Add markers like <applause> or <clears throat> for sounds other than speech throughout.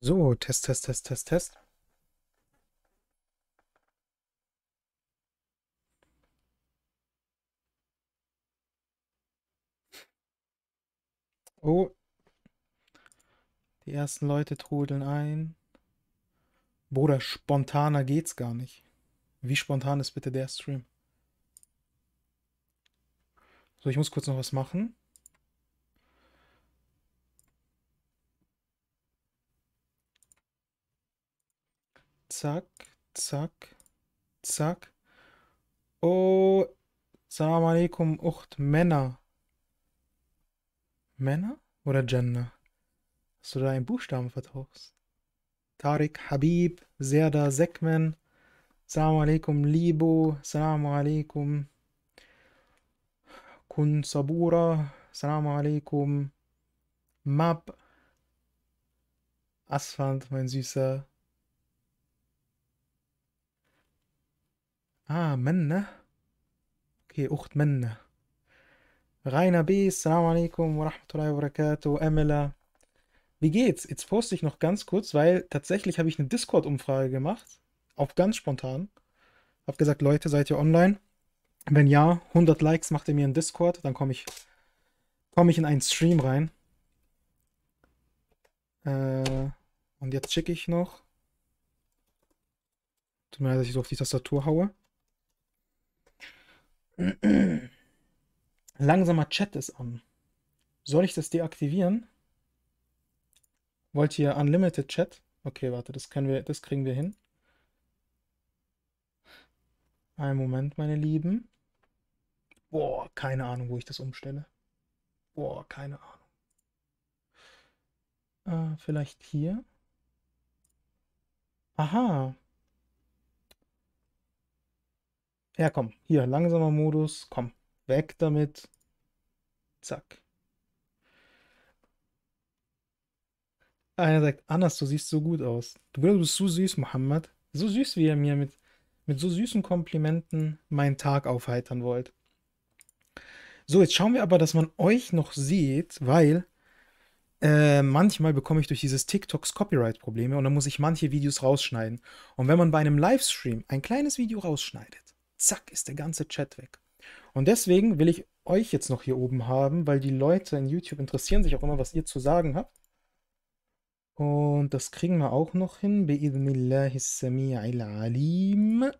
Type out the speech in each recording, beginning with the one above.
So, Test, Test, Test, Test, Test. Oh. Die ersten Leute trudeln ein. Bruder, spontaner geht's gar nicht. Wie spontan ist bitte der Stream? So, ich muss kurz noch was machen. Zack, zack, zack. Oh, Salam alaikum, Ucht, Männer. Männer oder Gender? Hast du da einen Buchstaben vertauscht? Tariq, Habib, Serda, Sekmen. Salam alaikum, Libo. Salam alaikum. Kun Sabura. Salam alaikum. Mab. Asfand, mein Süßer. Ah, Männer. Okay, أخت Männer. Rainer B., Assalamu alaikum wa rahmatullahi wa barakatuh, Emila. Wie geht's? Jetzt poste ich noch ganz kurz, weil tatsächlich habe ich eine Discord-Umfrage gemacht, Auf ganz spontan. Hab gesagt, Leute, seid ihr online? Wenn ja, 100 Likes macht ihr mir in Discord, dann komme ich, komm ich in einen Stream rein. Äh, und jetzt schicke ich noch. Tut mir leid, dass ich so auf die Tastatur haue. Langsamer Chat ist an. Soll ich das deaktivieren? Wollt ihr Unlimited Chat? Okay, warte, das können wir, das kriegen wir hin. Einen Moment, meine Lieben. Boah, keine Ahnung, wo ich das umstelle. Boah, keine Ahnung. Äh, vielleicht hier. Aha. Ja, komm. Hier, langsamer Modus. Komm. Weg damit. Zack. Einer sagt, Anas, du siehst so gut aus. Du bist so süß, Mohammed. So süß, wie ihr mir mit, mit so süßen Komplimenten meinen Tag aufheitern wollt. So, jetzt schauen wir aber, dass man euch noch sieht, weil äh, manchmal bekomme ich durch dieses TikToks Copyright-Probleme und dann muss ich manche Videos rausschneiden. Und wenn man bei einem Livestream ein kleines Video rausschneidet, zack, ist der ganze Chat weg. Und deswegen will ich euch jetzt noch hier oben haben, weil die Leute in YouTube interessieren sich auch immer, was ihr zu sagen habt. Und das kriegen wir auch noch hin. alim.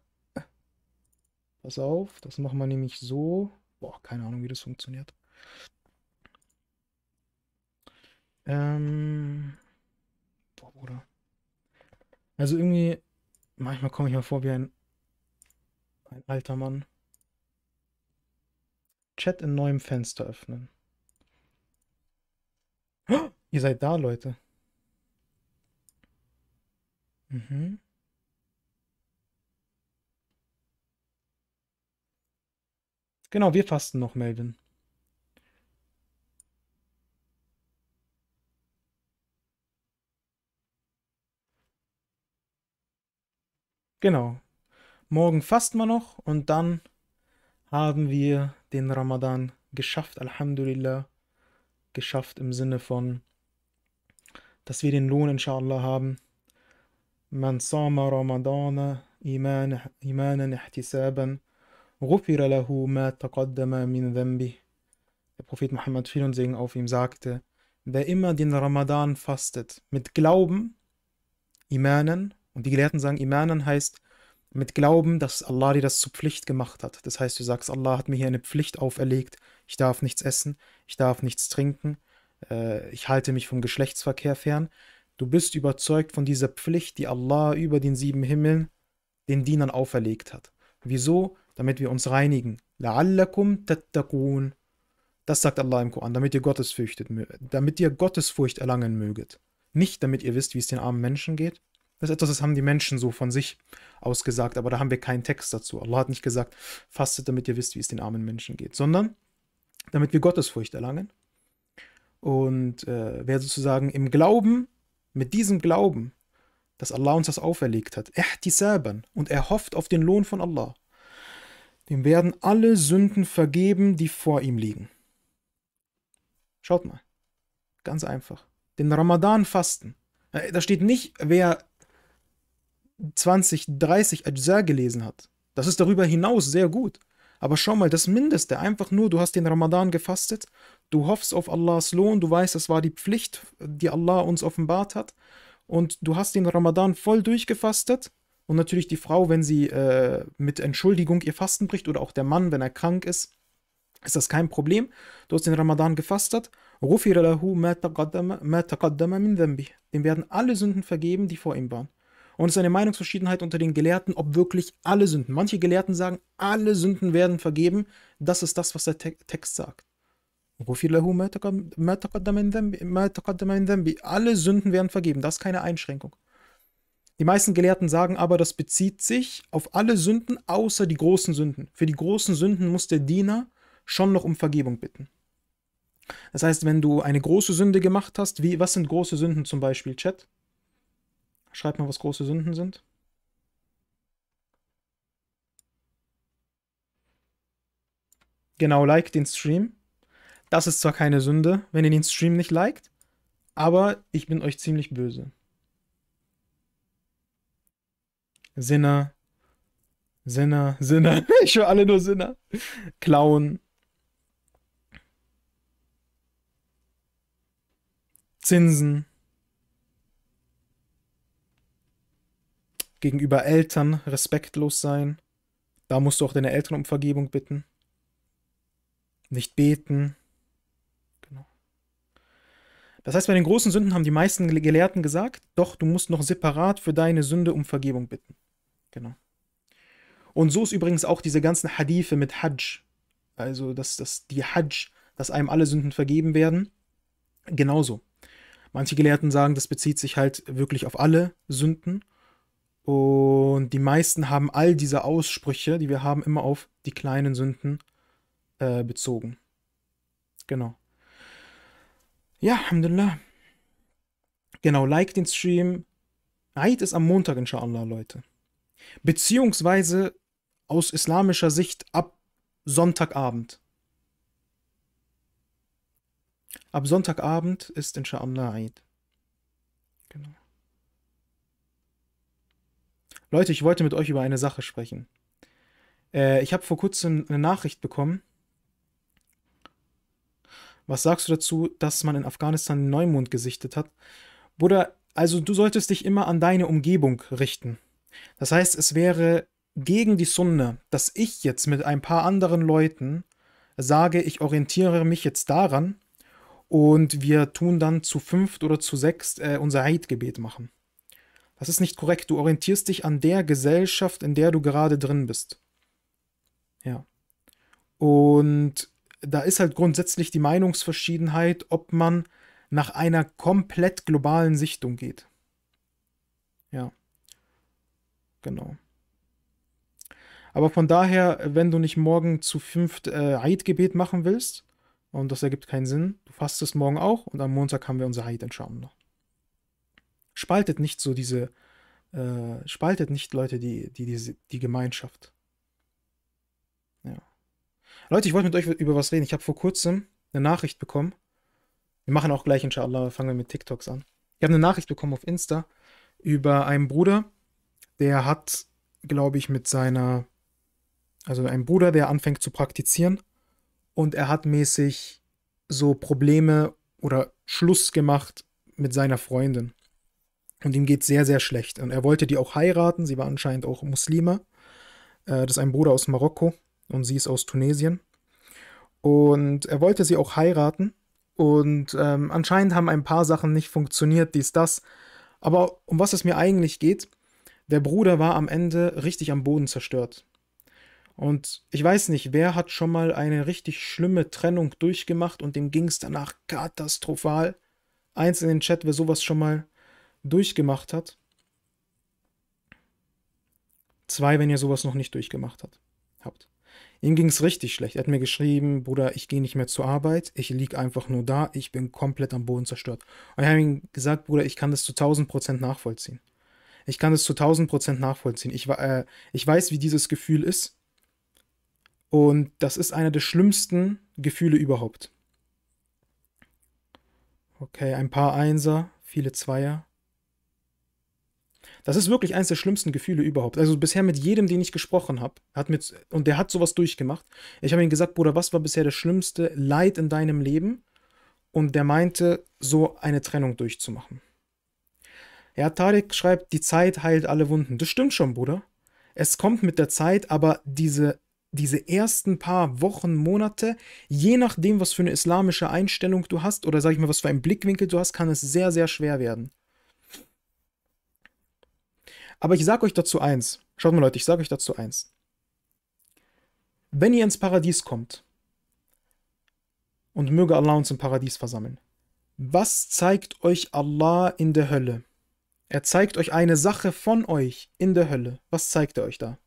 Pass auf, das machen wir nämlich so. Boah, keine Ahnung, wie das funktioniert. Ähm. Boah, Bruder. Also irgendwie, manchmal komme ich mir vor wie ein ein alter Mann. Chat in neuem Fenster öffnen. Oh, ihr seid da, Leute. Mhm. Genau, wir fasten noch, Melvin. Genau. Morgen fasten wir noch und dann haben wir den Ramadan geschafft, Alhamdulillah. Geschafft im Sinne von, dass wir den Lohn inshallah haben. Man sama Ramadana imanan ihtisaban ghufira lahu ma taqaddama min dhanbih. Der Prophet Muhammad, Frieden und Segen auf ihm, sagte, wer immer den Ramadan fastet, mit Glauben, Imanen, und die Gelehrten sagen, Imanen heißt mit Glauben, dass Allah dir das zur Pflicht gemacht hat. Das heißt, du sagst, Allah hat mir hier eine Pflicht auferlegt. Ich darf nichts essen, ich darf nichts trinken, äh, ich halte mich vom Geschlechtsverkehr fern. Du bist überzeugt von dieser Pflicht, die Allah über den sieben Himmeln den Dienern auferlegt hat. Wieso? Damit wir uns reinigen. La'allakum tattaqun. Das sagt Allah im Koran, damit ihr Gottes fürchtet, damit ihr Gottesfurcht erlangen möget. Nicht damit ihr wisst, wie es den armen Menschen geht, das ist etwas, das haben die Menschen so von sich aus gesagt, aber da haben wir keinen Text dazu. Allah hat nicht gesagt, fastet, damit ihr wisst, wie es den armen Menschen geht, sondern damit wir Gottesfurcht erlangen. Und äh, wer sozusagen im Glauben, mit diesem Glauben, dass Allah uns das auferlegt hat, ihtisaban, und er hofft auf den Lohn von Allah, dem werden alle Sünden vergeben, die vor ihm liegen. Schaut mal, ganz einfach. Den Ramadan fasten. Äh, da steht nicht, wer 20, 30 Ajzer gelesen hat. Das ist darüber hinaus sehr gut. Aber schau mal, das Mindeste, einfach nur, du hast den Ramadan gefastet, du hoffst auf Allahs Lohn, du weißt, es war die Pflicht, die Allah uns offenbart hat, und du hast den Ramadan voll durchgefastet. Und natürlich die Frau, wenn sie äh, mit Entschuldigung ihr Fasten bricht, oder auch der Mann, wenn er krank ist, ist das kein Problem. Du hast den Ramadan gefastet. Dem werden alle Sünden vergeben, die vor ihm waren. Und es ist eine Meinungsverschiedenheit unter den Gelehrten, ob wirklich alle Sünden. Manche Gelehrten sagen, alle Sünden werden vergeben. Das ist das, was der Te Text sagt. Alle Sünden werden vergeben. Das ist keine Einschränkung. Die meisten Gelehrten sagen aber, das bezieht sich auf alle Sünden außer die großen Sünden. Für die großen Sünden muss der Diener schon noch um Vergebung bitten. Das heißt, wenn du eine große Sünde gemacht hast, wie, was sind große Sünden zum Beispiel, Chat? Schreibt mal, was große Sünden sind. Genau, like den Stream. Das ist zwar keine Sünde, wenn ihr den Stream nicht liked, aber ich bin euch ziemlich böse. Sinner, Sinner, Sinner. <laughs> Ich höre alle nur Sinner. Clown. Zinsen. gegenüber Eltern respektlos sein. Da musst du auch deine Eltern um Vergebung bitten. Nicht beten. Genau. Das heißt, bei den großen Sünden haben die meisten Gelehrten gesagt, doch, du musst noch separat für deine Sünde um Vergebung bitten. Genau. Und so ist übrigens auch diese ganzen Hadithe mit Hajj. Also, dass, dass die Hajj, dass einem alle Sünden vergeben werden. Genauso. Manche Gelehrten sagen, das bezieht sich halt wirklich auf alle Sünden. Und die meisten haben all diese Aussprüche, die wir haben, immer auf die kleinen Sünden äh, bezogen. Genau. Ja, Alhamdulillah. Genau, like den Stream. Eid ist halt am Montag, inshallah, Leute. Beziehungsweise aus islamischer Sicht ab Sonntagabend. Ab Sonntagabend ist inshallah Eid. Leute, ich wollte mit euch über eine Sache sprechen. Äh, ich habe vor kurzem eine Nachricht bekommen. Was sagst du dazu, dass man in Afghanistan den Neumond gesichtet hat? Bruder, also du solltest dich immer an deine Umgebung richten. Das heißt, es wäre gegen die Sunne, dass ich jetzt mit ein paar anderen Leuten sage, ich orientiere mich jetzt daran und wir tun dann zu fünft oder zu sechst äh, unser Eidgebet machen. Das ist nicht korrekt. Du orientierst dich an der Gesellschaft, in der du gerade drin bist. Ja. Und da ist halt grundsätzlich die Meinungsverschiedenheit, ob man nach einer komplett globalen Sichtung geht. Ja. Genau. Aber von daher, wenn du nicht morgen zu fünft äh, Eidgebet machen willst, und das ergibt keinen Sinn, du fastest morgen auch und am Montag haben wir unser Eid in noch spaltet nicht so diese, äh, spaltet nicht Leute, die, die, die, die Gemeinschaft. Ja. Leute, ich wollte mit euch über was reden. Ich habe vor kurzem eine Nachricht bekommen. Wir machen auch gleich, inshallah, fangen wir mit TikToks an. Ich habe eine Nachricht bekommen auf Insta über einen Bruder, der hat, glaube ich, mit seiner, also einen Bruder, der anfängt zu praktizieren und er hat mäßig so Probleme oder Schluss gemacht mit seiner Freundin. Und ihm geht sehr, sehr schlecht. Und er wollte die auch heiraten. Sie war anscheinend auch Muslime. Äh, das ist ein Bruder aus Marokko und sie ist aus Tunesien. Und er wollte sie auch heiraten. Und ähm, anscheinend haben ein paar Sachen nicht funktioniert, dies, das. Aber um was es mir eigentlich geht, der Bruder war am Ende richtig am Boden zerstört. Und ich weiß nicht, wer hat schon mal eine richtig schlimme Trennung durchgemacht und dem ging es danach katastrophal? Eins in den Chat, wer sowas schon mal durchgemacht hat. Zwei, wenn ihr sowas noch nicht durchgemacht hat, habt. Ihm ging es richtig schlecht. Er hat mir geschrieben, Bruder, ich gehe nicht mehr zur Arbeit, ich liege einfach nur da, ich bin komplett am Boden zerstört. Und ich habe ihm gesagt, Bruder, ich kann das zu 1000% nachvollziehen. Ich kann das zu 1000% nachvollziehen. Ich, äh, ich weiß, wie dieses Gefühl ist. Und das ist einer der schlimmsten Gefühle überhaupt. Okay, ein paar Einser, viele Zweier. Das ist wirklich eines der schlimmsten Gefühle überhaupt. Also bisher mit jedem, den ich gesprochen habe, hat mit und der hat sowas durchgemacht. Ich habe ihm gesagt, Bruder, was war bisher das schlimmste Leid in deinem Leben? Und der meinte, so eine Trennung durchzumachen. Ja, Tarek schreibt, die Zeit heilt alle Wunden. Das stimmt schon, Bruder. Es kommt mit der Zeit, aber diese diese ersten paar Wochen, Monate, je nachdem, was für eine islamische Einstellung du hast oder sag ich mal, was für einen Blickwinkel du hast, kann es sehr, sehr schwer werden. Aber ich sage euch dazu eins. Schaut mal, Leute, ich sage euch dazu eins. Wenn ihr ins Paradies kommt, und möge Allah uns im Paradies versammeln. Was zeigt euch Allah in der Hölle? Er zeigt euch eine Sache von euch in der Hölle. Was zeigt er euch da?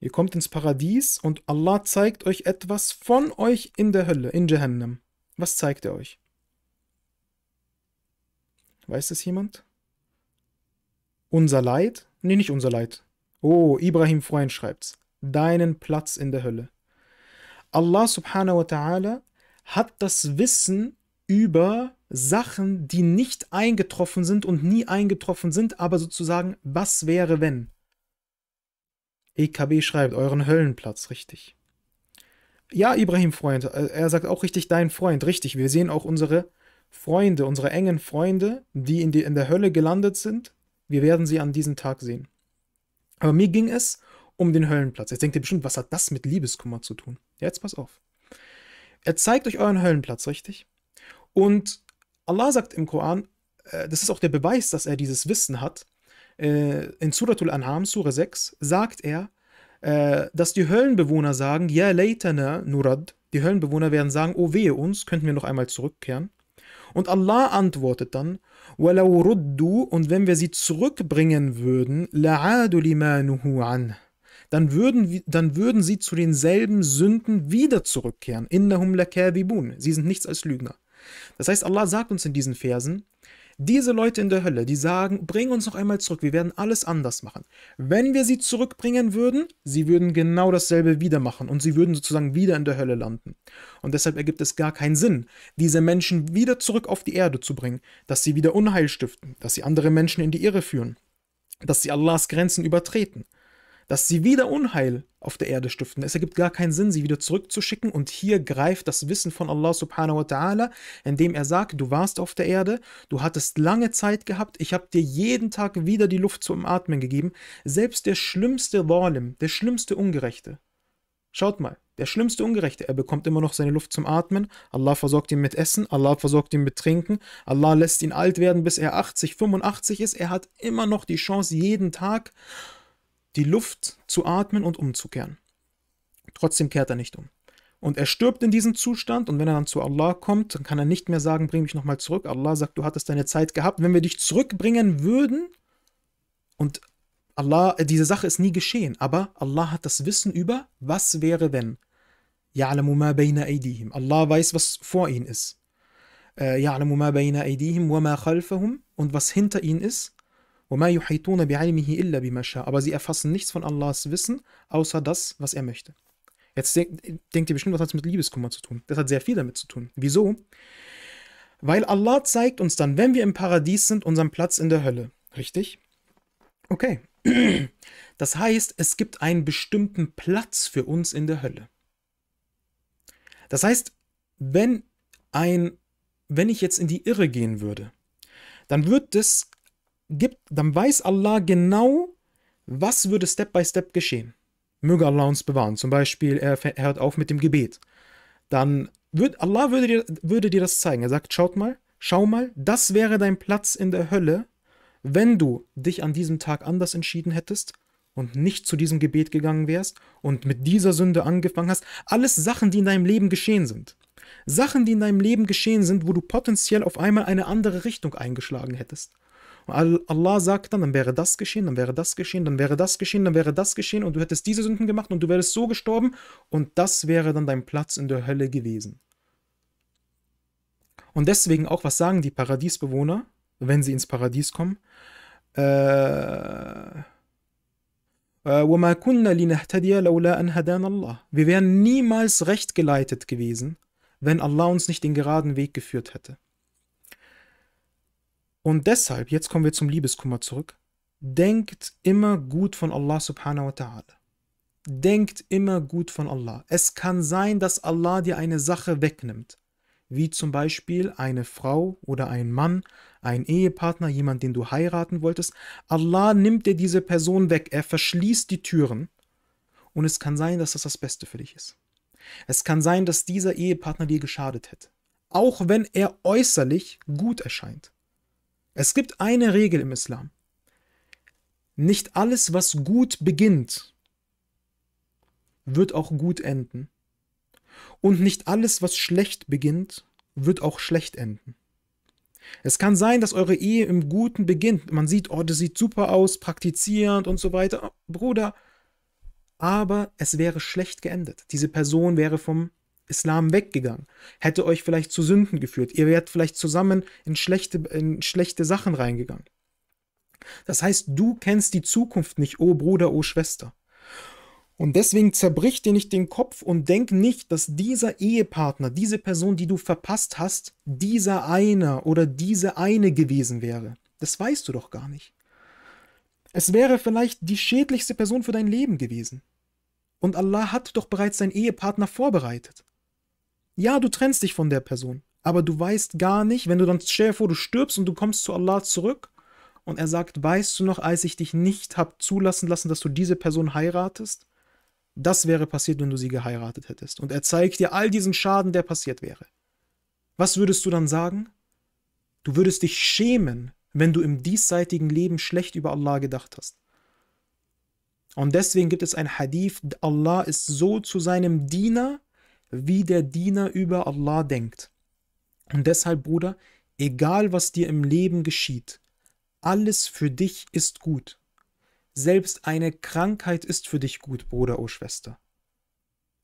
Ihr kommt ins Paradies und Allah zeigt euch etwas von euch in der Hölle, in Jahannam. Was zeigt er euch? Weiß das jemand? Unser Leid? Nee, nicht unser Leid. Oh, Ibrahim Freund schreibt's. Deinen Platz in der Hölle. Allah subhanahu wa ta'ala hat das Wissen über Sachen, die nicht eingetroffen sind und nie eingetroffen sind, aber sozusagen, was wäre wenn? EKB schreibt, euren Höllenplatz, richtig. Ja, Ibrahim Freund. Äh, er sagt auch richtig dein Freund. Richtig. Wir sehen auch unsere Freunde, unsere engen Freunde, die in, die in der Hölle gelandet sind. Wir werden sie an diesem Tag sehen. Aber mir ging es um den Höllenplatz. Jetzt denkt ihr bestimmt, was hat das mit Liebeskummer zu tun? Jetzt pass auf. Er zeigt euch euren Höllenplatz, richtig? Und Allah sagt im Koran, äh, das ist auch der Beweis, dass er dieses Wissen hat. Äh, in Suratul Anham, Sura 6, sagt er, äh, dass die Höllenbewohner sagen, ja, leitana nurad, die Höllenbewohner werden sagen, oh wehe uns, könnten wir noch einmal zurückkehren. Und Allah antwortet dann, walau ruddu, und wenn wir sie zurückbringen würden, la'adu limanuhu an, dann würden, dann würden sie zu denselben Sünden wieder zurückkehren. Innahum lakathibun, sie sind nichts als Lügner. Das heißt, Allah sagt uns in diesen Versen, diese Leute in der Hölle, die sagen, bring uns noch einmal zurück, wir werden alles anders machen. Wenn wir sie zurückbringen würden, sie würden genau dasselbe wieder machen und sie würden sozusagen wieder in der Hölle landen. Und deshalb ergibt es gar keinen Sinn, diese Menschen wieder zurück auf die Erde zu bringen, dass sie wieder Unheil stiften, dass sie andere Menschen in die Irre führen, dass sie Allahs Grenzen übertreten dass sie wieder Unheil auf der Erde stiften. Es ergibt gar keinen Sinn, sie wieder zurückzuschicken und hier greift das Wissen von Allah subhanahu wa ta'ala, indem er sagt, du warst auf der Erde, du hattest lange Zeit gehabt, ich habe dir jeden Tag wieder die Luft zum Atmen gegeben, selbst der schlimmste Walim, der schlimmste Ungerechte. Schaut mal, der schlimmste Ungerechte, er bekommt immer noch seine Luft zum Atmen, Allah versorgt ihn mit Essen, Allah versorgt ihn mit Trinken, Allah lässt ihn alt werden, bis er 80, 85 ist, er hat immer noch die Chance jeden Tag die Luft zu atmen und umzukehren. Trotzdem kehrt er nicht um. Und er stirbt in diesem Zustand und wenn er dann zu Allah kommt, dann kann er nicht mehr sagen, bring mich nochmal zurück. Allah sagt, du hattest deine Zeit gehabt. Wenn wir dich zurückbringen würden und Allah, äh, diese Sache ist nie geschehen, aber Allah hat das Wissen über, was wäre wenn. Allah weiß, was vor ihnen ist. Äh, und was hinter ihnen ist aber sie erfassen nichts von Allahs Wissen, außer das, was er möchte. Jetzt denkt, denkt ihr bestimmt, was hat es mit Liebeskummer zu tun? Das hat sehr viel damit zu tun. Wieso? Weil Allah zeigt uns dann, wenn wir im Paradies sind, unseren Platz in der Hölle. Richtig? Okay. <clears throat> Das heißt, es gibt einen bestimmten Platz für uns in der Hölle. Das heißt, wenn ein, wenn ich jetzt in die Irre gehen würde, dann wird es gibt, dann weiß Allah genau, was würde Step by Step geschehen. Möge Allah uns bewahren. Zum Beispiel, er hört auf mit dem Gebet. Dann wird Allah würde dir, würde dir das zeigen. Er sagt, schaut mal, schau mal, das wäre dein Platz in der Hölle, wenn du dich an diesem Tag anders entschieden hättest und nicht zu diesem Gebet gegangen wärst und mit dieser Sünde angefangen hast. Alles Sachen, die in deinem Leben geschehen sind. Sachen, die in deinem Leben geschehen sind, wo du potenziell auf einmal eine andere Richtung eingeschlagen hättest. Und Allah sagt dann, dann wäre das geschehen, dann wäre das geschehen, dann wäre das geschehen, dann wäre das geschehen und du hättest diese Sünden gemacht und du wärst so gestorben und das wäre dann dein Platz in der Hölle gewesen. Und deswegen auch, was sagen die Paradiesbewohner, wenn sie ins Paradies kommen? Äh, äh wir wären niemals recht geleitet gewesen, wenn Allah uns nicht den geraden Weg geführt hätte. Und deshalb, jetzt kommen wir zum Liebeskummer zurück, denkt immer gut von Allah subhanahu wa ta'ala. Denkt immer gut von Allah. Es kann sein, dass Allah dir eine Sache wegnimmt, wie zum Beispiel eine Frau oder ein Mann, ein Ehepartner, jemand, den du heiraten wolltest. Allah nimmt dir diese Person weg, er verschließt die Türen und es kann sein, dass das das Beste für dich ist. Es kann sein, dass dieser Ehepartner dir geschadet hätte, auch wenn er äußerlich gut erscheint. Es gibt eine Regel im Islam. Nicht alles, was gut beginnt, wird auch gut enden. Und nicht alles, was schlecht beginnt, wird auch schlecht enden. Es kann sein, dass eure Ehe im Guten beginnt. Man sieht, oh, das sieht super aus, praktizierend und so weiter. Bruder, aber es wäre schlecht geendet. Diese Person wäre vom Islam weggegangen, hätte euch vielleicht zu Sünden geführt, ihr wärt vielleicht zusammen in schlechte, in schlechte Sachen reingegangen. Das heißt, du kennst die Zukunft nicht, oh Bruder, oh Schwester. Und deswegen zerbrich dir nicht den Kopf und denk nicht, dass dieser Ehepartner, diese Person, die du verpasst hast, dieser einer oder diese eine gewesen wäre. Das weißt du doch gar nicht. Es wäre vielleicht die schädlichste Person für dein Leben gewesen. Und Allah hat doch bereits deinen Ehepartner vorbereitet. Ja, du trennst dich von der Person, aber du weißt gar nicht, wenn du dann stell dir vor, du stirbst und du kommst zu Allah zurück und er sagt, weißt du noch, als ich dich nicht habe zulassen lassen, dass du diese Person heiratest? Das wäre passiert, wenn du sie geheiratet hättest. Und er zeigt dir all diesen Schaden, der passiert wäre. Was würdest du dann sagen? Du würdest dich schämen, wenn du im diesseitigen Leben schlecht über Allah gedacht hast. Und deswegen gibt es ein Hadith, Allah ist so zu seinem Diener, wie der Diener über Allah denkt. Und deshalb, Bruder, egal was dir im Leben geschieht, alles für dich ist gut. Selbst eine Krankheit ist für dich gut, Bruder, o oh Schwester.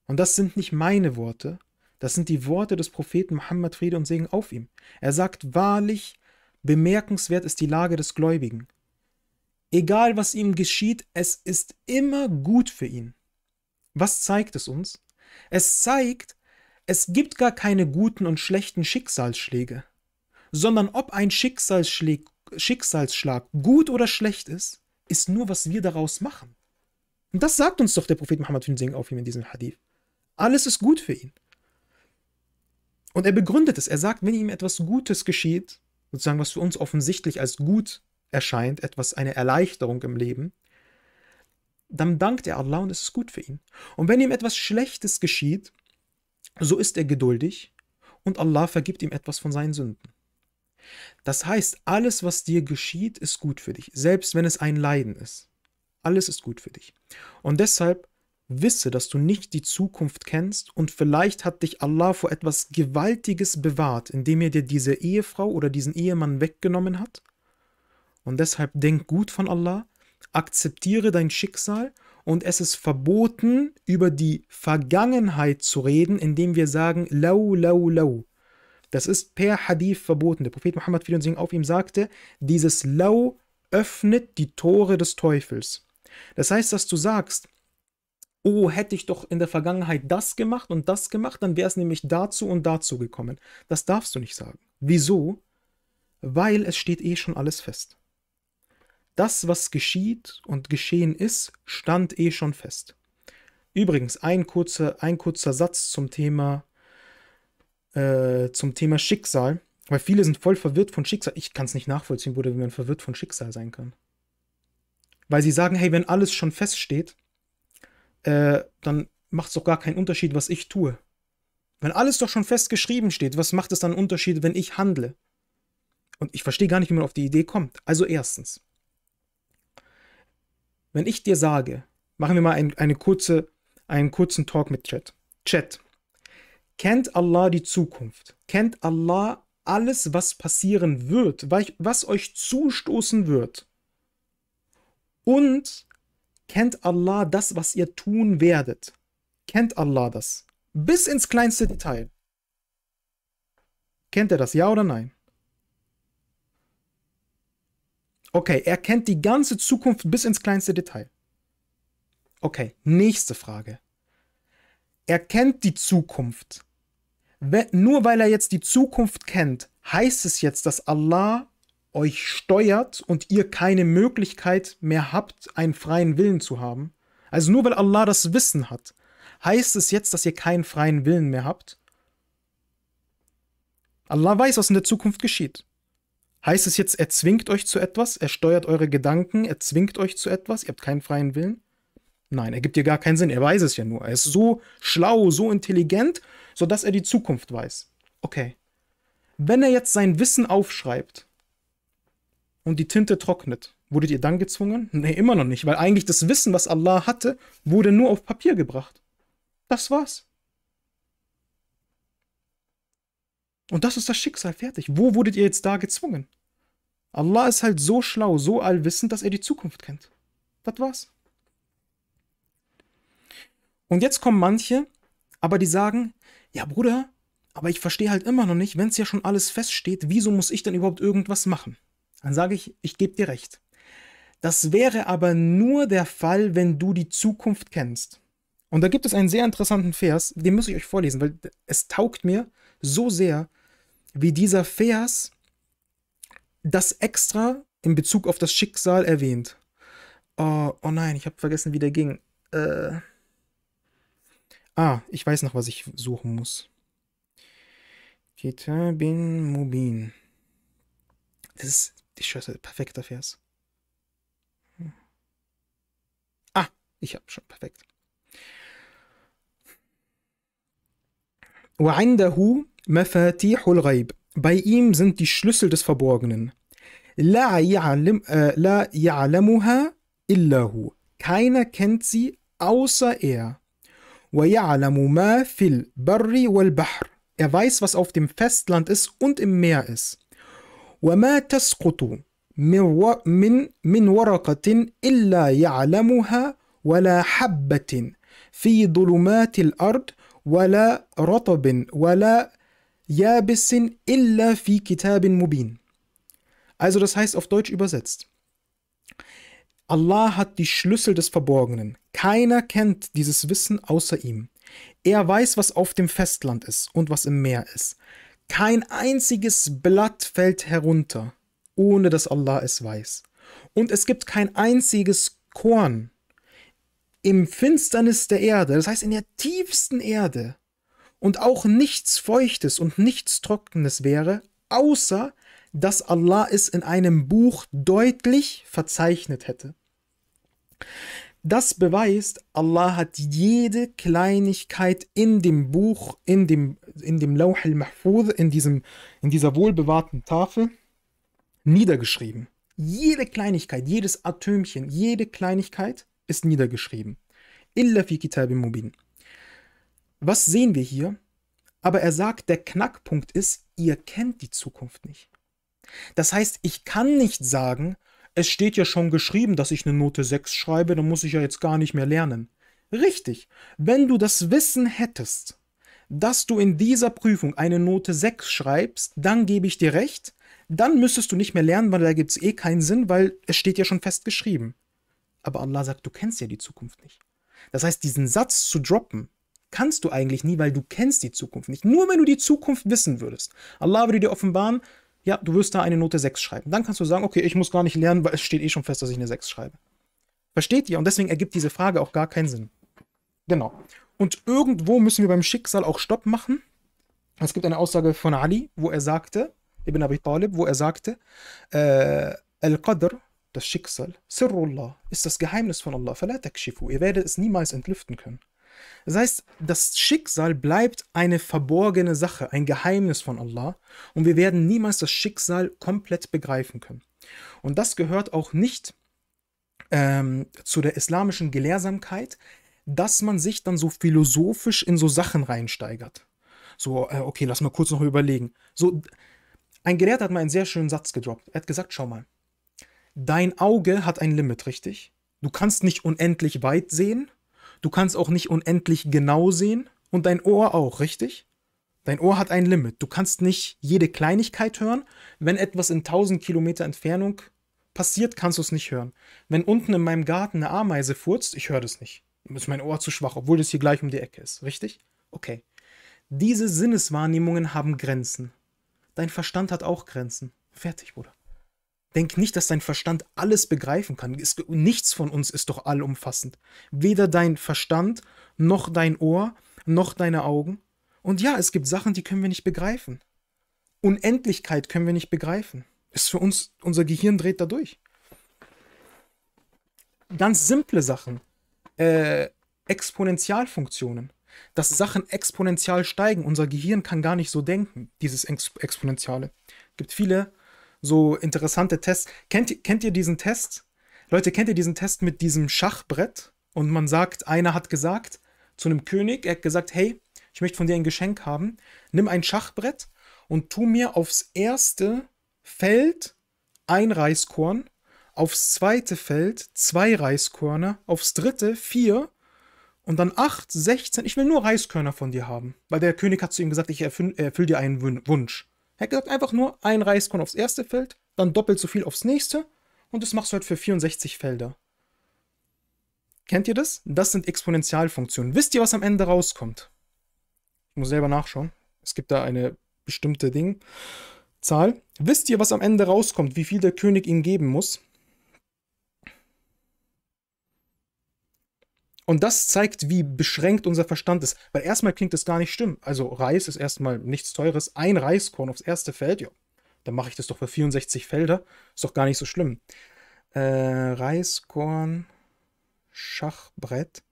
Und das sind nicht meine Worte, das sind die Worte des Propheten Muhammad Friede und Segen auf ihm. Er sagt wahrlich, bemerkenswert ist die Lage des Gläubigen. Egal was ihm geschieht, es ist immer gut für ihn. Was zeigt es uns? Es zeigt, es gibt gar keine guten und schlechten Schicksalsschläge, sondern ob ein Schicksalsschlag, Schicksalsschlag gut oder schlecht ist, ist nur, was wir daraus machen. Und das sagt uns doch der Prophet Muhammad Singh auf ihm in diesem Hadith. Alles ist gut für ihn. Und er begründet es. Er sagt, wenn ihm etwas Gutes geschieht, sozusagen was für uns offensichtlich als gut erscheint, etwas, eine Erleichterung im Leben, dann dankt er Allah und es ist gut für ihn. Und wenn ihm etwas Schlechtes geschieht, so ist er geduldig und Allah vergibt ihm etwas von seinen Sünden. Das heißt, alles, was dir geschieht, ist gut für dich, selbst wenn es ein Leiden ist. Alles ist gut für dich. Und deshalb wisse, dass du nicht die Zukunft kennst und vielleicht hat dich Allah vor etwas Gewaltiges bewahrt, indem er dir diese Ehefrau oder diesen Ehemann weggenommen hat. Und deshalb denk gut von Allah akzeptiere dein Schicksal und es ist verboten, über die Vergangenheit zu reden, indem wir sagen, lau, lau, lau. Das ist per Hadith verboten. Der Prophet Muhammad Frieden auf ihm sagte, dieses lau öffnet die Tore des Teufels. Das heißt, dass du sagst, oh, hätte ich doch in der Vergangenheit das gemacht und das gemacht, dann wäre es nämlich dazu und dazu gekommen. Das darfst du nicht sagen. Wieso? Weil es steht eh schon alles fest. Das, was geschieht und geschehen ist, stand eh schon fest. Übrigens, ein kurzer, ein kurzer Satz zum Thema, äh, zum Thema Schicksal, weil viele sind voll verwirrt von Schicksal. Ich kann es nicht nachvollziehen, Bruder, wie man verwirrt von Schicksal sein kann. Weil sie sagen, hey, wenn alles schon feststeht, äh, dann macht es doch gar keinen Unterschied, was ich tue. Wenn alles doch schon festgeschrieben steht, was macht es dann einen Unterschied, wenn ich handle? Und ich verstehe gar nicht, wie man auf die Idee kommt. Also erstens, wenn ich dir sage, machen wir mal ein, eine kurze, einen kurzen Talk mit Chat. Chat. Kennt Allah die Zukunft? Kennt Allah alles, was passieren wird, was euch zustoßen wird? Und kennt Allah das, was ihr tun werdet? Kennt Allah das? Bis ins kleinste Detail. Kennt er das, ja oder nein? Okay, er kennt die ganze Zukunft bis ins kleinste Detail. Okay, nächste Frage. Er kennt die Zukunft. nur weil er jetzt die Zukunft kennt, heißt es jetzt, dass Allah euch steuert und ihr keine Möglichkeit mehr habt, einen freien Willen zu haben? Also nur weil Allah das Wissen hat, heißt es jetzt, dass ihr keinen freien Willen mehr habt? Allah weiß, was in der Zukunft geschieht. Heißt es jetzt, er zwingt euch zu etwas, er steuert eure Gedanken, er zwingt euch zu etwas, ihr habt keinen freien Willen? Nein, er gibt dir gar keinen Sinn, er weiß es ja nur. Er ist so schlau, so intelligent, sodass er die Zukunft weiß. Okay. Wenn er jetzt sein Wissen aufschreibt und die Tinte trocknet, wurdet ihr dann gezwungen? Nee, immer noch nicht, weil eigentlich das Wissen, was Allah hatte, wurde nur auf Papier gebracht. Das war's. Und das ist das Schicksal, fertig. Wo wurdet ihr jetzt da gezwungen? Allah ist halt so schlau, so allwissend, dass er die Zukunft kennt. Das war's. Und jetzt kommen manche, aber die sagen, ja Bruder, aber ich verstehe halt immer noch nicht, wenn es ja schon alles feststeht, wieso muss ich dann überhaupt irgendwas machen? Dann sage ich, ich gebe dir recht. Das wäre aber nur der Fall, wenn du die Zukunft kennst. Und da gibt es einen sehr interessanten Vers, den muss ich euch vorlesen, weil es taugt mir so sehr, wie dieser Vers das extra in Bezug auf das Schicksal erwähnt. Oh, oh nein, ich habe vergessen, wie der ging. Äh, ah, ich weiß noch, was ich suchen muss. Kitabin Mubin. Das ist, die schätze, perfekter Vers. Hm. Ah, ich habe schon perfekt. وعنده مفاتيح الغيب باي إيم زنت الشلسل دس فبورغنن لا, يعلم, آه، لا يعلمها إلا هو. كاينه كنت سي أوسا إير ويعلم ما في البر والبحر. Er weiß, was auf dem Festland ist und im Meer ist. وما تسقط من, من, من ورقة إلا يعلمها ولا حبة في ظلمات الأرض ولا رطب ولا Yabisin illa fi kitabin mubin. Also das heißt auf Deutsch übersetzt. Allah hat die Schlüssel des Verborgenen. Keiner kennt dieses Wissen außer ihm. Er weiß, was auf dem Festland ist und was im Meer ist. Kein einziges Blatt fällt herunter, ohne dass Allah es weiß. Und es gibt kein einziges Korn im Finsternis der Erde, das heißt in der tiefsten Erde, und auch nichts Feuchtes und nichts Trockenes wäre, außer dass Allah es in einem Buch deutlich verzeichnet hätte. Das beweist, Allah hat jede Kleinigkeit in dem Buch, in dem, in dem Lauh al-Mahfuz, in, in dieser wohlbewahrten Tafel niedergeschrieben. Jede Kleinigkeit, jedes Atömchen, jede Kleinigkeit ist niedergeschrieben. Illa fi kitabim mubin. Was sehen wir hier? Aber er sagt, der Knackpunkt ist, ihr kennt die Zukunft nicht. Das heißt, ich kann nicht sagen, es steht ja schon geschrieben, dass ich eine Note 6 schreibe, dann muss ich ja jetzt gar nicht mehr lernen. Richtig, wenn du das Wissen hättest, dass du in dieser Prüfung eine Note 6 schreibst, dann gebe ich dir recht, dann müsstest du nicht mehr lernen, weil da gibt es eh keinen Sinn, weil es steht ja schon festgeschrieben. Aber Allah sagt, du kennst ja die Zukunft nicht. Das heißt, diesen Satz zu droppen, kannst du eigentlich nie, weil du kennst die Zukunft nicht. Nur wenn du die Zukunft wissen würdest. Allah würde dir offenbaren, ja, du wirst da eine Note 6 schreiben. Dann kannst du sagen, okay, ich muss gar nicht lernen, weil es steht eh schon fest, dass ich eine 6 schreibe. Versteht ihr? Und deswegen ergibt diese Frage auch gar keinen Sinn. Genau. Und irgendwo müssen wir beim Schicksal auch Stopp machen. Es gibt eine Aussage von Ali, wo er sagte, Ibn Abi Talib, wo er sagte, äh, Al-Qadr, das Schicksal, Sirrullah, ist das Geheimnis von Allah, Falatakshifu, ihr werdet es niemals entlüften können. Das heißt, das Schicksal bleibt eine verborgene Sache, ein Geheimnis von Allah und wir werden niemals das Schicksal komplett begreifen können. Und das gehört auch nicht ähm, zu der islamischen Gelehrsamkeit, dass man sich dann so philosophisch in so Sachen reinsteigert. So, äh, okay, lass mal kurz noch überlegen. So, ein Gelehrter hat mal einen sehr schönen Satz gedroppt. Er hat gesagt, schau mal, dein Auge hat ein Limit, richtig? Du kannst nicht unendlich weit sehen, Du kannst auch nicht unendlich genau sehen und dein Ohr auch, richtig? Dein Ohr hat ein Limit. Du kannst nicht jede Kleinigkeit hören. Wenn etwas in 1000 Kilometer Entfernung passiert, kannst du es nicht hören. Wenn unten in meinem Garten eine Ameise furzt, ich höre das nicht. Dann Ist mein Ohr zu schwach, obwohl das hier gleich um die Ecke ist, richtig? Okay. Diese Sinneswahrnehmungen haben Grenzen. Dein Verstand hat auch Grenzen. Fertig, Bruder. Denk nicht, dass dein Verstand alles begreifen kann. Es, nichts von uns ist doch allumfassend. Weder dein Verstand, noch dein Ohr, noch deine Augen. Und ja, es gibt Sachen, die können wir nicht begreifen. Unendlichkeit können wir nicht begreifen. Ist für uns, unser Gehirn dreht da durch. Ganz simple Sachen. Äh, Exponentialfunktionen. Dass Sachen exponentiell steigen. Unser Gehirn kann gar nicht so denken, dieses Exponentiale. Es gibt viele so interessante Tests. Kennt, kennt ihr diesen Test? Leute, kennt ihr diesen Test mit diesem Schachbrett? Und man sagt, einer hat gesagt zu einem König, er hat gesagt, hey, ich möchte von dir ein Geschenk haben. Nimm ein Schachbrett und tu mir aufs erste Feld ein Reiskorn, aufs zweite Feld zwei Reiskörner, aufs dritte vier und dann acht, sechzehn. Ich will nur Reiskörner von dir haben, weil der König hat zu ihm gesagt, ich erfülle erfüll dir einen Wunsch. Er hat gesagt, einfach nur ein Reiskorn aufs erste Feld, dann doppelt so viel aufs nächste und das machst du halt für 64 Felder. Kennt ihr das? Das sind Exponentialfunktionen. Wisst ihr, was am Ende rauskommt? Ich muss selber nachschauen. Es gibt da eine bestimmte Ding. Zahl. Wisst ihr, was am Ende rauskommt, wie viel der König ihm geben muss? Und das zeigt, wie beschränkt unser Verstand ist. Weil erstmal klingt das gar nicht schlimm. Also Reis ist erstmal nichts Teures. Ein Reiskorn aufs erste Feld, ja. Dann mache ich das doch für 64 Felder. Ist doch gar nicht so schlimm. Äh, Reiskorn, Schachbrett.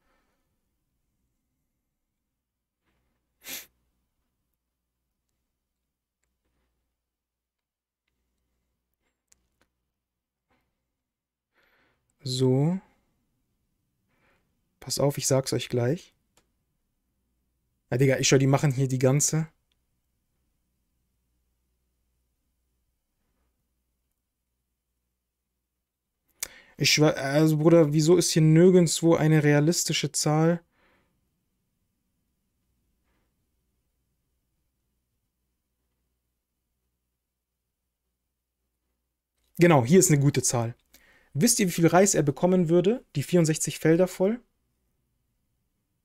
So. Pass auf, ich sag's euch gleich. Ja, Digga, ich schau, die machen hier die ganze. Ich schwör, also Bruder, wieso ist hier nirgendwo eine realistische Zahl? Genau, hier ist eine gute Zahl. Wisst ihr, wie viel Reis er bekommen würde? Die 64 Felder voll?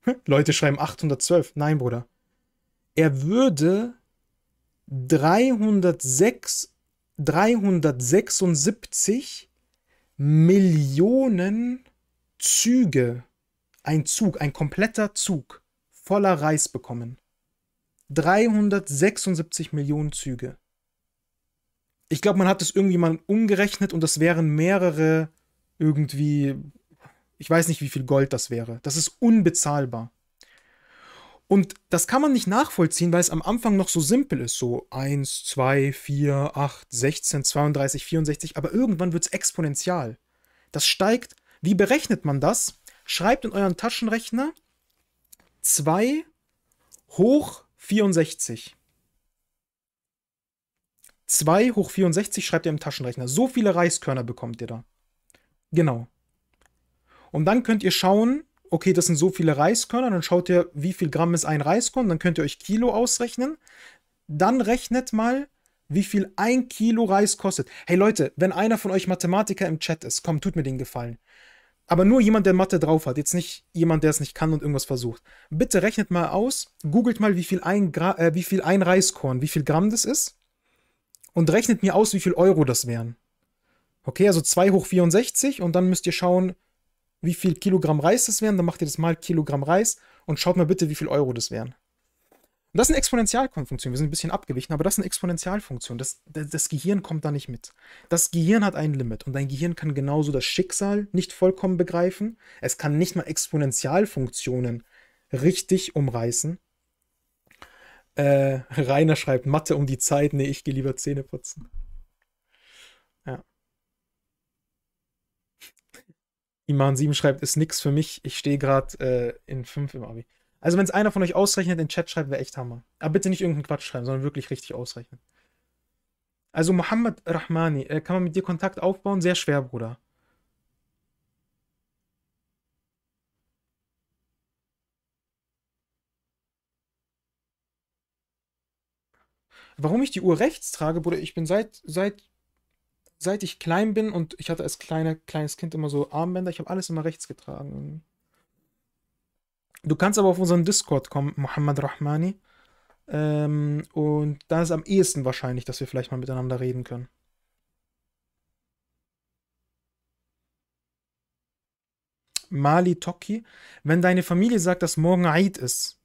Hm? Leute schreiben 812. Nein, Bruder. Er würde 306, 376 Millionen Züge, ein Zug, ein kompletter Zug voller Reis bekommen. 376 Millionen Züge. Ich glaube, man hat es irgendwie mal umgerechnet und das wären mehrere irgendwie ich weiß nicht, wie viel Gold das wäre. Das ist unbezahlbar. Und das kann man nicht nachvollziehen, weil es am Anfang noch so simpel ist. So 1, 2, 4, 8, 16, 32, 64. Aber irgendwann wird es exponential. Das steigt. Wie berechnet man das? Schreibt in euren Taschenrechner 2 hoch 64. 2 hoch 64 schreibt ihr im Taschenrechner. So viele Reiskörner bekommt ihr da. Genau. Und dann könnt ihr schauen, okay, das sind so viele Reiskörner, dann schaut ihr, wie viel Gramm ist ein Reiskorn, dann könnt ihr euch Kilo ausrechnen. Dann rechnet mal, wie viel ein Kilo Reis kostet. Hey Leute, wenn einer von euch Mathematiker im Chat ist, komm, tut mir den Gefallen. Aber nur jemand, der Mathe drauf hat, jetzt nicht jemand, der es nicht kann und irgendwas versucht. Bitte rechnet mal aus, googelt mal, wie viel ein, Gra äh, wie viel ein Reiskorn, wie viel Gramm das ist und rechnet mir aus, wie viel Euro das wären. Okay, also 2 hoch 64 und dann müsst ihr schauen, wie viel Kilogramm Reis das wären, dann macht ihr das mal Kilogramm Reis und schaut mal bitte, wie viel Euro das wären. Und das ist eine Exponentialfunktion. Wir sind ein bisschen abgewichen, aber das ist eine Exponentialfunktion. Das, das, Gehirn kommt da nicht mit. Das Gehirn hat ein Limit und dein Gehirn kann genauso das Schicksal nicht vollkommen begreifen. Es kann nicht mal Exponentialfunktionen richtig umreißen. Äh, Rainer schreibt Mathe um die Zeit. Nee, ich gehe lieber Zähne putzen. Iman 7 schreibt, ist nix für mich. Ich stehe gerade äh, in 5 im Abi. Also, wenn es einer von euch ausrechnet, in den Chat schreibt, wäre echt Hammer. Aber bitte nicht irgendeinen Quatsch schreiben, sondern wirklich richtig ausrechnen. Also, Mohammed Rahmani, äh, kann man mit dir Kontakt aufbauen? Sehr schwer, Bruder. Warum ich die Uhr rechts trage, Bruder, ich bin seit, seit seit ich klein bin und ich hatte als kleine, kleines Kind immer so Armbänder, ich habe alles immer rechts getragen. Du kannst aber auf unseren Discord kommen, Mohammed Rahmani. Ähm, und da ist am ehesten wahrscheinlich, dass wir vielleicht mal miteinander reden können. Mali Toki, wenn deine Familie sagt, dass morgen Eid ist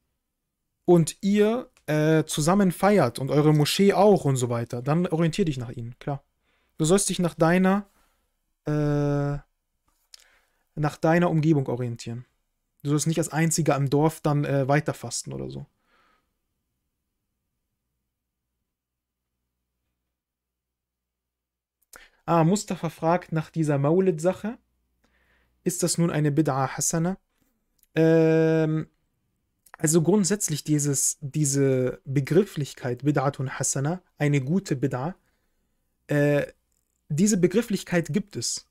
und ihr äh, zusammen feiert und eure Moschee auch und so weiter, dann orientier dich nach ihnen, klar. Du sollst dich nach deiner, äh, nach deiner Umgebung orientieren. Du sollst nicht als Einziger im Dorf dann äh, weiterfasten oder so. Ah, Mustafa fragt nach dieser Maulid-Sache. Ist das nun eine Bid'a Hassana? Ähm, also grundsätzlich dieses, diese Begrifflichkeit Bid'atun Hassana, eine gute Bid'a, äh, diese Begrifflichkeit gibt es.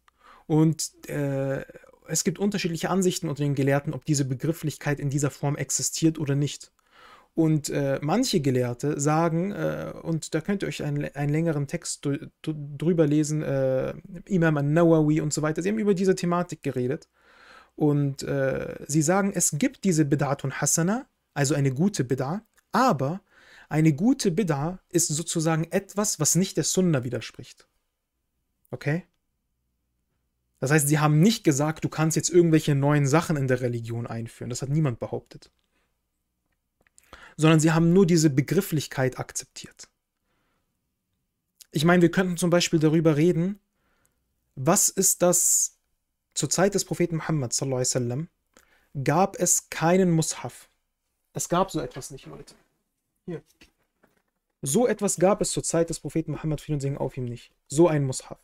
Und äh, es gibt unterschiedliche Ansichten unter den Gelehrten, ob diese Begrifflichkeit in dieser Form existiert oder nicht. Und äh, manche Gelehrte sagen, äh, und da könnt ihr euch einen, einen längeren Text drüber lesen, äh, Imam al-Nawawi und so weiter, sie haben über diese Thematik geredet. Und äh, sie sagen, es gibt diese Bid'atun Hasana, also eine gute Bid'a, aber eine gute Bid'a ist sozusagen etwas, was nicht der Sunna widerspricht. Okay? Das heißt, sie haben nicht gesagt, du kannst jetzt irgendwelche neuen Sachen in der Religion einführen. Das hat niemand behauptet. Sondern sie haben nur diese Begrifflichkeit akzeptiert. Ich meine, wir könnten zum Beispiel darüber reden, was ist das zur Zeit des Propheten Muhammad sallam, gab es keinen Mushaf. Es gab so etwas nicht, Leute. Hier. So etwas gab es zur Zeit des Propheten Muhammad, vielen Segen auf ihm nicht. So ein Mushaf.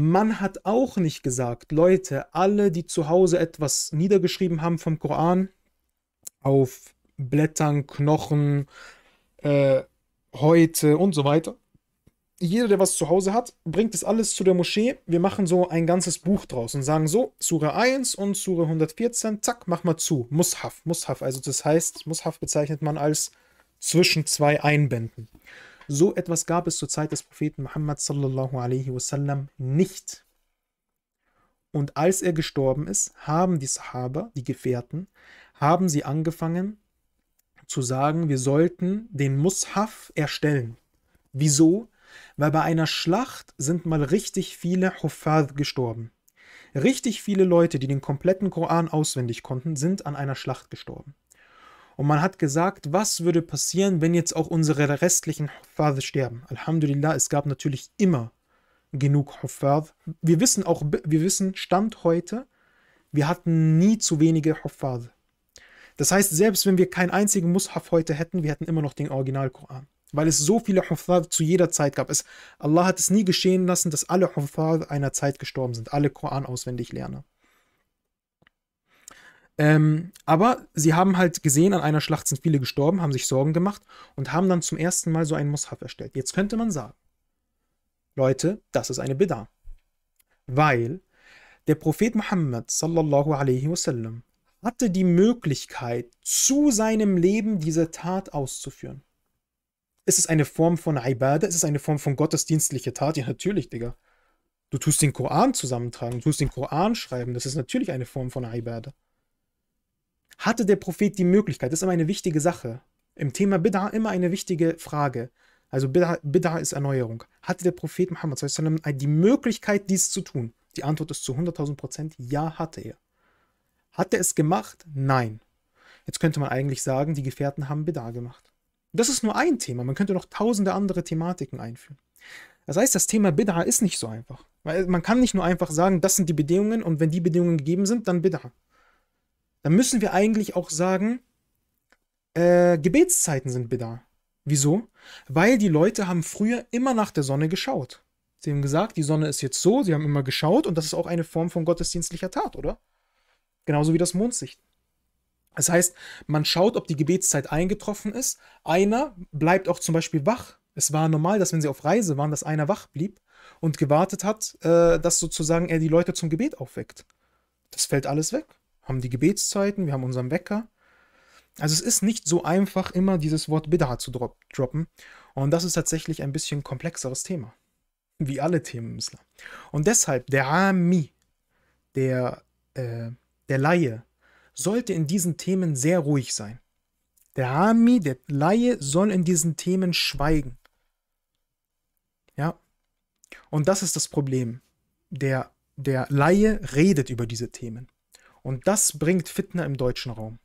Man hat auch nicht gesagt, Leute, alle, die zu Hause etwas niedergeschrieben haben vom Koran, auf Blättern, Knochen, äh, Häute und so weiter. Jeder, der was zu Hause hat, bringt es alles zu der Moschee. Wir machen so ein ganzes Buch draus und sagen so, Sura 1 und Sura 114, zack, mach mal zu. Mushaf, Mushaf, also das heißt, Mushaf bezeichnet man als zwischen zwei Einbänden. So etwas gab es zur Zeit des Propheten Muhammad sallallahu alaihi wasallam nicht. Und als er gestorben ist, haben die Sahaba, die Gefährten, haben sie angefangen zu sagen, wir sollten den Mushaf erstellen. Wieso? Weil bei einer Schlacht sind mal richtig viele Huffaz gestorben. Richtig viele Leute, die den kompletten Koran auswendig konnten, sind an einer Schlacht gestorben. Und man hat gesagt, was würde passieren, wenn jetzt auch unsere restlichen Huffaz sterben. Alhamdulillah, es gab natürlich immer genug Huffaz. Wir wissen auch, wir wissen, Stand heute, wir hatten nie zu wenige Huffaz. Das heißt, selbst wenn wir keinen einzigen Mushaf heute hätten, wir hätten immer noch den Original-Koran. Weil es so viele Huffaz zu jeder Zeit gab. Es, Allah hat es nie geschehen lassen, dass alle Huffaz einer Zeit gestorben sind, alle Koran auswendig lernen. Ähm, aber sie haben halt gesehen, an einer Schlacht sind viele gestorben, haben sich Sorgen gemacht und haben dann zum ersten Mal so einen Mushaf erstellt. Jetzt könnte man sagen, Leute, das ist eine Bid'ah. Weil der Prophet Muhammad sallallahu alaihi wasallam hatte die Möglichkeit, zu seinem Leben diese Tat auszuführen. Ist es eine Form von Ibadah? Ist es eine Form von gottesdienstlicher Tat? Ja, natürlich, Digga. Du tust den Koran zusammentragen, du tust den Koran schreiben. Das ist natürlich eine Form von Ibadah. Hatte der Prophet die Möglichkeit, das ist immer eine wichtige Sache, im Thema Bid'ah immer eine wichtige Frage, also Bid'a ist Erneuerung, hatte der Prophet Muhammad die Möglichkeit, dies zu tun? Die Antwort ist zu 100.000 Prozent, ja, hatte er. Hat er es gemacht? Nein. Jetzt könnte man eigentlich sagen, die Gefährten haben Bid'ah gemacht. Das ist nur ein Thema, man könnte noch tausende andere Thematiken einführen. Das heißt, das Thema Bid'ah ist nicht so einfach. Weil man kann nicht nur einfach sagen, das sind die Bedingungen und wenn die Bedingungen gegeben sind, dann Bid'ah dann müssen wir eigentlich auch sagen, äh, Gebetszeiten sind Bidda. Wieso? Weil die Leute haben früher immer nach der Sonne geschaut. Sie haben gesagt, die Sonne ist jetzt so, sie haben immer geschaut und das ist auch eine Form von gottesdienstlicher Tat, oder? Genauso wie das Mondsicht. Das heißt, man schaut, ob die Gebetszeit eingetroffen ist. Einer bleibt auch zum Beispiel wach. Es war normal, dass wenn sie auf Reise waren, dass einer wach blieb und gewartet hat, äh, dass sozusagen er die Leute zum Gebet aufweckt. Das fällt alles weg haben die Gebetszeiten, wir haben unseren Wecker. Also es ist nicht so einfach, immer dieses Wort Bid'ah zu droppen. Und das ist tatsächlich ein bisschen komplexeres Thema. Wie alle Themen im Islam. Und deshalb, der Ami, der, äh, der Laie, sollte in diesen Themen sehr ruhig sein. Der Ami, der Laie, soll in diesen Themen schweigen. Ja. Und das ist das Problem. Der, der Laie redet über diese Themen. Und das bringt Fitner im deutschen Raum.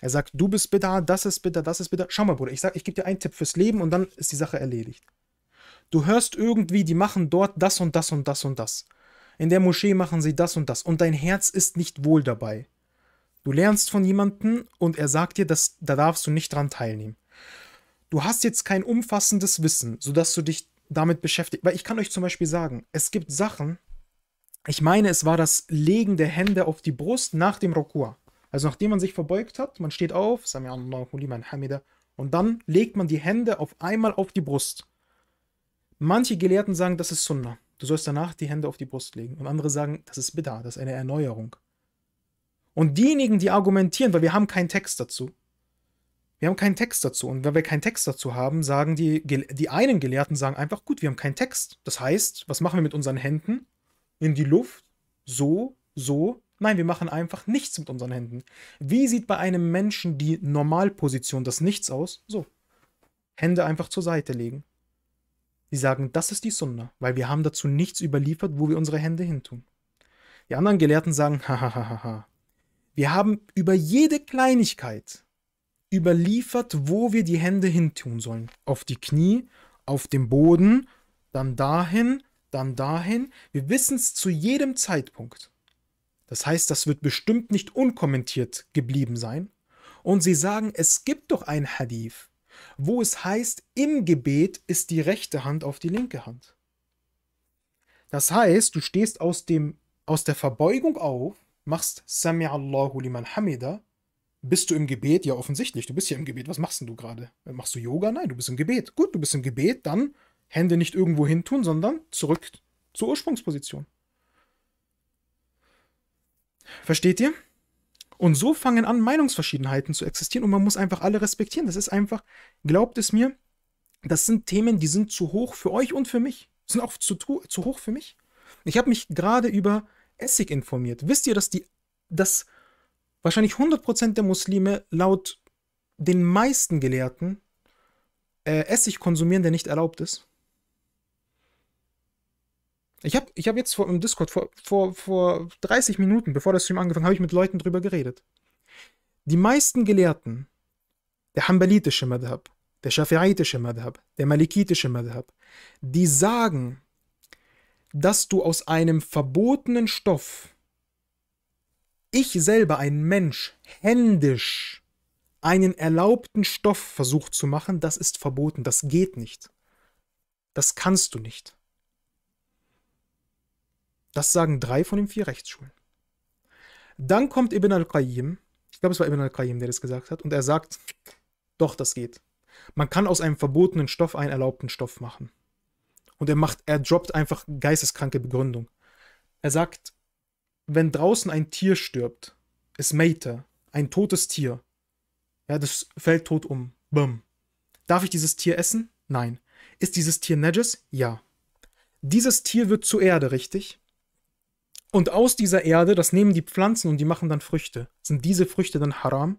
Er sagt, du bist bitter, das ist bitter, das ist bitter. Schau mal, Bruder, ich sag, ich gebe dir einen Tipp fürs Leben und dann ist die Sache erledigt. Du hörst irgendwie, die machen dort das und das und das und das. In der Moschee machen sie das und das und dein Herz ist nicht wohl dabei. Du lernst von jemandem und er sagt dir, dass, da darfst du nicht dran teilnehmen. Du hast jetzt kein umfassendes Wissen, sodass du dich damit beschäftigst. Weil ich kann euch zum Beispiel sagen, es gibt Sachen, ich meine, es war das Legen der Hände auf die Brust nach dem Rukua. Also nachdem man sich verbeugt hat, man steht auf, und dann legt man die Hände auf einmal auf die Brust. Manche Gelehrten sagen, das ist Sunnah. Du sollst danach die Hände auf die Brust legen. Und andere sagen, das ist Bid'ah, das ist eine Erneuerung. Und diejenigen, die argumentieren, weil wir haben keinen Text dazu, wir haben keinen Text dazu. Und wenn wir keinen Text dazu haben, sagen die, die einen Gelehrten sagen einfach, gut, wir haben keinen Text. Das heißt, was machen wir mit unseren Händen? in die Luft, so, so. Nein, wir machen einfach nichts mit unseren Händen. Wie sieht bei einem Menschen die Normalposition das Nichts aus? So. Hände einfach zur Seite legen. Sie sagen, das ist die Sunna, weil wir haben dazu nichts überliefert, wo wir unsere Hände hintun. Die anderen Gelehrten sagen, hahaha. Wir haben über jede Kleinigkeit überliefert, wo wir die Hände hintun sollen. Auf die Knie, auf den Boden, dann dahin, dann dahin, wir wissen es zu jedem Zeitpunkt. Das heißt, das wird bestimmt nicht unkommentiert geblieben sein. Und sie sagen, es gibt doch ein Hadith, wo es heißt, im Gebet ist die rechte Hand auf die linke Hand. Das heißt, du stehst aus, dem, aus der Verbeugung auf, machst Sami Allahu liman hamida, bist du im Gebet? Ja, offensichtlich, du bist ja im Gebet. Was machst denn du gerade? Machst du Yoga? Nein, du bist im Gebet. Gut, du bist im Gebet, dann Hände nicht irgendwo hin tun, sondern zurück zur Ursprungsposition. Versteht ihr? Und so fangen an, Meinungsverschiedenheiten zu existieren und man muss einfach alle respektieren. Das ist einfach, glaubt es mir, das sind Themen, die sind zu hoch für euch und für mich. Sind auch zu, zu hoch für mich. Ich habe mich gerade über Essig informiert. Wisst ihr, dass die, dass wahrscheinlich 100% der Muslime laut den meisten Gelehrten äh, Essig konsumieren, der nicht erlaubt ist? Ich habe ich hab jetzt vor, im Discord vor, vor, vor 30 Minuten, bevor der Stream angefangen, habe ich mit Leuten drüber geredet. Die meisten Gelehrten, der Hanbalitische Madhab, der Schafi'itische Madhab, der Malikitische Madhab, die sagen, dass du aus einem verbotenen Stoff, ich selber, ein Mensch, händisch einen erlaubten Stoff versucht zu machen, das ist verboten, das geht nicht. Das kannst du nicht. Das sagen drei von den vier Rechtsschulen. Dann kommt Ibn al-Qayyim, ich glaube, es war Ibn al-Qayyim, der das gesagt hat, und er sagt, doch, das geht. Man kann aus einem verbotenen Stoff einen erlaubten Stoff machen. Und er macht, er droppt einfach geisteskranke Begründung. Er sagt, wenn draußen ein Tier stirbt, ist Mater, ein totes Tier. Ja, das fällt tot um. Bumm. Darf ich dieses Tier essen? Nein. Ist dieses Tier Nedges? Ja. Dieses Tier wird zur Erde, richtig? Und aus dieser Erde, das nehmen die Pflanzen und die machen dann Früchte. Sind diese Früchte dann haram?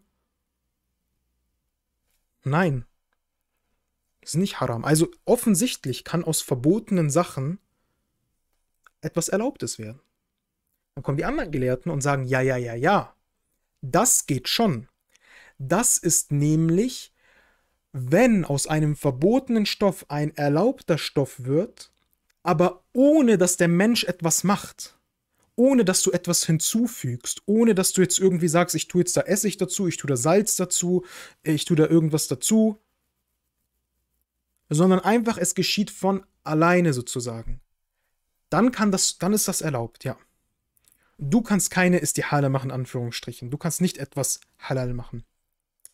Nein. Ist nicht haram. Also offensichtlich kann aus verbotenen Sachen etwas Erlaubtes werden. Dann kommen die anderen Gelehrten und sagen, ja, ja, ja, ja. Das geht schon. Das ist nämlich, wenn aus einem verbotenen Stoff ein erlaubter Stoff wird, aber ohne dass der Mensch etwas macht ohne dass du etwas hinzufügst, ohne dass du jetzt irgendwie sagst, ich tue jetzt da Essig dazu, ich tue da Salz dazu, ich tue da irgendwas dazu, sondern einfach es geschieht von alleine sozusagen. Dann kann das, dann ist das erlaubt, ja. Du kannst keine Istihale machen, Anführungsstrichen. Du kannst nicht etwas halal machen.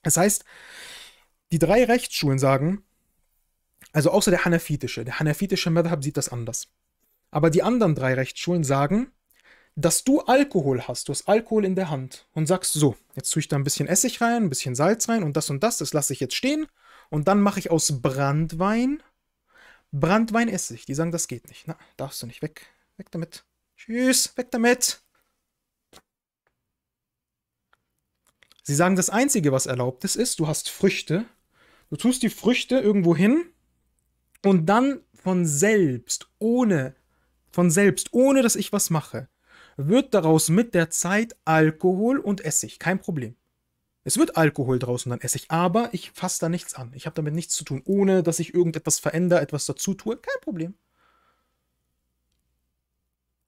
Das heißt, die drei Rechtsschulen sagen, also außer der Hanafitische, der Hanafitische Madhab sieht das anders. Aber die anderen drei Rechtsschulen sagen, dass du Alkohol hast, du hast Alkohol in der Hand und sagst so, jetzt tue ich da ein bisschen Essig rein, ein bisschen Salz rein und das und das, das lasse ich jetzt stehen und dann mache ich aus Brandwein Brandweinessig. Die sagen, das geht nicht. Na, darfst du nicht. Weg. Weg damit. Tschüss. Weg damit. Sie sagen, das Einzige, was erlaubt ist, ist, du hast Früchte. Du tust die Früchte irgendwo hin und dann von selbst, ohne, von selbst, ohne dass ich was mache, wird daraus mit der Zeit Alkohol und Essig. Kein Problem. Es wird Alkohol draus und dann Essig, aber ich fasse da nichts an. Ich habe damit nichts zu tun, ohne dass ich irgendetwas verändere, etwas dazu tue. Kein Problem.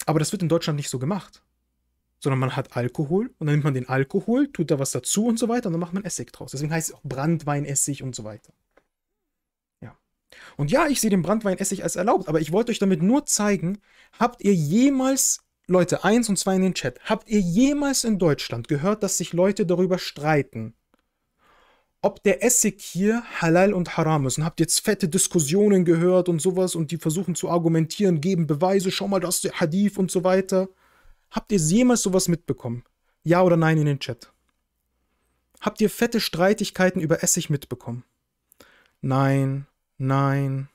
Aber das wird in Deutschland nicht so gemacht. Sondern man hat Alkohol und dann nimmt man den Alkohol, tut da was dazu und so weiter und dann macht man Essig draus. Deswegen heißt es auch Brandweinessig und so weiter. Und ja, ich sehe den Brandweinessig als erlaubt, aber ich wollte euch damit nur zeigen, habt ihr jemals Leute, eins und zwei in den Chat. Habt ihr jemals in Deutschland gehört, dass sich Leute darüber streiten, ob der Essig hier halal und haram ist? Und habt jetzt fette Diskussionen gehört und sowas und die versuchen zu argumentieren, geben Beweise, schau mal, das ist der Hadith und so weiter. Habt ihr jemals sowas mitbekommen? Ja oder nein in den Chat? Habt ihr fette Streitigkeiten über Essig mitbekommen? Nein, nein.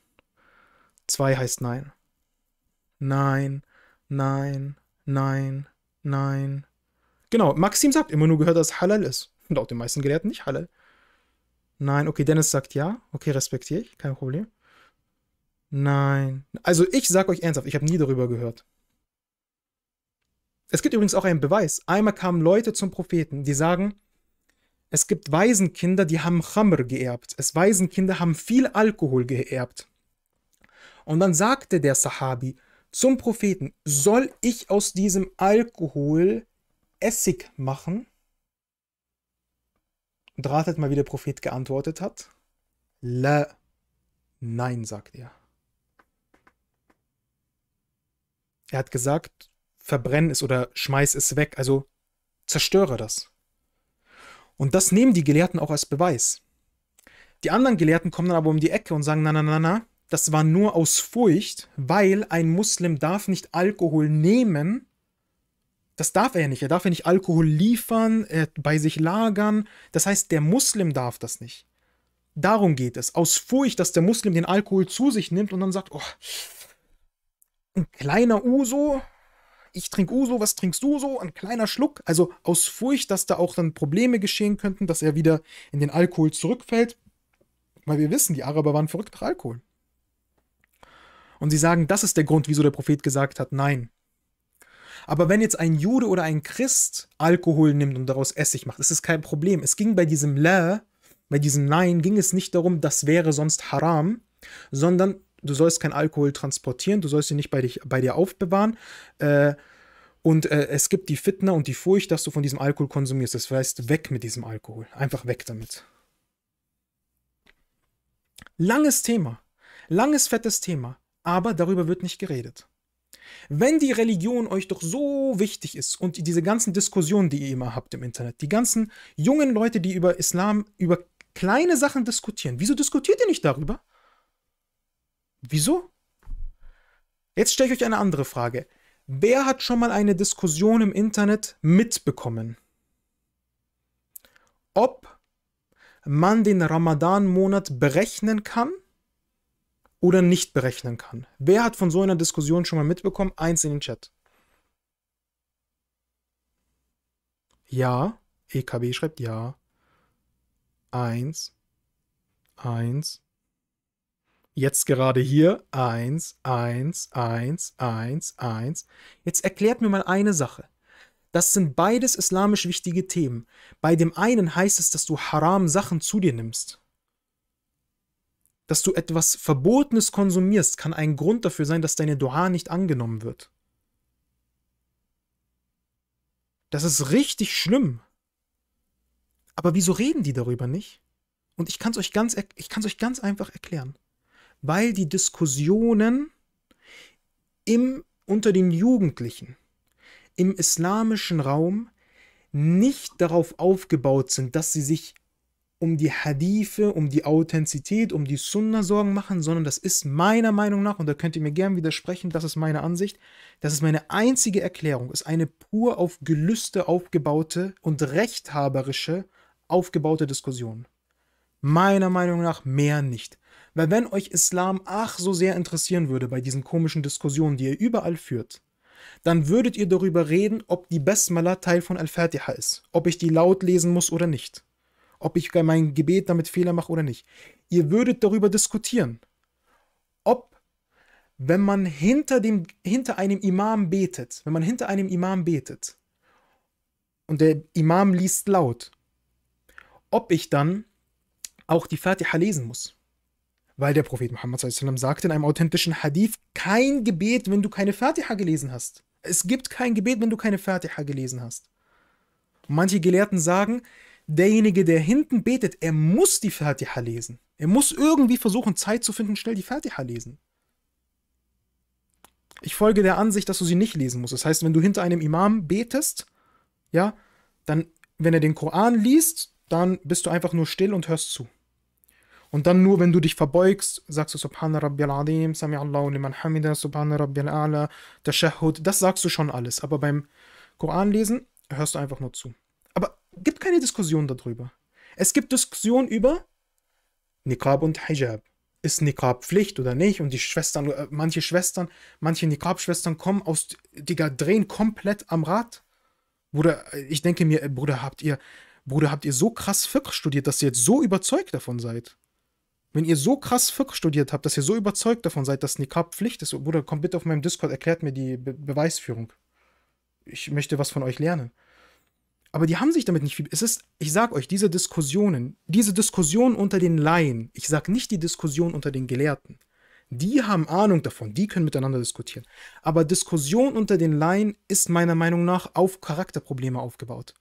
Zwei heißt nein. Nein nein, nein, nein. Genau, Maxim sagt immer nur gehört, dass es halal ist. Und auch den meisten Gelehrten nicht halal. Nein, okay, Dennis sagt ja. Okay, respektiere ich, kein Problem. Nein. Also ich sage euch ernsthaft, ich habe nie darüber gehört. Es gibt übrigens auch einen Beweis. Einmal kamen Leute zum Propheten, die sagen, es gibt Waisenkinder, die haben Chamr geerbt. Es Waisenkinder haben viel Alkohol geerbt. Und dann sagte der Sahabi, zum Propheten, soll ich aus diesem Alkohol Essig machen? Und ratet mal, wie der Prophet geantwortet hat. La. Nein, sagt er. Er hat gesagt, verbrenn es oder schmeiß es weg, also zerstöre das. Und das nehmen die Gelehrten auch als Beweis. Die anderen Gelehrten kommen dann aber um die Ecke und sagen, na, na, na, na, das war nur aus Furcht, weil ein Muslim darf nicht Alkohol nehmen. Das darf er nicht. Er darf ja nicht Alkohol liefern, bei sich lagern. Das heißt, der Muslim darf das nicht. Darum geht es. Aus Furcht, dass der Muslim den Alkohol zu sich nimmt und dann sagt, oh, ein kleiner Uso, ich trinke Uso, was trinkst du so? Ein kleiner Schluck. Also aus Furcht, dass da auch dann Probleme geschehen könnten, dass er wieder in den Alkohol zurückfällt. Weil wir wissen, die Araber waren verrückt nach Alkohol. Und sie sagen, das ist der Grund, wieso der Prophet gesagt hat, nein. Aber wenn jetzt ein Jude oder ein Christ Alkohol nimmt und daraus Essig macht, ist es kein Problem. Es ging bei diesem La, bei diesem Nein, ging es nicht darum, das wäre sonst haram, sondern du sollst kein Alkohol transportieren, du sollst ihn nicht bei, dich, bei dir aufbewahren. Äh, und äh, es gibt die Fitna und die Furcht, dass du von diesem Alkohol konsumierst. Das heißt, weg mit diesem Alkohol. Einfach weg damit. Langes Thema. Langes, fettes Thema aber darüber wird nicht geredet. Wenn die Religion euch doch so wichtig ist und diese ganzen Diskussionen, die ihr immer habt im Internet, die ganzen jungen Leute, die über Islam, über kleine Sachen diskutieren, wieso diskutiert ihr nicht darüber? Wieso? Jetzt stelle ich euch eine andere Frage. Wer hat schon mal eine Diskussion im Internet mitbekommen? Ob man den Ramadan-Monat berechnen kann oder nicht berechnen kann. Wer hat von so einer Diskussion schon mal mitbekommen? Eins in den Chat. Ja. EKB schreibt ja. Eins. Eins. Jetzt gerade hier. Eins, eins, eins, eins, eins. Jetzt erklärt mir mal eine Sache. Das sind beides islamisch wichtige Themen. Bei dem einen heißt es, dass du haram Sachen zu dir nimmst dass du etwas Verbotenes konsumierst, kann ein Grund dafür sein, dass deine Dua nicht angenommen wird. Das ist richtig schlimm. Aber wieso reden die darüber nicht? Und ich kann es euch, ganz, ich euch ganz einfach erklären. Weil die Diskussionen im, unter den Jugendlichen im islamischen Raum nicht darauf aufgebaut sind, dass sie sich um die Hadithe, um die Authentizität, um die Sunna Sorgen machen, sondern das ist meiner Meinung nach, und da könnt ihr mir gern widersprechen, das ist meine Ansicht, das ist meine einzige Erklärung, ist eine pur auf Gelüste aufgebaute und rechthaberische aufgebaute Diskussion. Meiner Meinung nach mehr nicht. Weil wenn euch Islam ach so sehr interessieren würde bei diesen komischen Diskussionen, die ihr überall führt, dann würdet ihr darüber reden, ob die Besmala Teil von Al-Fatiha ist, ob ich die laut lesen muss oder nicht ob ich mein Gebet damit Fehler mache oder nicht. Ihr würdet darüber diskutieren, ob, wenn man hinter, dem, hinter einem Imam betet, wenn man hinter einem Imam betet und der Imam liest laut, ob ich dann auch die Fatiha lesen muss. Weil der Prophet Muhammad sagte in einem authentischen Hadith, kein Gebet, wenn du keine Fatiha gelesen hast. Es gibt kein Gebet, wenn du keine Fatiha gelesen hast. Und manche Gelehrten sagen, derjenige, der hinten betet, er muss die Fatiha lesen. Er muss irgendwie versuchen, Zeit zu finden, schnell die Fatiha lesen. Ich folge der Ansicht, dass du sie nicht lesen musst. Das heißt, wenn du hinter einem Imam betest, ja, dann, wenn er den Koran liest, dann bist du einfach nur still und hörst zu. Und dann nur, wenn du dich verbeugst, sagst du Subhana Rabbil Adim, Sami Allahu liman hamida, Subhana Rabbil Ala, Tashahud, das sagst du schon alles. Aber beim Koran lesen, hörst du einfach nur zu gibt keine Diskussion darüber. Es gibt Diskussionen über Niqab und Hijab. Ist Niqab Pflicht oder nicht? Und die Schwestern, äh, manche Schwestern, manche Niqab-Schwestern kommen aus, die drehen komplett am Rad. Bruder, äh, ich denke mir, äh, Bruder, habt ihr, Bruder, habt ihr so krass Fiqh studiert, dass ihr jetzt so überzeugt davon seid? Wenn ihr so krass Fiqh studiert habt, dass ihr so überzeugt davon seid, dass Niqab Pflicht ist, Bruder, kommt bitte auf meinem Discord, erklärt mir die Be Beweisführung. Ich möchte was von euch lernen. Aber die haben sich damit nicht viel. Es ist, ich sag euch, diese Diskussionen, diese Diskussion unter den Laien, ich sag nicht die Diskussion unter den Gelehrten. Die haben Ahnung davon, die können miteinander diskutieren. Aber Diskussion unter den Laien ist meiner Meinung nach auf Charakterprobleme aufgebaut.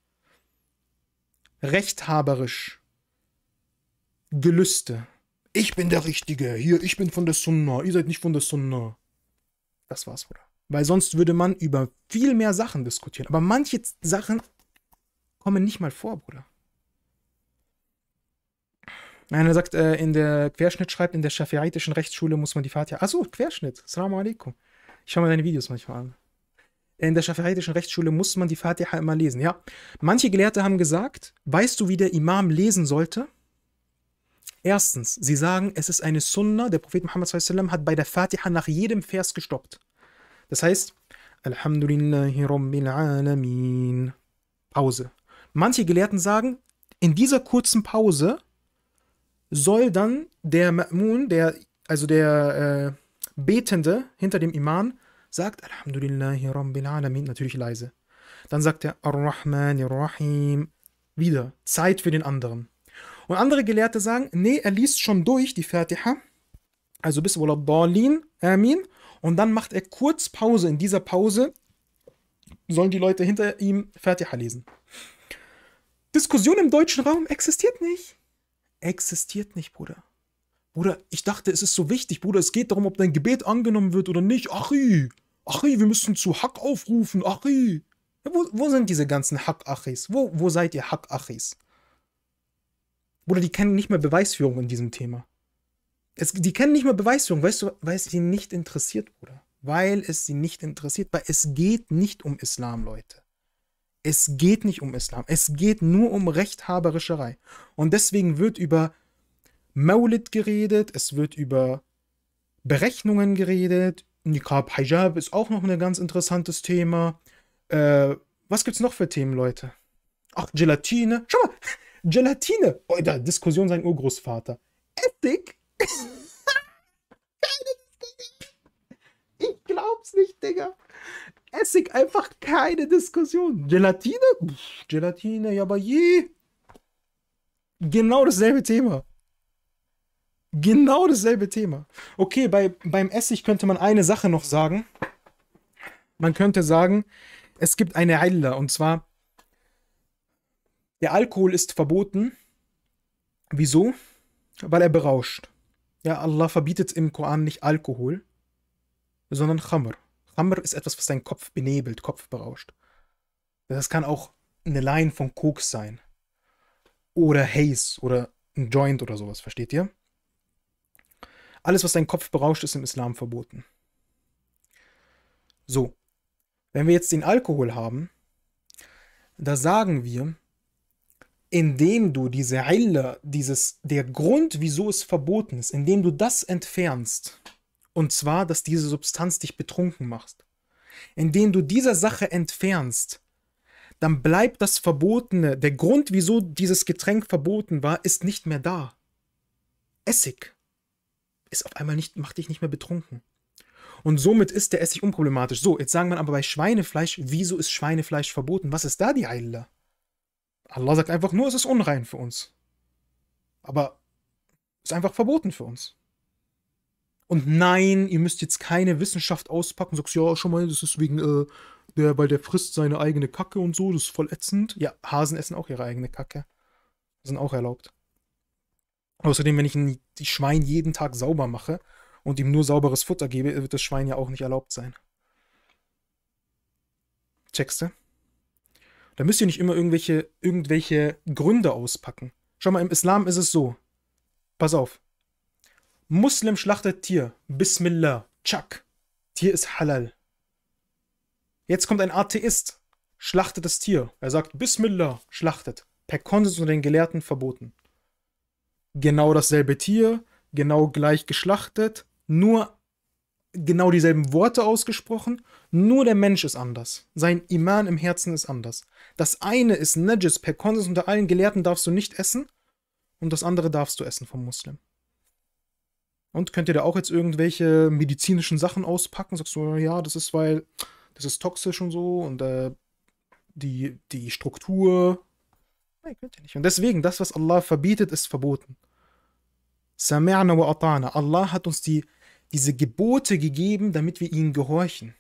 Rechthaberisch. Gelüste. Ich bin der Richtige, hier, ich bin von der Sunna, ihr seid nicht von der Sunna. Das war's, Bruder. Weil sonst würde man über viel mehr Sachen diskutieren. Aber manche Sachen kommen nicht mal vor, Bruder. Einer sagt, äh, in der Querschnitt schreibt, in der schafiaitischen Rechtsschule muss man die Fatiha. Achso, Querschnitt. Assalamu alaikum. Ich schaue mir deine Videos manchmal an. In der schafiaitischen Rechtsschule muss man die Fatiha halt immer lesen. Ja, manche Gelehrte haben gesagt, weißt du, wie der Imam lesen sollte? Erstens, sie sagen, es ist eine Sunna. Der Prophet Muhammad sallam, hat bei der Fatiha nach jedem Vers gestoppt. Das heißt, Alhamdulillahi Rabbil Alamin. Pause. Manche Gelehrten sagen, in dieser kurzen Pause soll dann der Ma'mun, der, also der äh, Betende hinter dem Iman, sagt Alhamdulillahi Rabbil Alamin, natürlich leise. Dann sagt er Ar-Rahman, Ar-Rahim, wieder, Zeit für den anderen. Und andere Gelehrte sagen, nee, er liest schon durch die Fatiha, also bis Dalin, Amin, und dann macht er kurz Pause. In dieser Pause sollen die Leute hinter ihm Fatiha lesen. Diskussion im deutschen Raum existiert nicht. Existiert nicht, Bruder. Bruder, ich dachte, es ist so wichtig, Bruder, es geht darum, ob dein Gebet angenommen wird oder nicht. Achi, Achi, wir müssen zu Hack aufrufen, Achi. Wo, wo sind diese ganzen Hack-Achis? Wo, wo seid ihr Hack-Achis? Bruder, die kennen nicht mehr Beweisführung in diesem Thema. Es, die kennen nicht mehr Beweisführung, weißt du, weil es sie nicht interessiert, Bruder. Weil es sie nicht interessiert, weil es geht nicht um Islam, Leute. Es geht nicht um Islam. Es geht nur um Rechthaberischerei. Und deswegen wird über Maulid geredet, es wird über Berechnungen geredet. Niqab, Hijab ist auch noch ein ganz interessantes Thema. Äh, was es noch für Themen, Leute? Ach, Gelatine. Schau mal, <laughs> Gelatine. Oh, da, Diskussion sein Urgroßvater. Ethik? <laughs> Keine Diskussion. Ich glaub's nicht, Digga. Essig einfach keine Diskussion. Gelatine? Pff, Gelatine, ja, aber je. Genau dasselbe Thema. Genau dasselbe Thema. Okay, bei, beim Essig könnte man eine Sache noch sagen. Man könnte sagen, es gibt eine Illa, und zwar, der Alkohol ist verboten. Wieso? Weil er berauscht. Ja, Allah verbietet im Koran nicht Alkohol, sondern Khamr. Hammer ist etwas, was deinen Kopf benebelt, Kopf berauscht. Das kann auch eine Line von Koks sein. Oder Haze oder ein Joint oder sowas, versteht ihr? Alles, was deinen Kopf berauscht, ist im Islam verboten. So, wenn wir jetzt den Alkohol haben, da sagen wir, indem du diese Illa, dieses, der Grund, wieso es verboten ist, indem du das entfernst, und zwar, dass diese Substanz dich betrunken macht. Indem du dieser Sache entfernst, dann bleibt das Verbotene, der Grund, wieso dieses Getränk verboten war, ist nicht mehr da. Essig ist auf einmal nicht, macht dich nicht mehr betrunken. Und somit ist der Essig unproblematisch. So, jetzt sagen wir aber bei Schweinefleisch, wieso ist Schweinefleisch verboten? Was ist da die Eile? Allah sagt einfach nur, es ist unrein für uns. Aber es ist einfach verboten für uns. Und nein, ihr müsst jetzt keine Wissenschaft auspacken. Sagst, ja, schon mal, das ist wegen, äh, der, weil der frisst seine eigene Kacke und so, das ist voll ätzend. Ja, Hasen essen auch ihre eigene Kacke. Sind auch erlaubt. Außerdem, wenn ich ein Schwein jeden Tag sauber mache und ihm nur sauberes Futter gebe, wird das Schwein ja auch nicht erlaubt sein. Checkste? Da müsst ihr nicht immer irgendwelche, irgendwelche Gründe auspacken. Schau mal, im Islam ist es so. Pass auf. Muslim schlachtet Tier. Bismillah. Chuck. Tier ist halal. Jetzt kommt ein Atheist, schlachtet das Tier. Er sagt Bismillah, schlachtet. Per Konsens unter den Gelehrten verboten. Genau dasselbe Tier, genau gleich geschlachtet, nur genau dieselben Worte ausgesprochen, nur der Mensch ist anders. Sein Iman im Herzen ist anders. Das eine ist Najis, per Konsens unter allen Gelehrten darfst du nicht essen und das andere darfst du essen vom Muslim. Und könnt ihr da auch jetzt irgendwelche medizinischen Sachen auspacken? Sagst du, ja, das ist, weil das ist toxisch und so und äh, die, die Struktur. Nein, könnt ihr nicht. Und deswegen, das, was Allah verbietet, ist verboten. Sami'na wa atana. Allah hat uns die, diese Gebote gegeben, damit wir ihnen gehorchen.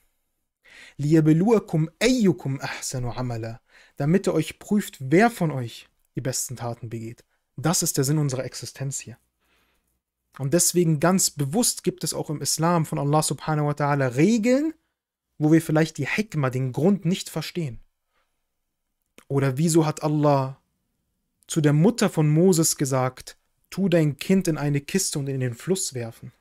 Liyabluakum ayyukum ahsanu amala. Damit er euch prüft, wer von euch die besten Taten begeht. Das ist der Sinn unserer Existenz hier. Und deswegen ganz bewusst gibt es auch im Islam von Allah subhanahu wa ta'ala Regeln, wo wir vielleicht die Hikmah, den Grund nicht verstehen. Oder wieso hat Allah zu der Mutter von Moses gesagt, tu dein Kind in eine Kiste und in den Fluss werfen?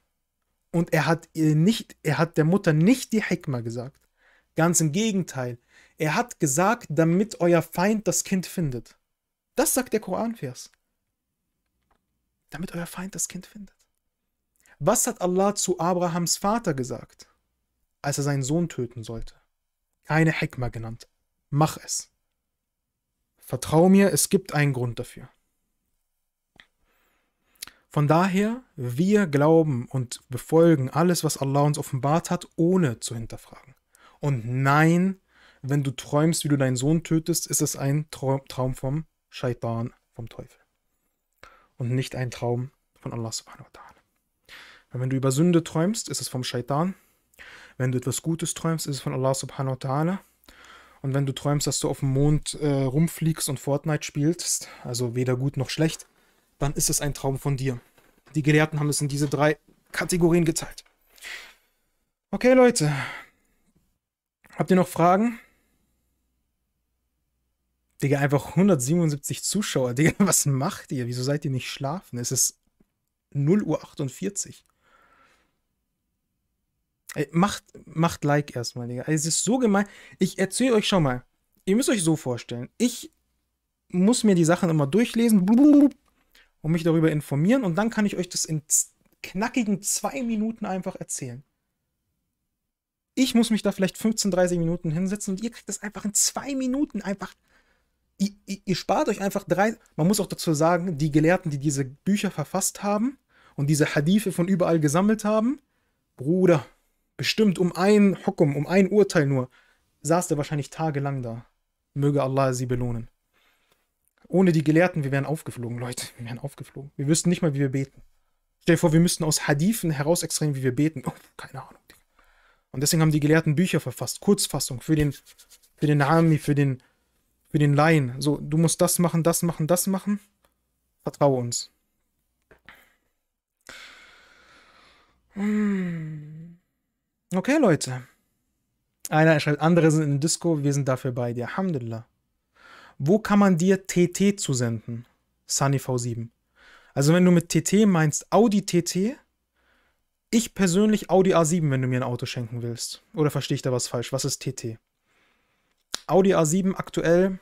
Und er hat ihr nicht, er hat der Mutter nicht die Hikmah gesagt. Ganz im Gegenteil, er hat gesagt, damit euer Feind das Kind findet. Das sagt der Koranvers. Damit euer Feind das Kind findet. Was hat Allah zu Abrahams Vater gesagt, als er seinen Sohn töten sollte? Keine Hekma genannt. Mach es. Vertrau mir, es gibt einen Grund dafür. Von daher, wir glauben und befolgen alles, was Allah uns offenbart hat, ohne zu hinterfragen. Und nein, wenn du träumst, wie du deinen Sohn tötest, ist es ein Traum vom Scheitan, vom Teufel. Und nicht ein Traum von Allah subhanahu wa ta'ala. Wenn du über Sünde träumst, ist es vom Shaitan. Wenn du etwas Gutes träumst, ist es von Allah subhanahu wa ta'ala. Und wenn du träumst, dass du auf dem Mond äh, rumfliegst und Fortnite spielst, also weder gut noch schlecht, dann ist es ein Traum von dir. Die Gelehrten haben es in diese drei Kategorien geteilt. Okay, Leute. Habt ihr noch Fragen? Digga, einfach 177 Zuschauer. Digga, <laughs> was macht ihr? Wieso seid ihr nicht schlafen? Es ist 0.48 Uhr. 48. Ey, macht, macht Like erstmal, Digga. Es ist so gemein. Ich erzähle euch schon mal. Ihr müsst euch so vorstellen. Ich muss mir die Sachen immer durchlesen und mich darüber informieren und dann kann ich euch das in knackigen zwei Minuten einfach erzählen. Ich muss mich da vielleicht 15, 30 Minuten hinsetzen und ihr kriegt das einfach in zwei Minuten einfach. Ihr, ihr, ihr spart euch einfach drei. Man muss auch dazu sagen, die Gelehrten, die diese Bücher verfasst haben und diese Hadithe von überall gesammelt haben, Bruder, Bestimmt um ein Hukum, um ein Urteil nur, saß er wahrscheinlich tagelang da. Möge Allah sie belohnen. Ohne die Gelehrten, wir wären aufgeflogen, Leute. Wir wären aufgeflogen. Wir wüssten nicht mal, wie wir beten. Stell dir vor, wir müssten aus Hadithen heraus extrahieren, wie wir beten. Oh, keine Ahnung. Und deswegen haben die Gelehrten Bücher verfasst, Kurzfassung für den, für den Ami, für den, für den Laien. So, du musst das machen, das machen, das machen. Vertraue uns. Hmm. Okay, Leute. Einer schreibt, andere sind in Disco, wir sind dafür bei dir. Alhamdulillah. Wo kann man dir TT zusenden? Sunny V7. Also wenn du mit TT meinst Audi TT, ich persönlich Audi A7, wenn du mir ein Auto schenken willst. Oder verstehe ich da was falsch? Was ist TT? Audi A7 aktuell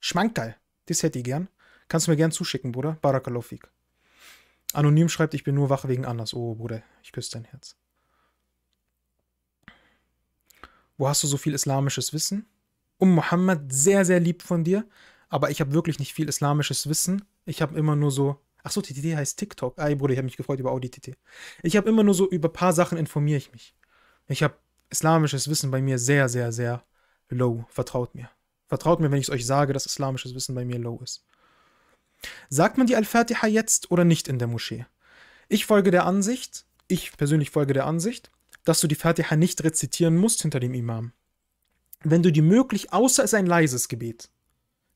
schmankerl. Das hätte ich gern. Kannst du mir gern zuschicken, Bruder. Barakalofik. Anonym schreibt, ich bin nur wach wegen anders. Oh, Bruder, ich küsse dein Herz. Wo hast du so viel islamisches Wissen? Um Muhammad, sehr, sehr lieb von dir, aber ich habe wirklich nicht viel islamisches Wissen. Ich habe immer nur so. Ach so, TTT heißt TikTok. Ey, Bruder, ich habe mich gefreut über Audi TT. Ich habe immer nur so über ein paar Sachen informiere ich mich. Ich habe islamisches Wissen bei mir sehr, sehr, sehr low. Vertraut mir. Vertraut mir, wenn ich es euch sage, dass islamisches Wissen bei mir low ist. Sagt man die Al-Fatiha jetzt oder nicht in der Moschee? Ich folge der Ansicht, ich persönlich folge der Ansicht, dass du die Fatiha nicht rezitieren musst hinter dem Imam. Wenn du die möglich, außer es ist ein leises Gebet.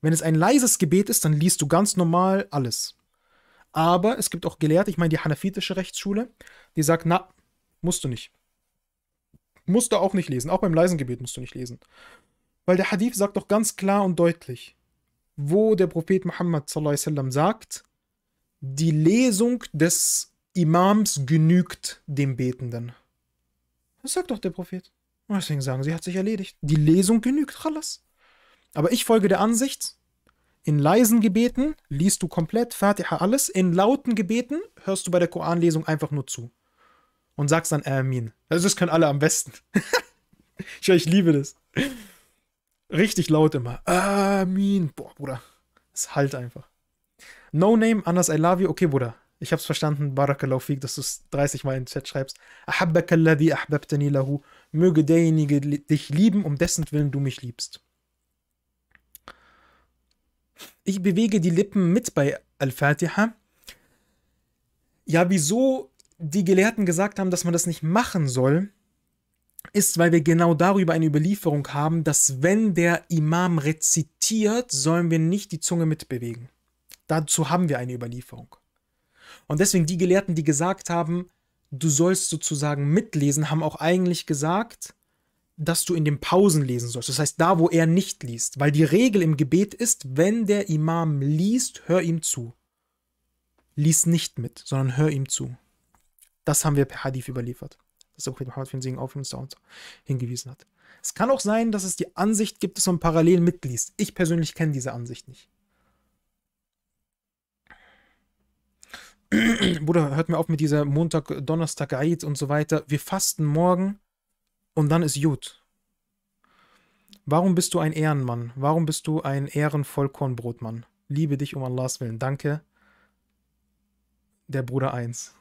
Wenn es ein leises Gebet ist, dann liest du ganz normal alles. Aber es gibt auch Gelehrte, ich meine die hanafitische Rechtsschule, die sagt, na, musst du nicht. Musst du auch nicht lesen. Auch beim leisen Gebet musst du nicht lesen. Weil der Hadith sagt doch ganz klar und deutlich, wo der Prophet Muhammad sallam, sagt, die Lesung des Imams genügt dem Betenden. Das sagt doch der Prophet. Und deswegen sagen sie, hat sich erledigt. Die Lesung genügt, Chalas. Aber ich folge der Ansicht, in leisen Gebeten liest du komplett Fatiha alles, in lauten Gebeten hörst du bei der Koranlesung einfach nur zu. Und sagst dann Amin. Also das können alle am besten. <laughs> ich, ich liebe das. Richtig laut immer. Amin. Boah, Bruder. Es halt einfach. No Name, anders I love you. Okay, Bruder. Ich hab's verstanden, Barakallahu fiq, dass du es 30 Mal in den Chat schreibst. Ahabbaka ahbabtani lahu. Möge derjenige dich lieben, um dessen Willen du mich liebst. Ich bewege die Lippen mit bei Al-Fatiha. Ja, wieso die Gelehrten gesagt haben, dass man das nicht machen soll, ist, weil wir genau darüber eine Überlieferung haben, dass wenn der Imam rezitiert, sollen wir nicht die Zunge mitbewegen. Dazu haben wir eine Überlieferung. Und deswegen die Gelehrten, die gesagt haben, du sollst sozusagen mitlesen, haben auch eigentlich gesagt, dass du in den Pausen lesen sollst. Das heißt, da, wo er nicht liest. Weil die Regel im Gebet ist, wenn der Imam liest, hör ihm zu. Lies nicht mit, sondern hör ihm zu. Das haben wir per Hadith überliefert. Das ist auch Muhammad für den Segen auf uns hingewiesen hat. Es kann auch sein, dass es die Ansicht gibt, dass man parallel mitliest. Ich persönlich kenne diese Ansicht nicht. <clears throat> Bruder, hört mir auf mit dieser Montag, Donnerstag, Eid und so weiter. Wir fasten morgen und dann ist Jud. Warum bist du ein Ehrenmann? Warum bist du ein Ehrenvollkornbrotmann? Liebe dich um Allahs Willen. Danke, der Bruder 1.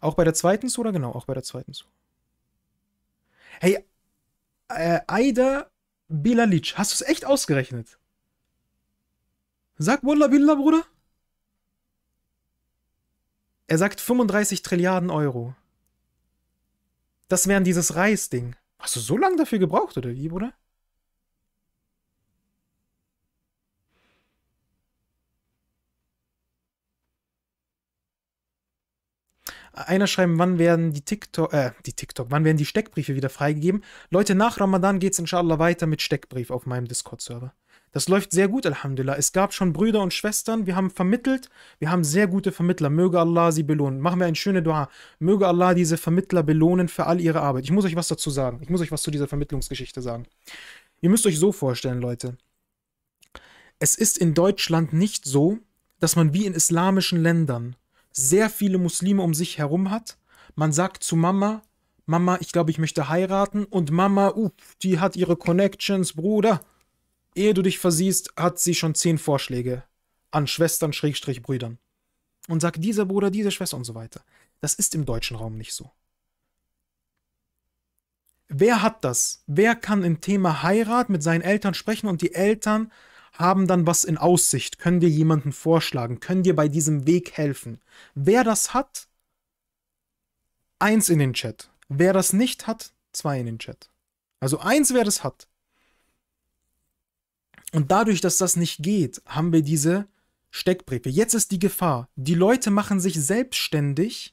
Auch bei der zweiten Sura? Genau, auch bei der zweiten Sura. Hey, äh, Aida Bilalic, hast du es echt ausgerechnet? Sag Wallah Billah, Bruder. Er sagt 35 Trilliarden Euro. Das wären dieses Reisding. Hast du so lange dafür gebraucht, oder wie, Bruder? Einer schreiben, wann werden die TikTok, äh, die TikTok, wann werden die Steckbriefe wieder freigegeben? Leute, nach Ramadan geht's inshallah weiter mit Steckbrief auf meinem Discord-Server. Das läuft sehr gut, Alhamdulillah. Es gab schon Brüder und Schwestern, wir haben vermittelt, wir haben sehr gute Vermittler. Möge Allah sie belohnen. Machen wir eine schöne Dua. Möge Allah diese Vermittler belohnen für all ihre Arbeit. Ich muss euch was dazu sagen. Ich muss euch was zu dieser Vermittlungsgeschichte sagen. Ihr müsst euch so vorstellen, Leute. Es ist in Deutschland nicht so, dass man wie in islamischen Ländern sehr viele Muslime um sich herum hat. Man sagt zu Mama, Mama, ich glaube, ich möchte heiraten. Und Mama, uh, die hat ihre Connections, Bruder. Ehe du dich versiehst, hat sie schon zehn Vorschläge an Schwestern, Schrägstrich, Brüdern. Und sagt, dieser Bruder, diese Schwester und so weiter. Das ist im deutschen Raum nicht so. Wer hat das? Wer kann im Thema Heirat mit seinen Eltern sprechen und die Eltern haben dann was in Aussicht? Können dir jemanden vorschlagen? Können dir bei diesem Weg helfen? Wer das hat, eins in den Chat. Wer das nicht hat, zwei in den Chat. Also eins, wer das hat. Und dadurch, dass das nicht geht, haben wir diese Steckbriefe. Jetzt ist die Gefahr. Die Leute machen sich selbstständig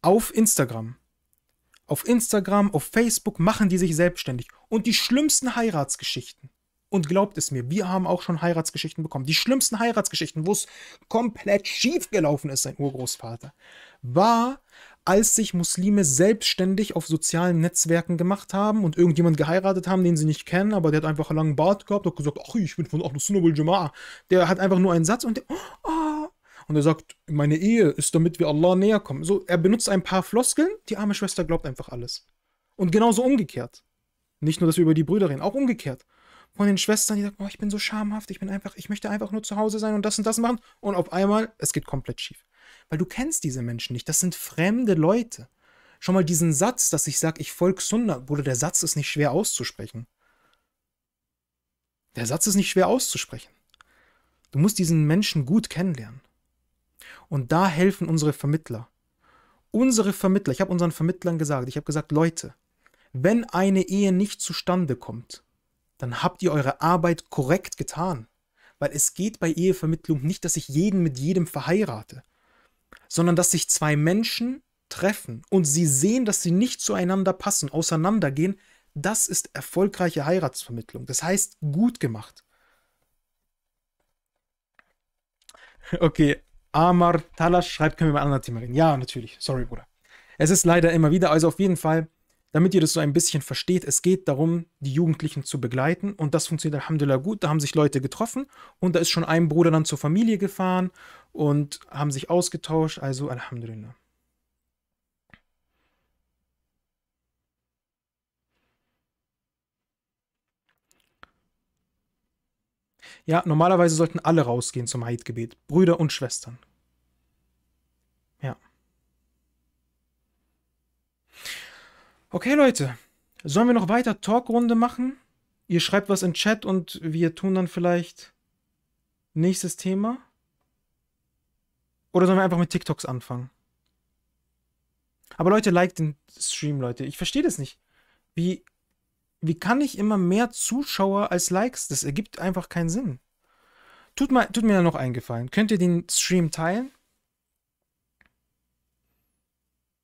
auf Instagram. Auf Instagram, auf Facebook machen die sich selbstständig. Und die schlimmsten Heiratsgeschichten. Und glaubt es mir, wir haben auch schon Heiratsgeschichten bekommen. Die schlimmsten Heiratsgeschichten, wo es komplett schief gelaufen ist, sein Urgroßvater, war, als sich Muslime selbstständig auf sozialen Netzwerken gemacht haben und irgendjemand geheiratet haben, den sie nicht kennen, aber der hat einfach einen langen Bart gehabt und gesagt, ach, ich bin von Ahlus Sunnah wal Jama'a. Der hat einfach nur einen Satz und der, oh, oh, und er sagt, meine Ehe ist, damit wir Allah näher kommen. So, er benutzt ein paar Floskeln, die arme Schwester glaubt einfach alles. Und genauso umgekehrt. Nicht nur, dass wir über die Brüder reden, auch umgekehrt. Von den Schwestern, die sagen, oh, ich bin so schamhaft, ich bin einfach, ich möchte einfach nur zu Hause sein und das und das machen. Und auf einmal, es geht komplett schief weil du kennst diese Menschen nicht. Das sind fremde Leute. Schon mal diesen Satz, dass ich sage, ich folge Sunna, Bruder, der Satz ist nicht schwer auszusprechen. Der Satz ist nicht schwer auszusprechen. Du musst diesen Menschen gut kennenlernen. Und da helfen unsere Vermittler. Unsere Vermittler, ich habe unseren Vermittlern gesagt, ich habe gesagt, Leute, wenn eine Ehe nicht zustande kommt, dann habt ihr eure Arbeit korrekt getan. Weil es geht bei Ehevermittlung nicht, dass ich jeden mit jedem verheirate sondern dass sich zwei Menschen treffen und sie sehen, dass sie nicht zueinander passen, auseinandergehen, das ist erfolgreiche Heiratsvermittlung. Das heißt, gut gemacht. <laughs> Okay, Amar Talas schreibt, können wir mal ein anderes Thema reden. Ja, natürlich. Sorry, Bruder. Es ist leider immer wieder, also auf jeden Fall, damit ihr das so ein bisschen versteht, es geht darum, die Jugendlichen zu begleiten und das funktioniert alhamdulillah gut. Da haben sich Leute getroffen und da ist schon ein Bruder dann zur Familie gefahren und haben sich ausgetauscht, also alhamdulillah. Ja, normalerweise sollten alle rausgehen zum Eidgebet, Brüder und Schwestern. Okay, Leute. Sollen wir noch weiter Talkrunde machen? Ihr schreibt was in Chat und wir tun dann vielleicht nächstes Thema? Oder sollen wir einfach mit TikToks anfangen? Aber Leute, liked den Stream, Leute. Ich verstehe das nicht. Wie, wie kann ich immer mehr Zuschauer als Likes? Das ergibt einfach keinen Sinn. Tut, mal, tut mir noch eingefallen. Könnt ihr den Stream teilen?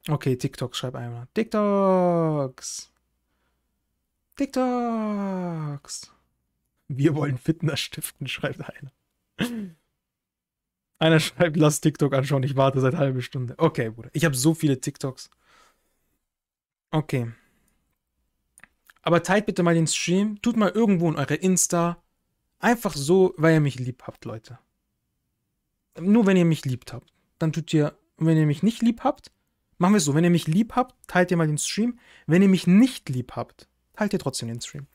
Okay, TikToks schreib einmal. TikToks. TikToks. Wir wollen Fitness stiften, schreibt einer. Einer schreibt, lass TikTok anschauen, ich warte seit halbe Stunde. Okay, Bruder. Ich habe so viele TikToks. Okay. Aber teilt bitte mal den Stream. Tut mal irgendwo in eure Insta. Einfach so, weil ihr mich lieb habt, Leute. Nur wenn ihr mich liebt habt. Dann tut ihr, wenn ihr mich nicht lieb habt, Machen wir es so, wenn ihr mich lieb habt, teilt ihr mal den Stream. Wenn ihr mich nicht lieb habt, teilt ihr trotzdem den Stream.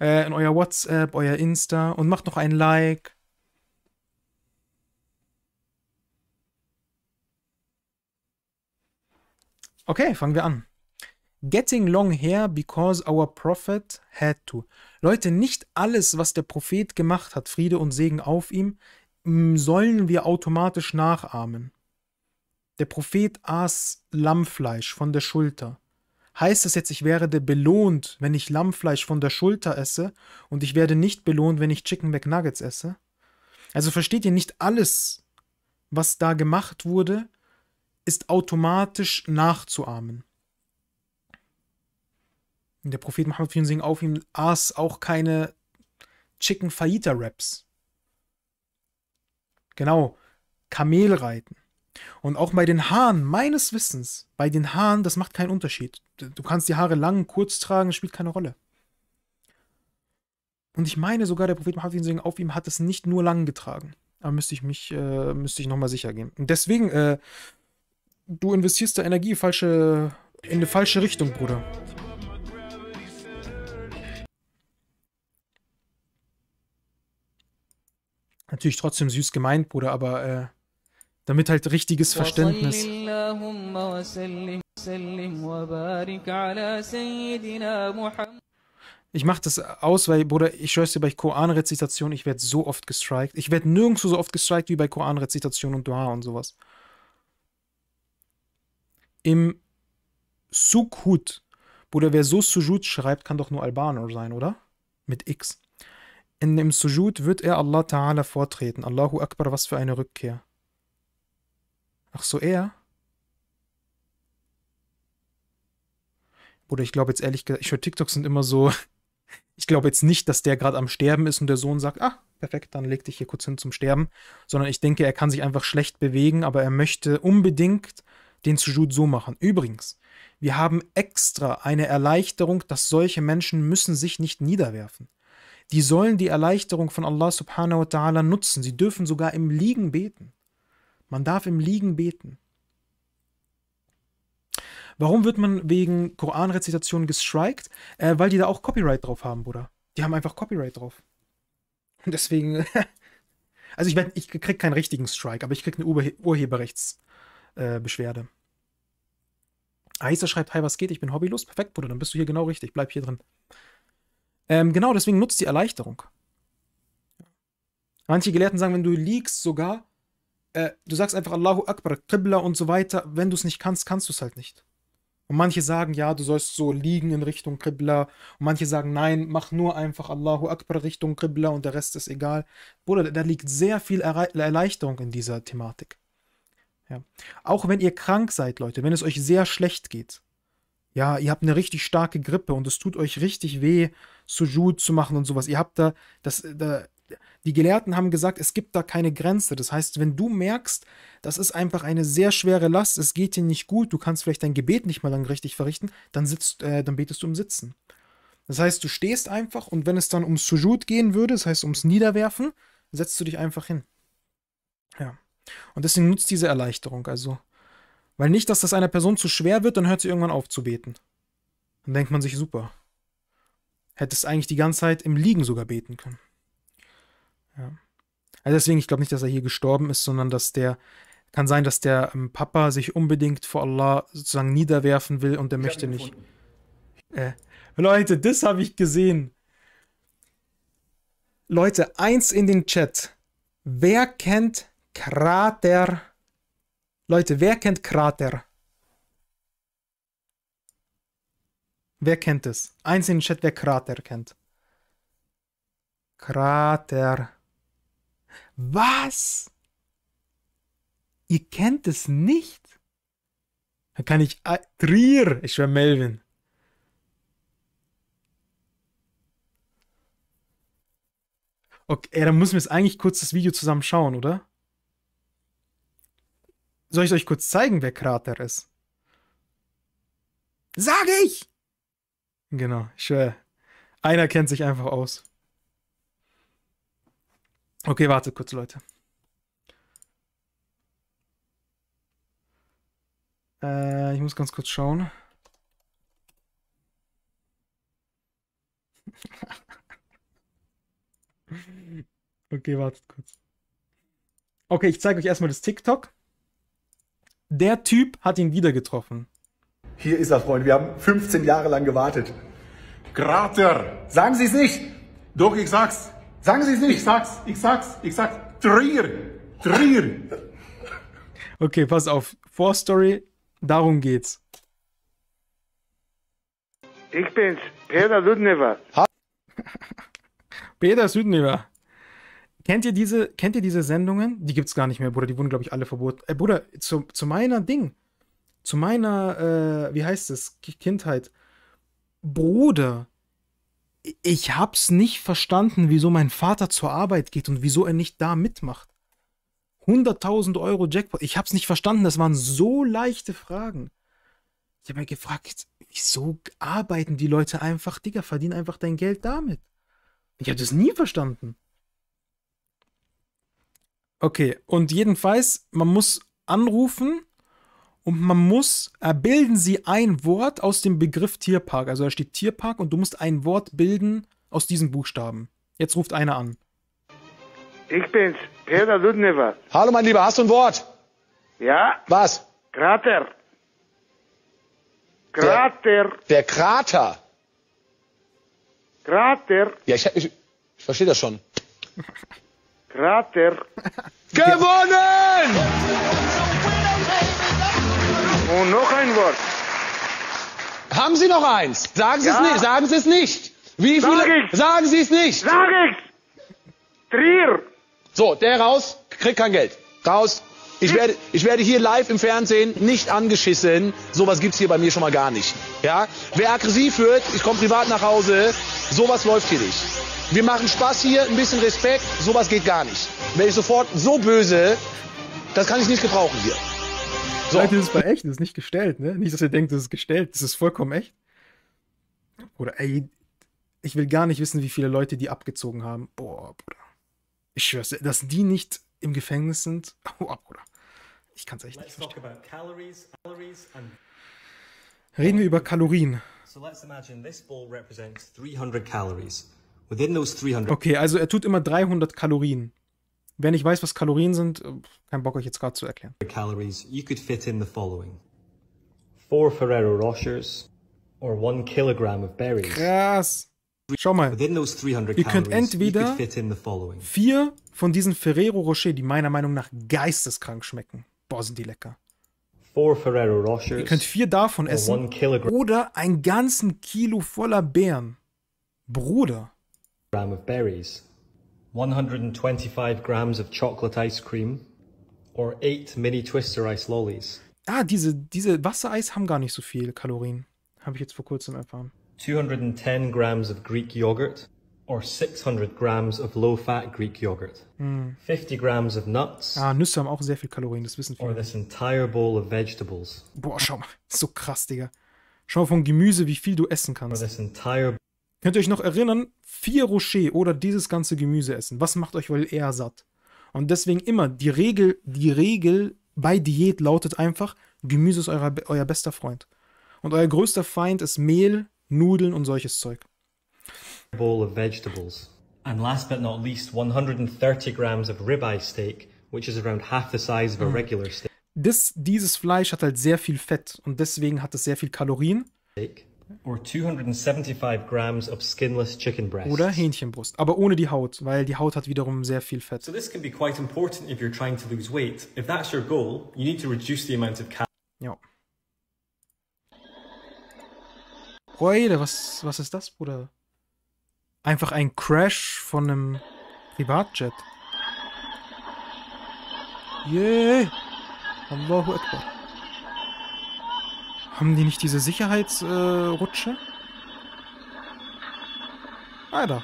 Äh, in euer WhatsApp, euer Insta und macht noch ein Like. Okay, fangen wir an. Getting long hair because our prophet had to. Leute, nicht alles, was der Prophet gemacht hat, Friede und Segen auf ihm, sollen wir automatisch nachahmen der Prophet aß Lammfleisch von der Schulter. Heißt das jetzt, ich werde belohnt, wenn ich Lammfleisch von der Schulter esse und ich werde nicht belohnt, wenn ich Chicken McNuggets esse? Also versteht ihr nicht alles, was da gemacht wurde, ist automatisch nachzuahmen. Und der Prophet Muhammad Finsing auf ihm aß auch keine Chicken Fajita Wraps. Genau, Kamelreiten. Und auch bei den Haaren, meines Wissens, bei den Haaren, das macht keinen Unterschied. Du kannst die Haare lang, kurz tragen, spielt keine Rolle. Und ich meine sogar, der Prophet Muhammad auf ihm hat es nicht nur lang getragen. Da müsste ich mich, äh, müsste ich nochmal sicher gehen. Und deswegen, äh, du investierst da Energie falsche, in eine falsche Richtung, Bruder. Natürlich trotzdem süß gemeint, Bruder, aber äh, damit halt richtiges Verständnis. Ich mache das aus, weil, Bruder, ich schwör's dir, bei Koran-Rezitation, ich werde so oft gestrikt. Ich werde nirgendwo so oft gestrikt wie bei Koran-Rezitation und Dua und sowas. Im Sukhut, Bruder, wer so Sujud schreibt, kann doch nur Albaner sein, oder? Mit X. In dem Sujud wird er Allah Ta'ala vortreten. Allahu Akbar, was für eine Rückkehr. Ach so, er? Oder ich glaube jetzt ehrlich gesagt, ich höre TikToks sind immer so, <laughs> ich glaube jetzt nicht, dass der gerade am Sterben ist und der Sohn sagt, ah, perfekt, dann leg dich hier kurz hin zum Sterben, sondern ich denke, er kann sich einfach schlecht bewegen, aber er möchte unbedingt den Sujud so machen. Übrigens, wir haben extra eine Erleichterung, dass solche Menschen müssen sich nicht niederwerfen. Die sollen die Erleichterung von Allah subhanahu wa ta'ala nutzen. Sie dürfen sogar im Liegen beten. Man darf im Liegen beten. Warum wird man wegen Koranrezitation gestrikt? Äh, weil die da auch Copyright drauf haben, Bruder. Die haben einfach Copyright drauf. Und deswegen. <laughs> also ich, werd, ich krieg keinen richtigen Strike, aber ich kriege eine Urhe Urheberrechtsbeschwerde. Äh, Aisa schreibt, hi, was geht? Ich bin hobbylos. Perfekt, Bruder, dann bist du hier genau richtig. Bleib hier drin. Ähm, genau, deswegen nutzt die Erleichterung. Manche Gelehrten sagen, wenn du liegst sogar, äh, du sagst einfach Allahu Akbar, Qibla und so weiter. Wenn du es nicht kannst, kannst du es halt nicht. Und manche sagen, ja, du sollst so liegen in Richtung Qibla. Und manche sagen, nein, mach nur einfach Allahu Akbar Richtung Qibla und der Rest ist egal. Bruder, da liegt sehr viel Erleichterung in dieser Thematik. Ja. Auch wenn ihr krank seid, Leute, wenn es euch sehr schlecht geht. Ja, ihr habt eine richtig starke Grippe und es tut euch richtig weh, Sujud zu machen und sowas. Ihr habt da, das, da die Gelehrten haben gesagt, es gibt da keine Grenze. Das heißt, wenn du merkst, das ist einfach eine sehr schwere Last, es geht dir nicht gut, du kannst vielleicht dein Gebet nicht mal dann richtig verrichten, dann, sitzt, äh, dann betest du im Sitzen. Das heißt, du stehst einfach und wenn es dann ums Sujud gehen würde, das heißt ums Niederwerfen, setzt du dich einfach hin. Ja. Und deswegen nutzt diese Erleichterung also. Weil nicht, dass das einer Person zu schwer wird, dann hört sie irgendwann auf zu beten. Dann denkt man sich, super. Hättest eigentlich die ganze Zeit im Liegen sogar beten können. Ja. Also deswegen, ich glaube nicht, dass er hier gestorben ist, sondern dass der, kann sein, dass der ähm, Papa sich unbedingt vor Allah sozusagen niederwerfen will und der möchte nicht. Äh, Leute, das habe ich gesehen. Leute, eins in den Chat. Wer kennt Krater? Leute, wer kennt Krater? Wer kennt es? Eins in den Chat, wer Krater kennt. Krater. Was? Ihr kennt es nicht? Da kann ich. Äh, trier! Ich wäre Melvin. Okay, dann müssen wir jetzt eigentlich kurz das Video zusammen schauen, oder? Soll ich euch kurz zeigen, wer Krater ist? Sage ich! Genau, ich schwöre. Einer kennt sich einfach aus. Okay, warte kurz, Leute. Äh, ich muss ganz kurz schauen. <laughs> okay, wartet kurz. Okay, ich zeige euch erstmal das TikTok. Der Typ hat ihn wieder getroffen. Hier ist er, Freunde. Wir haben 15 Jahre lang gewartet. Krater! Sagen Sie es nicht! Doch, ich sag's. Sagen Sie es nicht. Ich sag's, ich sag's, ich sag's. Trier. Trier. Okay, pass auf. Vorstory, darum geht's. Ich bin's, Peter Ludnever. <laughs> Peter Südnever. Kennt ihr diese, kennt ihr diese Sendungen? Die gibt's gar nicht mehr, Bruder. Die wurden, glaube ich, alle verboten. Äh, Bruder, zu, zu meiner Ding. Zu meiner, äh, wie heißt es? Kindheit. Bruder, ich hab's nicht verstanden, wieso mein Vater zur Arbeit geht und wieso er nicht da mitmacht. 100.000 Euro Jackpot. Ich hab's nicht verstanden. Das waren so leichte Fragen. Ich habe mir gefragt, wieso arbeiten die Leute einfach, Digga, verdienen einfach dein Geld damit. Ich habe das nie verstanden. Okay, und jedenfalls, man muss anrufen und man muss, äh, bilden Sie ein Wort aus dem Begriff Tierpark. Also da steht Tierpark und du musst ein Wort bilden aus diesen Buchstaben. Jetzt ruft einer an. Ich bin's, Peter Ludnever. Hallo mein Lieber, hast du ein Wort? Ja. Was? Krater. Krater. Der, der Krater. Krater. Ja, ich, ich, ich verstehe das schon. Krater. Gewonnen! Und noch ein Wort. Haben Sie noch eins? Sagen Sie ja. es nicht. Sagen Sie es nicht. Wie viele? Sag ich's. Sagen Sie es nicht. Sag ich. Trier. So, der raus, kriegt kein Geld. Raus. Ich werde, ich werde hier live im Fernsehen nicht angeschissen. Sowas gibt es hier bei mir schon mal gar nicht. Ja? Wer aggressiv wird, ich komme privat nach Hause, sowas läuft hier nicht. Wir machen Spaß hier, ein bisschen Respekt, sowas geht gar nicht. Wäre ich sofort so böse, das kann ich nicht gebrauchen hier. <laughs> So. Leute, das ist bei echt, das ist nicht gestellt, ne? Nicht, dass ihr denkt, das ist gestellt, das ist vollkommen echt. Oder ey, ich will gar nicht wissen, wie viele Leute die abgezogen haben. Boah, Bruder. Ich schwör's, dass die nicht im Gefängnis sind. <laughs> Boah, Bruder. Ich kann's echt let's nicht verstehen. Calories, calories Reden wir über Kalorien. So okay, also er tut immer 300 Kalorien wenn ich weiß, was Kalorien sind, äh, kein Bock euch jetzt gerade zu erklären. Calories, you could fit in the following. Four Ferrero Rochers or one kilogram of berries. Krass. Schau mal, ihr könnt entweder vier von diesen Ferrero Rocher, die meiner Meinung nach geisteskrank schmecken. Boah, sind die lecker. ihr könnt vier davon essen oder einen ganzen Kilo voller Beeren. Bruder. Of berries. 125 grams of chocolate ice cream or 8 mini twister ice lollies. Ah, diese, diese Wassereis haben gar nicht so viel Kalorien. Habe ich jetzt vor kurzem erfahren. 210 grams of Greek yogurt or 600 grams of low-fat Greek yogurt. Mm. 50 grams of nuts. Ah, Nüsse haben auch sehr viel Kalorien, das wissen viele. Or this entire bowl of vegetables. Boah, schau mal, so krass, Digga. Schau mal von Gemüse, wie viel du essen kannst. Or this entire Könnt ihr euch noch erinnern? Vier Rocher oder dieses ganze Gemüse essen. Was macht euch wohl eher satt? Und deswegen immer die Regel, die Regel bei Diät lautet einfach, Gemüse ist euer, euer bester Freund. Und euer größter Feind ist Mehl, Nudeln und solches Zeug. Bowl of vegetables. And last but not least, 130 grams of ribeye steak, which is around half the size of a mm. regular steak. Das, dieses Fleisch hat halt sehr viel Fett und deswegen hat es sehr viel Kalorien. Steak. Oder Hähnchenbrust, aber ohne die Haut, weil die Haut hat wiederum sehr viel Fett. Ja. Freude, was, was ist das, Bruder? Einfach ein Crash von einem Privatjet. Yeah! Allahu Akbar. Haben die nicht diese Sicherheitsrutsche? Äh, ah, da.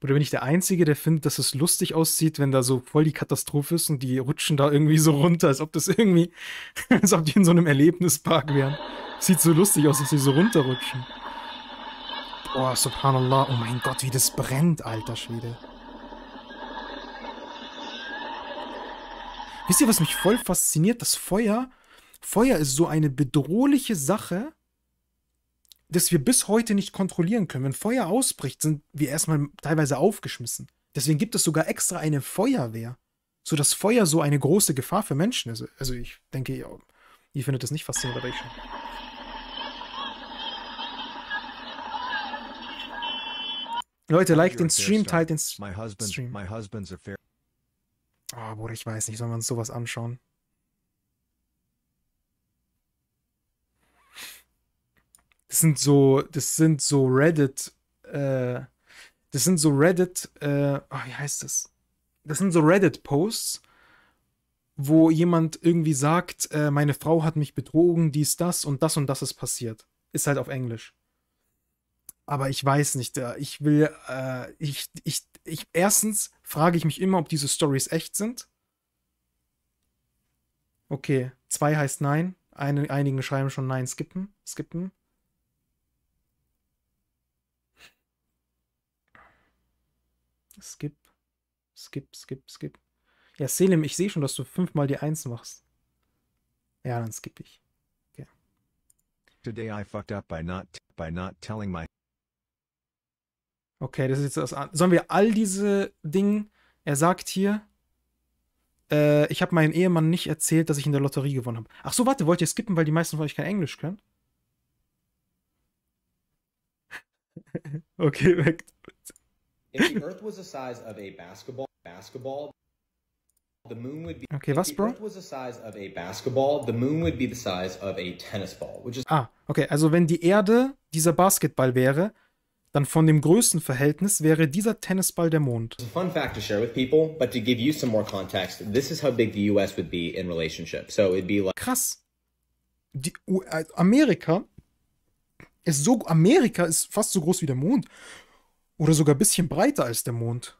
Oder bin ich der Einzige, der findet, dass es lustig aussieht, wenn da so voll die Katastrophe ist und die rutschen da irgendwie so runter, als ob das irgendwie, <laughs> als ob die in so einem Erlebnispark wären. Sieht so lustig aus, dass sie so runterrutschen. Boah, subhanallah, oh mein Gott, wie das brennt, alter Schwede. Wisst ihr, was mich voll fasziniert? Das Feuer. Feuer ist so eine bedrohliche Sache, dass wir bis heute nicht kontrollieren können. Wenn Feuer ausbricht, sind wir erstmal teilweise aufgeschmissen. Deswegen gibt es sogar extra eine Feuerwehr, sodass Feuer so eine große Gefahr für Menschen ist. Also ich denke, ihr, ihr findet das nicht faszinierend, aber ich schon. Leute, like den Stream, teilt den Stream oh, Bruder, ich weiß nicht, sollen wir uns sowas anschauen? Das sind so, das sind so Reddit, äh, das sind so Reddit, äh, oh, wie heißt das? Das sind so Reddit-Posts, wo jemand irgendwie sagt, äh, meine Frau hat mich betrogen, dies, das und das und das ist passiert. Ist halt auf Englisch aber ich weiß nicht. Äh, ich will, äh, ich, ich, ich, erstens frage ich mich immer, ob diese Stories echt sind. Okay, zwei heißt nein. Ein, einigen schreiben schon nein, skippen, skippen. Skip, skip, skip, skip. Ja, Selim, ich sehe schon, dass du fünfmal die Eins machst. Ja, dann skippe ich. Okay. Today I fucked up by not, by not telling my Okay, das ist jetzt das. Sollen wir all diese Dinge. Er sagt hier, äh, ich habe meinem Ehemann nicht erzählt, dass ich in der Lotterie gewonnen habe. Ach so, warte, wollt ihr skippen, weil die meisten von euch kein Englisch können? <laughs> okay, weg. okay, was, Bro? ah, okay, also wenn die Erde dieser Basketball wäre, dann von dem Größenverhältnis wäre dieser Tennisball der Mond. Fun fact to share with people, but to give you some more context, this is how big the US would be in relationship. So it'd be like Krass. Die U äh, Amerika ist so Amerika ist fast so groß wie der Mond oder sogar ein bisschen breiter als der Mond.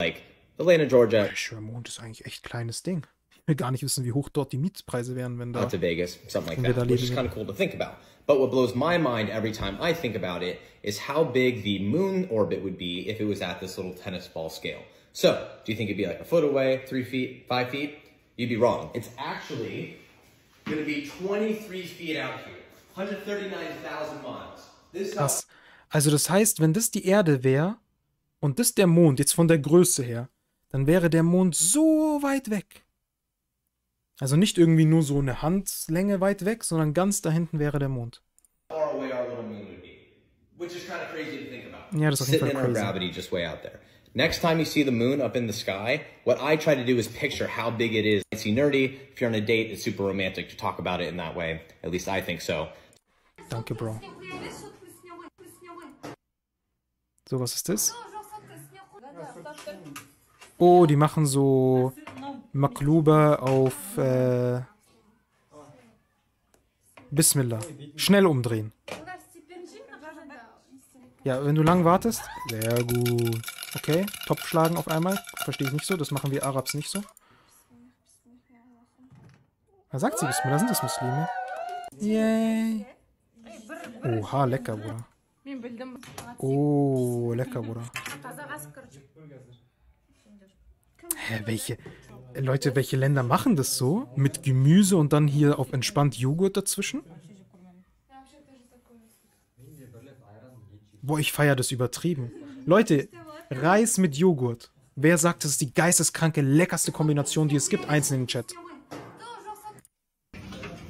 Like Atlanta, Georgia. Der Mond ist eigentlich echt kleines Ding wir gar nicht wissen, wie hoch dort die Mietpreise wären, wenn da. Out to Vegas, something like that, which is kind of cool to think about. But what blows my mind every time I think about it is how big the moon orbit would be if it was at this little tennis ball scale. So, do you think it'd be like a foot away, three feet, five feet? You'd be wrong. It's actually going to be 23 feet out here, 139,000 miles. This Krass. Also das heißt, wenn das die Erde wäre und das der Mond, jetzt von der Größe her, dann wäre der Mond so weit weg. Also nicht irgendwie nur so eine Handlänge weit weg, sondern ganz da hinten wäre der Mond. Ja, das ist auf jeden Fall crazy. Next time you see the moon up in the sky, what I try to do is picture how big it is. It's nerdy. If you're on a date, it's super romantic to talk about it in that way. At least I think so. Danke, Bro. So, was ist das? Oh, die machen so Makluba auf äh, Bismillah. Schnell umdrehen. Ja, wenn du lang wartest. Sehr gut. Okay, Topf schlagen auf einmal. Verstehe ich nicht so. Das machen wir Arabs nicht so. Da sagt sie Bismillah. Sind das Muslime? Yay. Oha, lecker, Bruder. Oh, lecker, Bruder. Hä, welche... Leute, welche Länder machen das so? Mit Gemüse und dann hier auf entspannt Joghurt dazwischen? Boah, ich feiere das übertrieben. Leute, Reis mit Joghurt. Wer sagt, das ist die geisteskranke, leckerste Kombination, die es gibt? Eins in den Chat.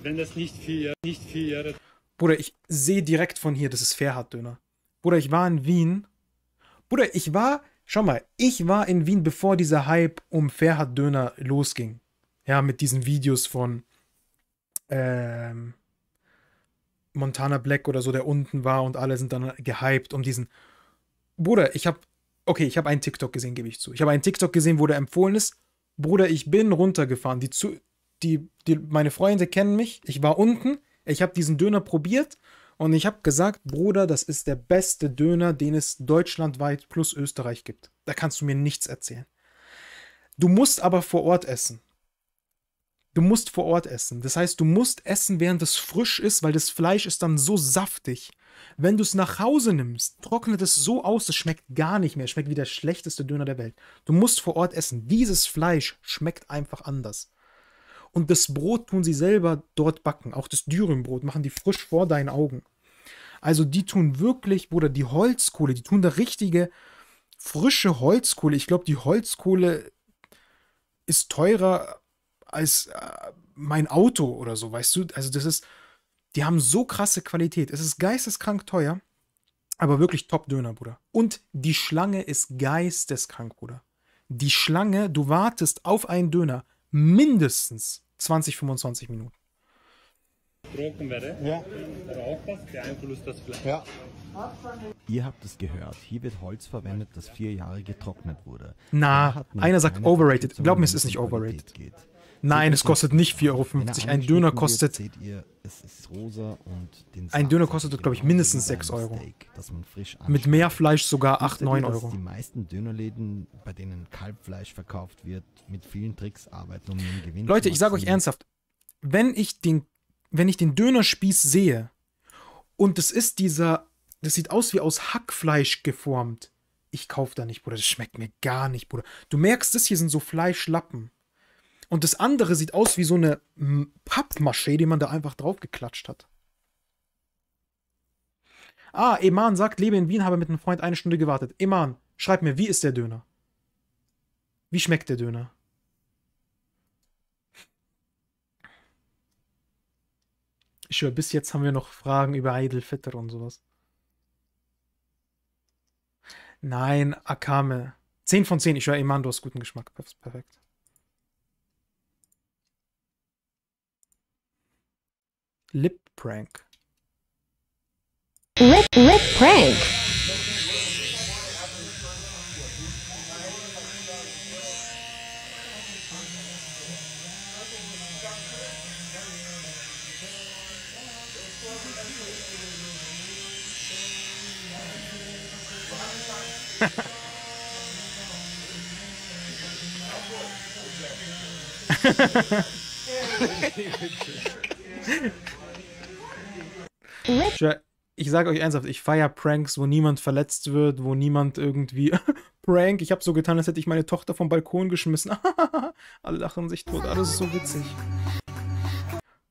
Wenn das nicht vier, nicht vier Bruder, ich sehe direkt von hier, das ist Ferhat-Döner. Bruder, ich war in Wien. Bruder, ich war Schau mal, ich war in Wien, bevor dieser Hype um Ferhat Döner losging. Ja, mit diesen Videos von ähm, Montana Black oder so, der unten war und alle sind dann gehypt um diesen. Bruder, ich habe, okay, ich habe einen TikTok gesehen, gebe ich zu. Ich habe einen TikTok gesehen, wo der empfohlen ist. Bruder, ich bin runtergefahren. Die, zu, die, die, meine Freunde kennen mich. Ich war unten. Ich habe diesen Döner probiert und ich habe gesagt, Bruder, das ist der beste Döner, den es deutschlandweit plus Österreich gibt. Da kannst du mir nichts erzählen. Du musst aber vor Ort essen. Du musst vor Ort essen. Das heißt, du musst essen, während es frisch ist, weil das Fleisch ist dann so saftig. Wenn du es nach Hause nimmst, trocknet es so aus, es schmeckt gar nicht mehr. Es schmeckt wie der schlechteste Döner der Welt. Du musst vor Ort essen. Dieses Fleisch schmeckt einfach anders. Und das Brot tun sie selber dort backen. Auch das Dürrenbrot machen die frisch vor deinen Augen. Also die tun wirklich, Bruder, die Holzkohle, die tun da richtige frische Holzkohle. Ich glaube, die Holzkohle ist teurer als äh, mein Auto oder so, weißt du? Also das ist, die haben so krasse Qualität. Es ist geisteskrank teuer, aber wirklich Top-Döner, Bruder. Und die Schlange ist geisteskrank, Bruder. Die Schlange, du wartest auf einen Döner mindestens 20, 25 Minuten. Trockenwerde, ja. Ja. Ihr habt es gehört, hier wird Holz verwendet, das vier Jahre getrocknet wurde. Na, einer sagt overrated. Glaub mir, es ist nicht overrated. Geht. Nein, es kostet nicht 4,50 Euro. Ein Döner kostet. Seht ihr, es ist rosa und den ein Döner kostet, glaube ich, mindestens 6 Euro. Steak, Mit mehr Fleisch sogar 8, 9 Euro. die meisten Dönerläden, bei denen Kalbfleisch verkauft wird, mit vielen Tricks arbeiten, um den Gewinn Leute, ich sage euch ernsthaft, wenn ich den, wenn ich den Dönerspieß sehe und es ist dieser, das sieht aus wie aus Hackfleisch geformt, ich kaufe da nicht, Bruder. Das schmeckt mir gar nicht, Bruder. Du merkst, das hier sind so Fleischlappen. Und das andere sieht aus wie so eine Pappmaché, die man da einfach draufgeklatscht hat. Ah, Eman sagt, lebe in Wien, habe mit einem Freund eine Stunde gewartet. Eman, schreib mir, wie ist der Döner? Wie schmeckt der Döner? Ich höre, bis jetzt haben wir noch Fragen über Idle Fitter und sowas. Nein, Akame. 10 von 10. Ich höre, Eman, du hast guten Geschmack. Perfekt. Lip prank. Lip lip prank. <laughs> Ich sage euch ernsthaft, ich feiere Pranks, wo niemand verletzt wird, wo niemand irgendwie. <laughs> Prank, ich habe so getan, als hätte ich meine Tochter vom Balkon geschmissen. <laughs> alle lachen sich tot, alles ist so witzig.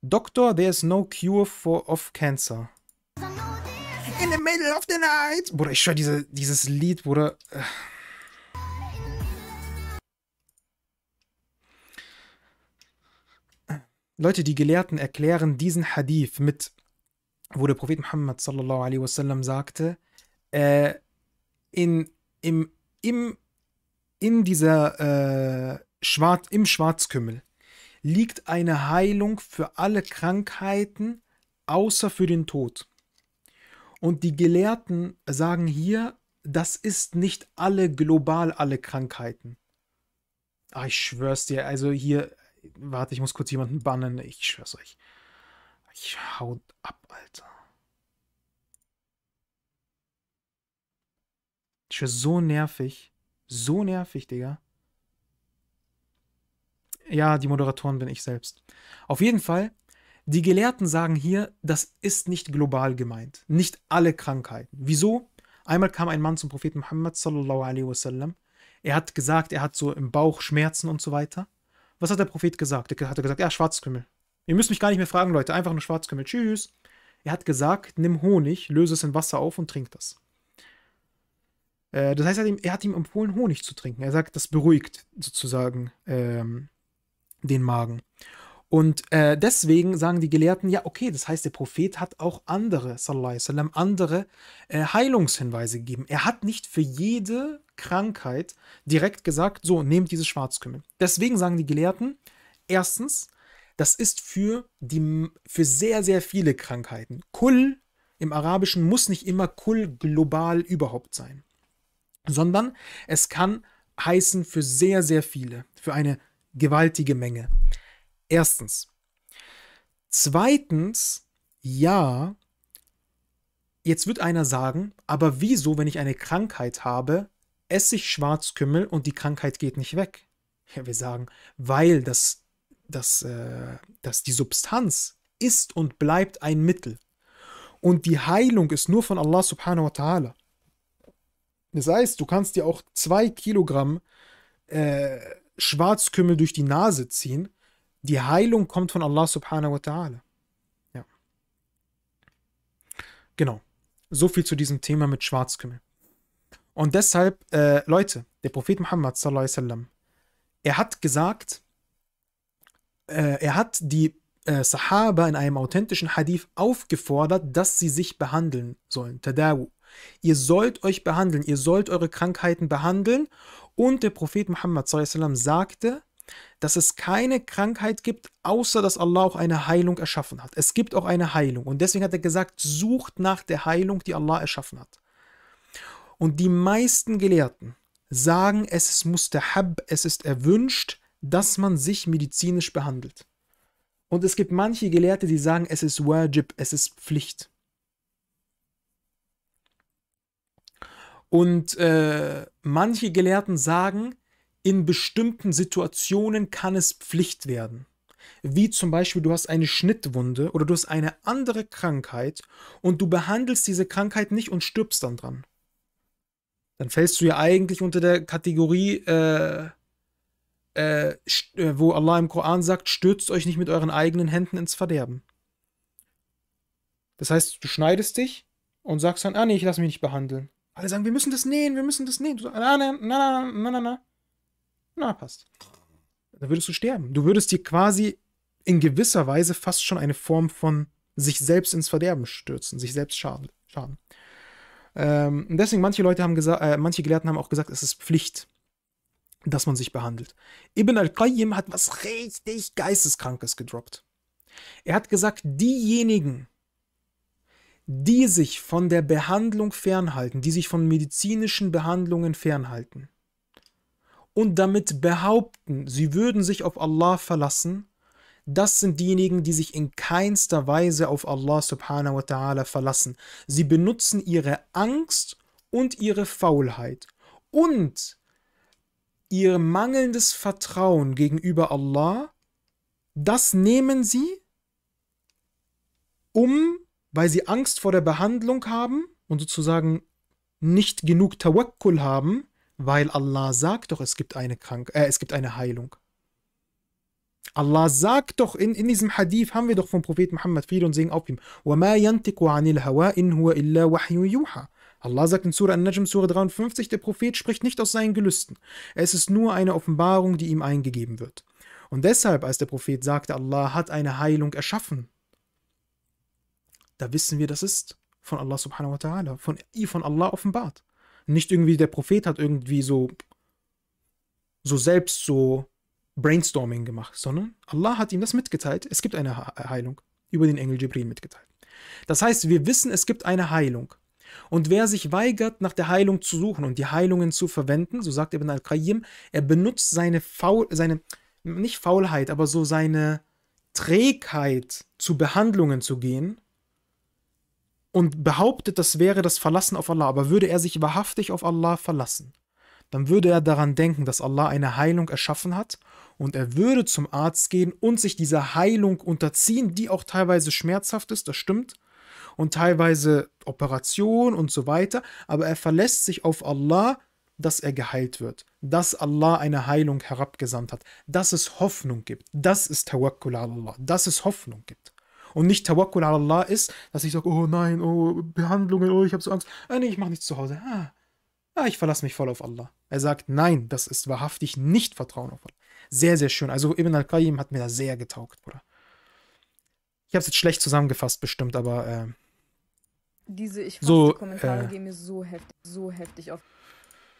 Doctor, is no cure for of cancer. In the middle of the night. Bruder, ich schwör, diese, dieses Lied, Bruder. Äh. Leute, die Gelehrten erklären diesen Hadith mit wo der Prophet Muhammad sallallahu alaihi wasallam sagte, äh, in, im, im, in dieser äh, Schwarz, im Schwarzkümmel liegt eine Heilung für alle Krankheiten außer für den Tod. Und die Gelehrten sagen hier, das ist nicht alle global alle Krankheiten. Ah, ich schwör's dir, also hier, warte, ich muss kurz jemanden bannen, ich schwör's euch. Ich haut ab, Alter. Ich so nervig. So nervig, Digga. Ja, die Moderatoren bin ich selbst. Auf jeden Fall, die Gelehrten sagen hier, das ist nicht global gemeint. Nicht alle Krankheiten. Wieso? Einmal kam ein Mann zum Propheten Muhammad sallallahu alaihi wasallam. Er hat gesagt, er hat so im Bauch Schmerzen und so weiter. Was hat der Prophet gesagt? Er hat gesagt, ja, Schwarzkümmel. Ihr müsst mich gar nicht mehr fragen, Leute. Einfach nur Schwarzkümmel. Tschüss. Er hat gesagt, nimm Honig, löse es in Wasser auf und trink das. Äh, das heißt, er hat, ihm, er hat, ihm, empfohlen, Honig zu trinken. Er sagt, das beruhigt sozusagen ähm, den Magen. Und äh, deswegen sagen die Gelehrten, ja, okay, das heißt, der Prophet hat auch andere, sallallahu alaihi wasallam, andere äh, Heilungshinweise gegeben. Er hat nicht für jede Krankheit direkt gesagt, so, nehmt dieses Schwarzkümmel. Deswegen sagen die Gelehrten, erstens, das ist für, die, für sehr, sehr viele Krankheiten. Kull im Arabischen muss nicht immer Kull global überhaupt sein, sondern es kann heißen für sehr, sehr viele, für eine gewaltige Menge. Erstens. Zweitens, ja, jetzt wird einer sagen, aber wieso, wenn ich eine Krankheit habe, esse ich Schwarzkümmel und die Krankheit geht nicht weg? Ja, wir sagen, weil das dass, äh, dass die Substanz ist und bleibt ein Mittel. Und die Heilung ist nur von Allah subhanahu wa ta'ala. Das heißt, du kannst dir auch zwei Kilogramm äh, Schwarzkümmel durch die Nase ziehen. Die Heilung kommt von Allah subhanahu wa ta'ala. Ja. Genau. So viel zu diesem Thema mit Schwarzkümmel. Und deshalb, äh, Leute, der Prophet Muhammad sallallahu alaihi wasallam, er hat gesagt, äh, er hat die äh, Sahaba in einem authentischen Hadith aufgefordert, dass sie sich behandeln sollen. Tadawu. Ihr sollt euch behandeln, ihr sollt eure Krankheiten behandeln. Und der Prophet Muhammad sallam, sagte, dass es keine Krankheit gibt, außer dass Allah auch eine Heilung erschaffen hat. Es gibt auch eine Heilung. Und deswegen hat er gesagt, sucht nach der Heilung, die Allah erschaffen hat. Und die meisten Gelehrten sagen, es ist mustahab, es ist erwünscht, dass man sich medizinisch behandelt. Und es gibt manche Gelehrte, die sagen, es ist Wajib, es ist Pflicht. Und äh, manche Gelehrten sagen, in bestimmten Situationen kann es Pflicht werden. Wie zum Beispiel, du hast eine Schnittwunde oder du hast eine andere Krankheit und du behandelst diese Krankheit nicht und stirbst dann dran. Dann fällst du ja eigentlich unter der Kategorie äh, äh, äh, wo Allah im Koran sagt, stürzt euch nicht mit euren eigenen Händen ins Verderben. Das heißt, du schneidest dich und sagst dann, ah nee, ich lasse mich nicht behandeln. Alle sagen, wir müssen das nähen, wir müssen das nähen. Du sagst, na, na, na, na, na, na. Na, passt. Dann würdest du sterben. Du würdest dir quasi in gewisser Weise fast schon eine Form von sich selbst ins Verderben stürzen, sich selbst schaden. schaden. Ähm, deswegen, manche Leute haben gesagt, äh, manche Gelehrten haben auch gesagt, es ist Pflicht dass man sich behandelt. Ibn al-Qayyim hat was richtig Geisteskrankes gedroppt. Er hat gesagt, diejenigen, die sich von der Behandlung fernhalten, die sich von medizinischen Behandlungen fernhalten und damit behaupten, sie würden sich auf Allah verlassen, das sind diejenigen, die sich in keinster Weise auf Allah subhanahu wa ta'ala verlassen. Sie benutzen ihre Angst und ihre Faulheit und ihr mangelndes Vertrauen gegenüber Allah, das nehmen sie, um, weil sie Angst vor der Behandlung haben und sozusagen nicht genug Tawakkul haben, weil Allah sagt doch, es gibt eine Krank äh, es gibt eine Heilung. Allah sagt doch in, in diesem Hadith, haben wir doch vom Propheten Muhammad Friede und Segen auf ihm, وَمَا يَنْتِقُ عَنِ الْهَوَىٰ إِنْ هُوَ إِلَّا وَحْيٌ يُوحَىٰ Allah sagt in Surah An-Najm, Surah 53, der Prophet spricht nicht aus seinen Gelüsten. Es ist nur eine Offenbarung, die ihm eingegeben wird. Und deshalb, als der Prophet sagte, Allah hat eine Heilung erschaffen, da wissen wir, das ist von Allah subhanahu wa ta'ala, von, von Allah offenbart. Nicht irgendwie der Prophet hat irgendwie so, so selbst so Brainstorming gemacht, sondern Allah hat ihm das mitgeteilt. Es gibt eine Heilung über den Engel Jibril mitgeteilt. Das heißt, wir wissen, es gibt eine Heilung. Und wer sich weigert, nach der Heilung zu suchen und die Heilungen zu verwenden, so sagt Ibn al-Qayyim, er benutzt seine, Faul, seine, nicht Faulheit, aber so seine Trägheit zu Behandlungen zu gehen und behauptet, das wäre das Verlassen auf Allah. Aber würde er sich wahrhaftig auf Allah verlassen, dann würde er daran denken, dass Allah eine Heilung erschaffen hat und er würde zum Arzt gehen und sich dieser Heilung unterziehen, die auch teilweise schmerzhaft ist, das stimmt und teilweise Operation und so weiter, aber er verlässt sich auf Allah, dass er geheilt wird, dass Allah eine Heilung herabgesandt hat, dass es Hoffnung gibt. Das ist Tawakkul Allah, dass es Hoffnung gibt. Und nicht Tawakkul Allah ist, dass ich sage, oh nein, oh Behandlungen, oh ich habe so Angst. Ah, nee, ich mache nichts zu Hause. Ah, ah, ich verlasse mich voll auf Allah. Er sagt, nein, das ist wahrhaftig nicht Vertrauen auf Allah. Sehr, sehr schön. Also Ibn al-Qayyim hat mir da sehr getaugt, Bruder. Ich habe es jetzt schlecht zusammengefasst bestimmt, aber äh, diese, ich fasse so, Kommentare äh, gehen mir so heftig, so heftig auf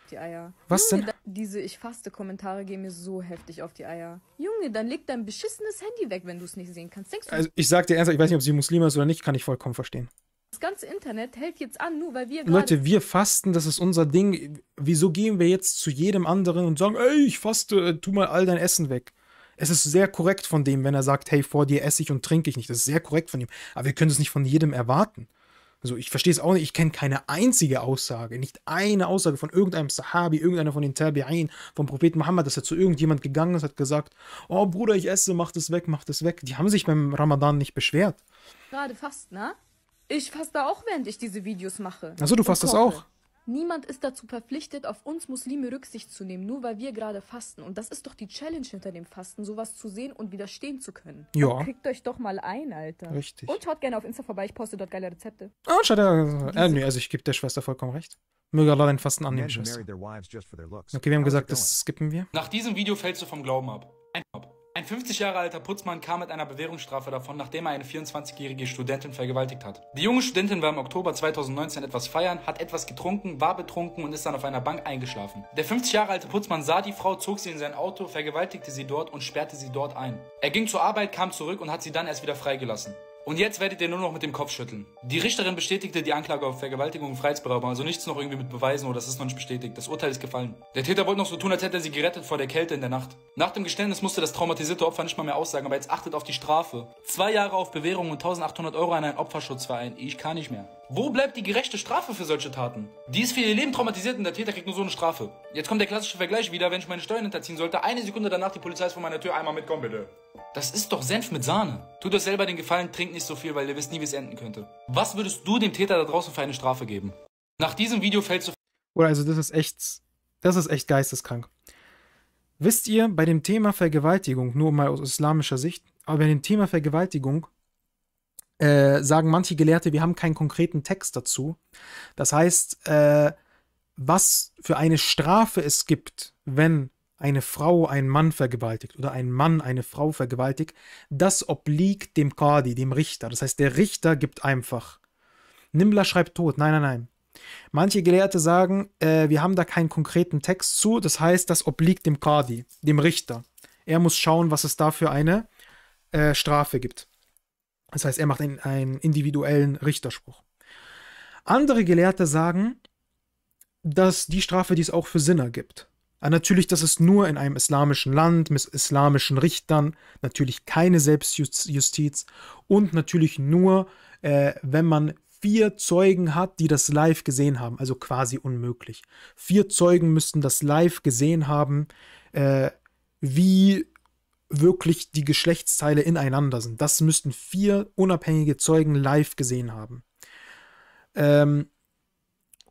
die Eier. Was Junge, denn? Da, diese ich faste Kommentare gehen mir so heftig auf die Eier. Junge, dann leg dein beschissenes Handy weg, wenn du es nicht sehen kannst. Denkst du also ich sag dir ernsthaft, ich weiß nicht, ob sie Muslima ist oder nicht, kann ich vollkommen verstehen. Das ganze Internet hält jetzt an, nur weil wir Leute, wir fasten, das ist unser Ding. Wieso gehen wir jetzt zu jedem anderen und sagen, ey, ich faste, äh, tu mal all dein Essen weg? Es ist sehr korrekt von dem, wenn er sagt, hey, vor dir esse ich und trinke ich nicht. Das ist sehr korrekt von ihm. Aber wir können es nicht von jedem erwarten. Also ich verstehe es auch nicht, ich kenne keine einzige Aussage, nicht eine Aussage von irgendeinem Sahabi, irgendeiner von den Tabi'in, vom Propheten Muhammad, dass er zu irgendjemand gegangen ist, hat gesagt, oh Bruder, ich esse, mach das weg, mach das weg. Die haben sich beim Ramadan nicht beschwert. Gerade fast, ne? Ich faste auch, während ich diese Videos mache. Achso, du fastest auch? Niemand ist dazu verpflichtet, auf uns Muslime Rücksicht zu nehmen, nur weil wir gerade fasten. Und das ist doch die Challenge hinter dem Fasten, sowas zu sehen und widerstehen zu können. Ja. Kriegt euch doch mal ein, Alter. Richtig. Und schaut gerne auf Insta vorbei, ich poste dort geile Rezepte. Ah, oh, schade. äh, nee, äh, also ich gebe der Schwester vollkommen recht. Möge Allah dein Fasten annehmen, Schwester. Okay, wir haben gesagt, das skippen wir. Nach diesem Video fällst du vom Glauben ab. Ein ab. 50 Jahre alter Putzmann kam mit einer Bewährungsstrafe davon, nachdem er eine 24-jährige Studentin vergewaltigt hat. Die junge Studentin war im Oktober 2019 etwas feiern, hat etwas getrunken, war betrunken und ist dann auf einer Bank eingeschlafen. Der 50 Jahre alte Putzmann sah die Frau, zog sie in sein Auto, vergewaltigte sie dort und sperrte sie dort ein. Er ging zur Arbeit, kam zurück und hat sie dann erst wieder freigelassen. Und jetzt werdet ihr nur noch mit dem Kopf schütteln. Die Richterin bestätigte die Anklage auf Vergewaltigung und Freiheitsberaubung, also nichts noch irgendwie mit Beweisen oder das ist noch nicht bestätigt. Das Urteil ist gefallen. Der Täter wollte noch so tun, als hätte er sie gerettet vor der Kälte in der Nacht. Nach dem Geständnis musste das traumatisierte Opfer nicht mal mehr aussagen, aber jetzt achtet auf die Strafe. Zwei Jahre auf Bewährung und 1800 Euro an einen Opferschutzverein. Ich kann nicht mehr. Wo bleibt die gerechte Strafe für solche Taten? Die ist für ihr Leben traumatisiert und der Täter kriegt nur so eine Strafe. Jetzt kommt der klassische Vergleich wieder, wenn ich meine Steuern hinterziehen sollte, eine Sekunde danach die Polizei ist vor meiner Tür, einmal mitkommen bitte. Das ist doch Senf mit Sahne. Tut euch selber den Gefallen, trinkt nicht so viel, weil ihr wisst nie, wie es enden könnte. Was würdest du dem Täter da draußen für eine Strafe geben? Nach diesem Video fällt du... Oder also das ist echt... Das ist echt geisteskrank. Wisst ihr, bei dem Thema Vergewaltigung, nur mal aus islamischer Sicht, aber bei dem Thema Vergewaltigung äh, sagen manche Gelehrte, wir haben keinen konkreten Text dazu. Das heißt, äh, was für eine Strafe es gibt, wenn eine Frau einen Mann vergewaltigt oder ein Mann eine Frau vergewaltigt, das obliegt dem Qadi, dem Richter. Das heißt, der Richter gibt einfach. Nimbler schreibt tot. Nein, nein, nein. Manche Gelehrte sagen, äh, wir haben da keinen konkreten Text zu. Das heißt, das obliegt dem Qadi, dem Richter. Er muss schauen, was es da für eine äh, Strafe gibt. Das heißt, er macht einen, einen individuellen Richterspruch. Andere Gelehrte sagen, dass die Strafe dies auch für Sinner gibt. Aber äh, natürlich, dass es nur in einem islamischen Land mit islamischen Richtern, natürlich keine Selbstjustiz und natürlich nur, äh, wenn man vier Zeugen hat, die das live gesehen haben, also quasi unmöglich. Vier Zeugen müssten das live gesehen haben, äh, wie wirklich die Geschlechtsteile ineinander sind. Das müssten vier unabhängige Zeugen live gesehen haben. Ähm,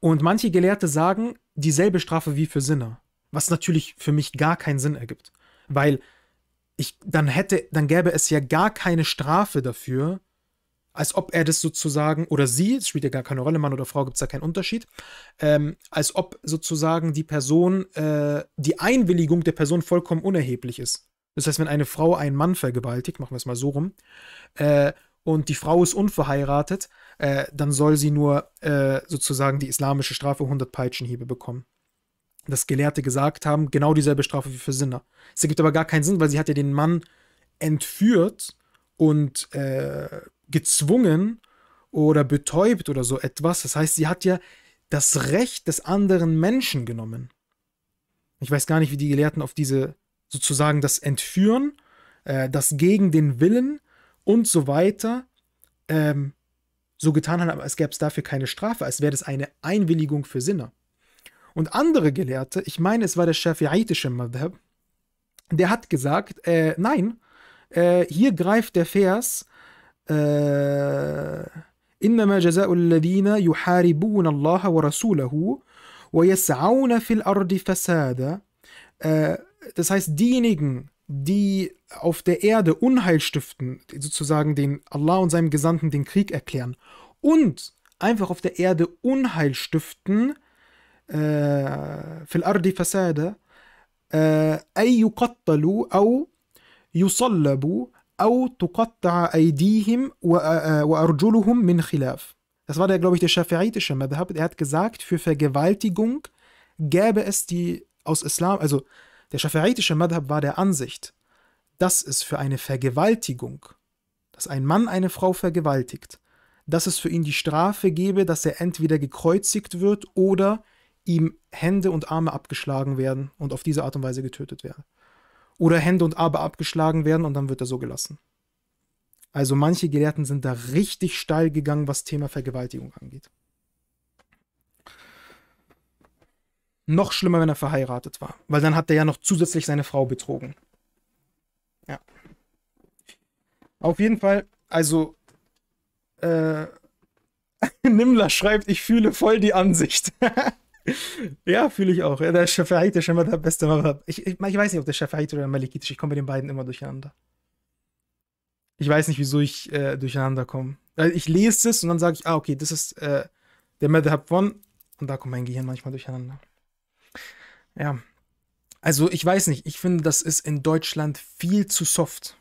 und manche Gelehrte sagen, dieselbe Strafe wie für Sinner, was natürlich für mich gar keinen Sinn ergibt, weil ich dann hätte, dann gäbe es ja gar keine Strafe dafür, als ob er das sozusagen, oder sie, es spielt ja gar keine Rolle, Mann oder Frau, gibt es da keinen Unterschied, ähm, als ob sozusagen die Person, äh, die Einwilligung der Person vollkommen unerheblich ist. Das heißt, wenn eine Frau einen Mann vergewaltigt, machen wir es mal so rum, äh, und die Frau ist unverheiratet, äh, dann soll sie nur äh, sozusagen die islamische Strafe 100 Peitschenhiebe bekommen. Das Gelehrte gesagt haben, genau dieselbe Strafe wie für Sinner. Es ergibt aber gar keinen Sinn, weil sie hat ja den Mann entführt und äh, gezwungen oder betäubt oder so etwas. Das heißt, sie hat ja das Recht des anderen Menschen genommen. Ich weiß gar nicht, wie die Gelehrten auf diese sozusagen das Entführen, äh, das gegen den Willen und so weiter ähm, so getan haben, aber es gäbe es dafür keine Strafe, als wäre das eine Einwilligung für Sinner. Und andere Gelehrte, ich meine, es war der Schafi'itische Madhab, der hat gesagt, äh, nein, äh, hier greift der Vers, إنما جزاء الذين يحاربون الله ورسوله ويسعون في الأرض فسادا das heißt, diejenigen, die auf der Erde Unheil stiften, sozusagen den Allah und seinem Gesandten den Krieg erklären und einfach auf der Erde Unheil stiften, äh, fil ardi fasada, äh, ay yuqattalu au yusallabu au tuqatta'a aydihim äh, wa arjuluhum min khilaf. Das war der, glaube ich, der schafiitische Madhab. Er hat gesagt, für Vergewaltigung gäbe es die aus Islam, also der schafiitische Madhab war der Ansicht, dass es für eine Vergewaltigung, dass ein Mann eine Frau vergewaltigt, dass es für ihn die Strafe gebe, dass er entweder gekreuzigt wird oder ihm Hände und Arme abgeschlagen werden und auf diese Art und Weise getötet werde. Oder Hände und Arme abgeschlagen werden und dann wird er so gelassen. Also manche Gelehrten sind da richtig steil gegangen, was Thema Vergewaltigung angeht. Noch schlimmer, wenn er verheiratet war, weil dann hat er ja noch zusätzlich seine Frau betrogen. Ja. Auf jeden Fall, also, äh, <laughs> Nimmler schreibt, ich fühle voll die Ansicht. <laughs> ja, fühle ich auch. Ja, der Schafa'ite ist schon der beste. Mal. Ich, ich, ich, weiß nicht, ob der Schafa'ite oder der Malikitisch, ich komme mit den beiden immer durcheinander. Ich weiß nicht, wieso ich äh, durcheinander komme. Also ich lese es und dann sage ich, ah, okay, das ist äh, der Madhab von. Und da kommt mein Gehirn manchmal durcheinander. Ja. Also ich weiß nicht, ich finde, das ist in Deutschland viel zu soft.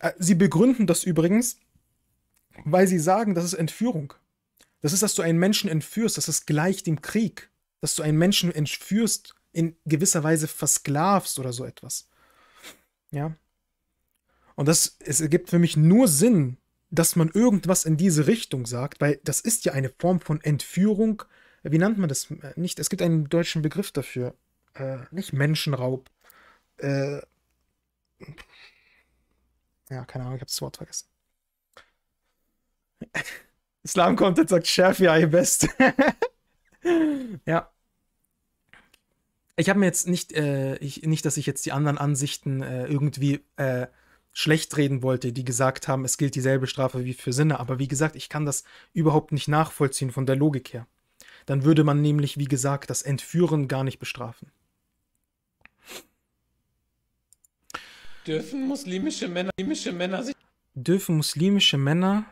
Äh, sie begründen das übrigens, weil sie sagen, das ist Entführung. Das ist, dass du einen Menschen entführst, das ist gleich dem Krieg. Dass du einen Menschen entführst, in gewisser Weise versklavst oder so etwas. Ja. Und das, es ergibt für mich nur Sinn, dass man irgendwas in diese Richtung sagt, weil das ist ja eine Form von Entführung wie nennt man das äh, nicht? Es gibt einen deutschen Begriff dafür. Äh, nicht Menschenraub. Äh, ja, keine Ahnung, ich habe das Wort vergessen. <laughs> Islam Content sagt Schärfe, ja, Best. <laughs> ja. Ich habe mir jetzt nicht, äh, ich, nicht, dass ich jetzt die anderen Ansichten äh, irgendwie äh, schlecht reden wollte, die gesagt haben, es gilt dieselbe Strafe wie für Sinne. Aber wie gesagt, ich kann das überhaupt nicht nachvollziehen von der Logik her. Dann würde man nämlich, wie gesagt, das Entführen gar nicht bestrafen. Dürfen muslimische Männer, muslimische Männer sich. Dürfen muslimische Männer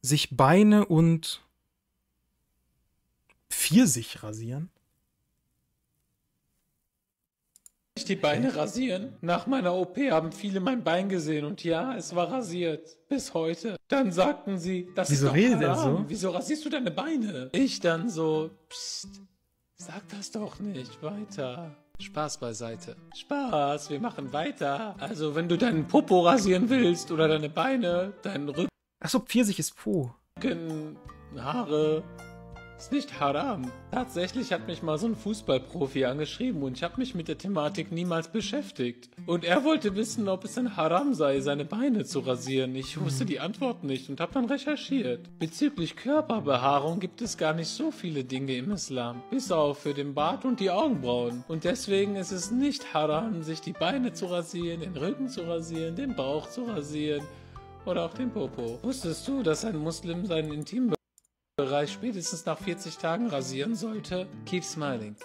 sich Beine und Pfirsich rasieren? Ich die Beine rasieren? Nach meiner OP haben viele mein Bein gesehen und ja, es war rasiert. Bis heute. Dann sagten sie, das Wieso ist doch redet so? Wieso rasierst du deine Beine? Ich dann so, pst, sag das doch nicht weiter. Spaß beiseite. Spaß, wir machen weiter. Also, wenn du deinen Popo rasieren willst oder deine Beine, deinen Rücken. Achso, Pfirsich ist Po. Haare, ist nicht haram. Tatsächlich hat mich mal so ein Fußballprofi angeschrieben und ich habe mich mit der Thematik niemals beschäftigt. Und er wollte wissen, ob es denn haram sei, seine Beine zu rasieren. Ich wusste die Antwort nicht und habe dann recherchiert. Bezüglich Körperbehaarung gibt es gar nicht so viele Dinge im Islam, bis auf für den Bart und die Augenbrauen. Und deswegen ist es nicht haram, sich die Beine zu rasieren, den Rücken zu rasieren, den Bauch zu rasieren oder auch den Popo. Wusstest du, dass ein Muslim seinen Intimbereich Bereich spätestens nach 40 Tagen rasieren sollte. Keep smiling.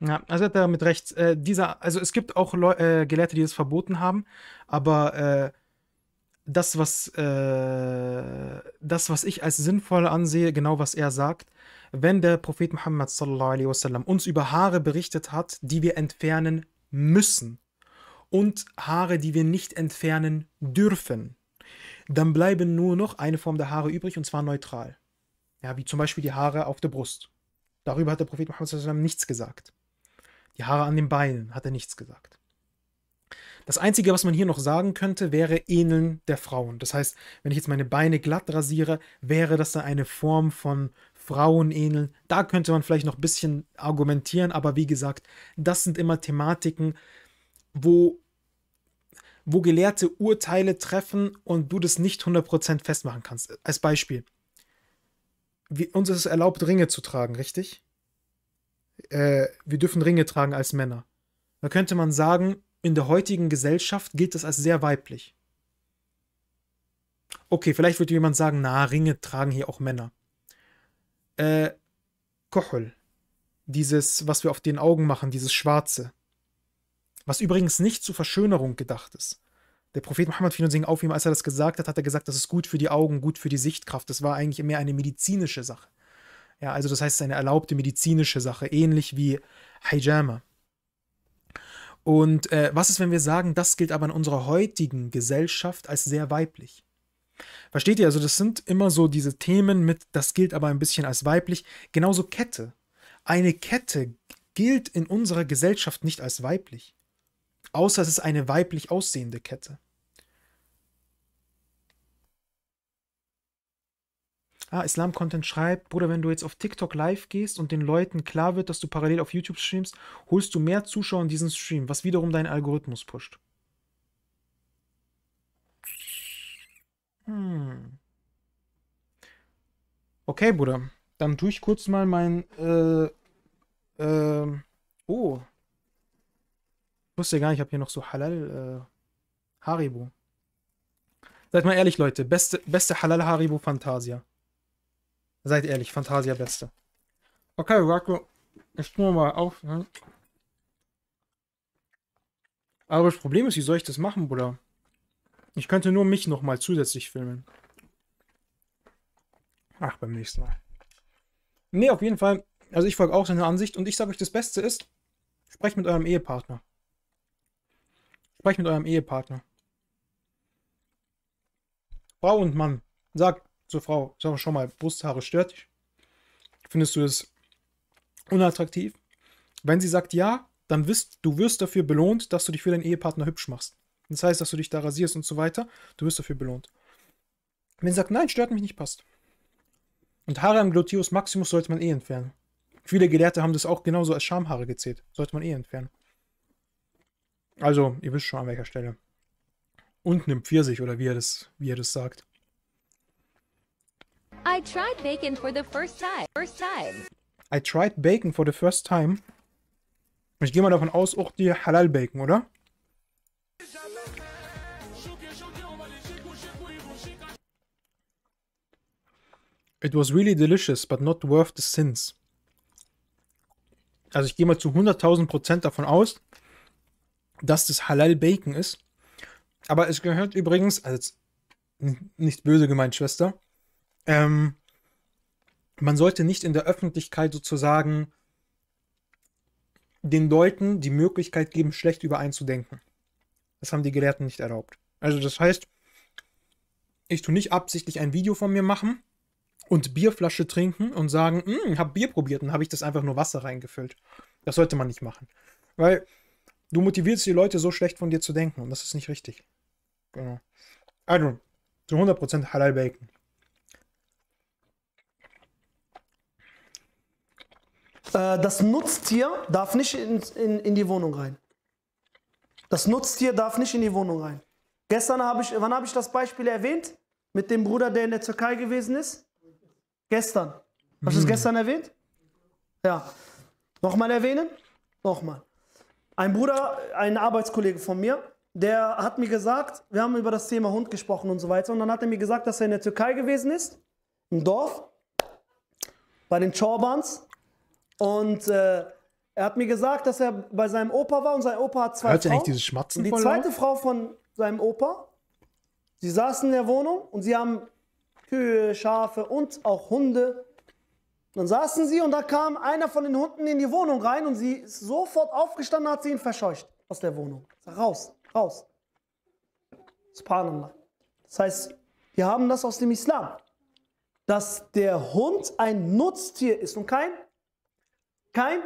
Ja, also hat er mit recht. Äh, dieser, also es gibt auch Leu äh, Gelehrte, die das verboten haben, aber äh, das, was, äh, das, was ich als sinnvoll ansehe, genau was er sagt, wenn der Prophet Muhammad wasallam uns über Haare berichtet hat, die wir entfernen müssen und Haare, die wir nicht entfernen dürfen, dann bleiben nur noch eine Form der Haare übrig und zwar neutral. Ja, wie zum Beispiel die Haare auf der Brust. Darüber hat der Prophet Muhammad nichts gesagt. Die Haare an den Beinen hat er nichts gesagt. Das Einzige, was man hier noch sagen könnte, wäre Ähneln der Frauen. Das heißt, wenn ich jetzt meine Beine glatt rasiere, wäre das dann eine Form von Frauenähneln. Da könnte man vielleicht noch ein bisschen argumentieren, aber wie gesagt, das sind immer Thematiken, wo, wo Gelehrte Urteile treffen und du das nicht 100% festmachen kannst. Als Beispiel, wir, uns ist es erlaubt, Ringe zu tragen, richtig? Äh, wir dürfen Ringe tragen als Männer. Da könnte man sagen, in der heutigen Gesellschaft gilt das als sehr weiblich. Okay, vielleicht würde jemand sagen, na, Ringe tragen hier auch Männer. Äh, Kochol, dieses, was wir auf den Augen machen, dieses Schwarze, was übrigens nicht zur Verschönerung gedacht ist der Prophet Muhammad Frieden und Segen auf ihm, als er das gesagt hat, hat er gesagt, das ist gut für die Augen, gut für die Sichtkraft. Das war eigentlich mehr eine medizinische Sache. Ja, also das heißt, es ist eine erlaubte medizinische Sache, ähnlich wie Hijama. Und äh, was ist, wenn wir sagen, das gilt aber in unserer heutigen Gesellschaft als sehr weiblich? Versteht ihr? Also das sind immer so diese Themen mit, das gilt aber ein bisschen als weiblich. Genauso Kette. Eine Kette gilt in unserer Gesellschaft nicht als weiblich. Außer es ist eine weiblich aussehende Kette. ah, Islam Content schreibt, Bruder, wenn du jetzt auf TikTok live gehst und den Leuten klar wird, dass du parallel auf YouTube streamst, holst du mehr Zuschauer in diesen Stream, was wiederum deinen Algorithmus pusht. Hm. Okay, Bruder. Dann tue ich kurz mal mein. Äh, äh, oh. Ich wusste gar nicht, ich habe hier noch so Halal äh, Haribo. Seid mal ehrlich, Leute. Beste, beste Halal Haribo Fantasia. Seid ehrlich, Fantasia Beste. Okay, Rocco, ich nur mal auf. Ne? Aber das Problem ist, wie soll ich das machen, Bruder? Ich könnte nur mich nochmal zusätzlich filmen. Ach, beim nächsten Mal. Nee, auf jeden Fall. Also ich folge auch seiner Ansicht und ich sage euch, das Beste ist, sprecht mit eurem Ehepartner. Sprecht mit eurem Ehepartner. Frau und Mann. Sagt, zur Frau. sagen wir schon mal, Brusthaare stört dich. Findest du es unattraktiv? Wenn sie sagt ja, dann wirst du wirst dafür belohnt, dass du dich für deinen Ehepartner hübsch machst. Das heißt, dass du dich da rasierst und so weiter. Du wirst dafür belohnt. Wenn sie sagt, nein, stört mich nicht, passt. Und Haare am Gluteus Maximus sollte man eh entfernen. Viele Gelehrte haben das auch genauso als Schamhaare gezählt. Sollte man eh entfernen. Also, ihr wisst schon an welcher Stelle. Und nimmt Pfirsich oder wie er das, wie er das sagt. I tried bacon for the first time. First time. I tried bacon for the first time. Ich gehe mal davon aus, auch die Halal Bacon, oder? It was really delicious, but not worth the sins. Also ich gehe mal zu 100.000 davon aus, dass das Halal Bacon ist. Aber es gehört übrigens, also nicht böse gemeint, Schwester, ähm, man sollte nicht in der Öffentlichkeit sozusagen den Leuten die Möglichkeit geben, schlecht über einen zu denken. Das haben die Gelehrten nicht erlaubt. Also das heißt, ich tue nicht absichtlich ein Video von mir machen und Bierflasche trinken und sagen, hm, ich habe Bier probiert und habe ich das einfach nur Wasser reingefüllt. Das sollte man nicht machen. Weil du motivierst die Leute so schlecht von dir zu denken und das ist nicht richtig. Genau. Also, zu 100% Halal Bacon. Äh, das Nutztier darf nicht in, in, in, die Wohnung rein. Das Nutztier darf nicht in die Wohnung rein. Gestern habe ich, wann habe ich das Beispiel erwähnt? Mit dem Bruder, der in der Türkei gewesen ist? Gestern. Hast du es hm. gestern erwähnt? Ja. Nochmal erwähnen? Nochmal. Ein Bruder, ein Arbeitskollege von mir, der hat mir gesagt, wir haben über das Thema Hund gesprochen und so weiter. Und dann hat er mir gesagt, dass er in der Türkei gewesen ist, im Dorf, bei den Chorbans und äh, er hat mir gesagt, dass er bei seinem Opa war und sein Opa hat zwei Hört Frauen. Hört eigentlich dieses Schmatzen? Und die zweite auf? Frau von seinem Opa, sie saßen in der Wohnung und sie haben Kühe, Schafe und auch Hunde. Dann saßen sie und da kam einer von den Hunden in die Wohnung rein und sie ist sofort aufgestanden, hat sie ihn verscheucht aus der Wohnung. Raus, raus. Subhanallah. Das heißt, wir haben das aus dem Islam, dass der Hund ein Nutztier ist und kein kein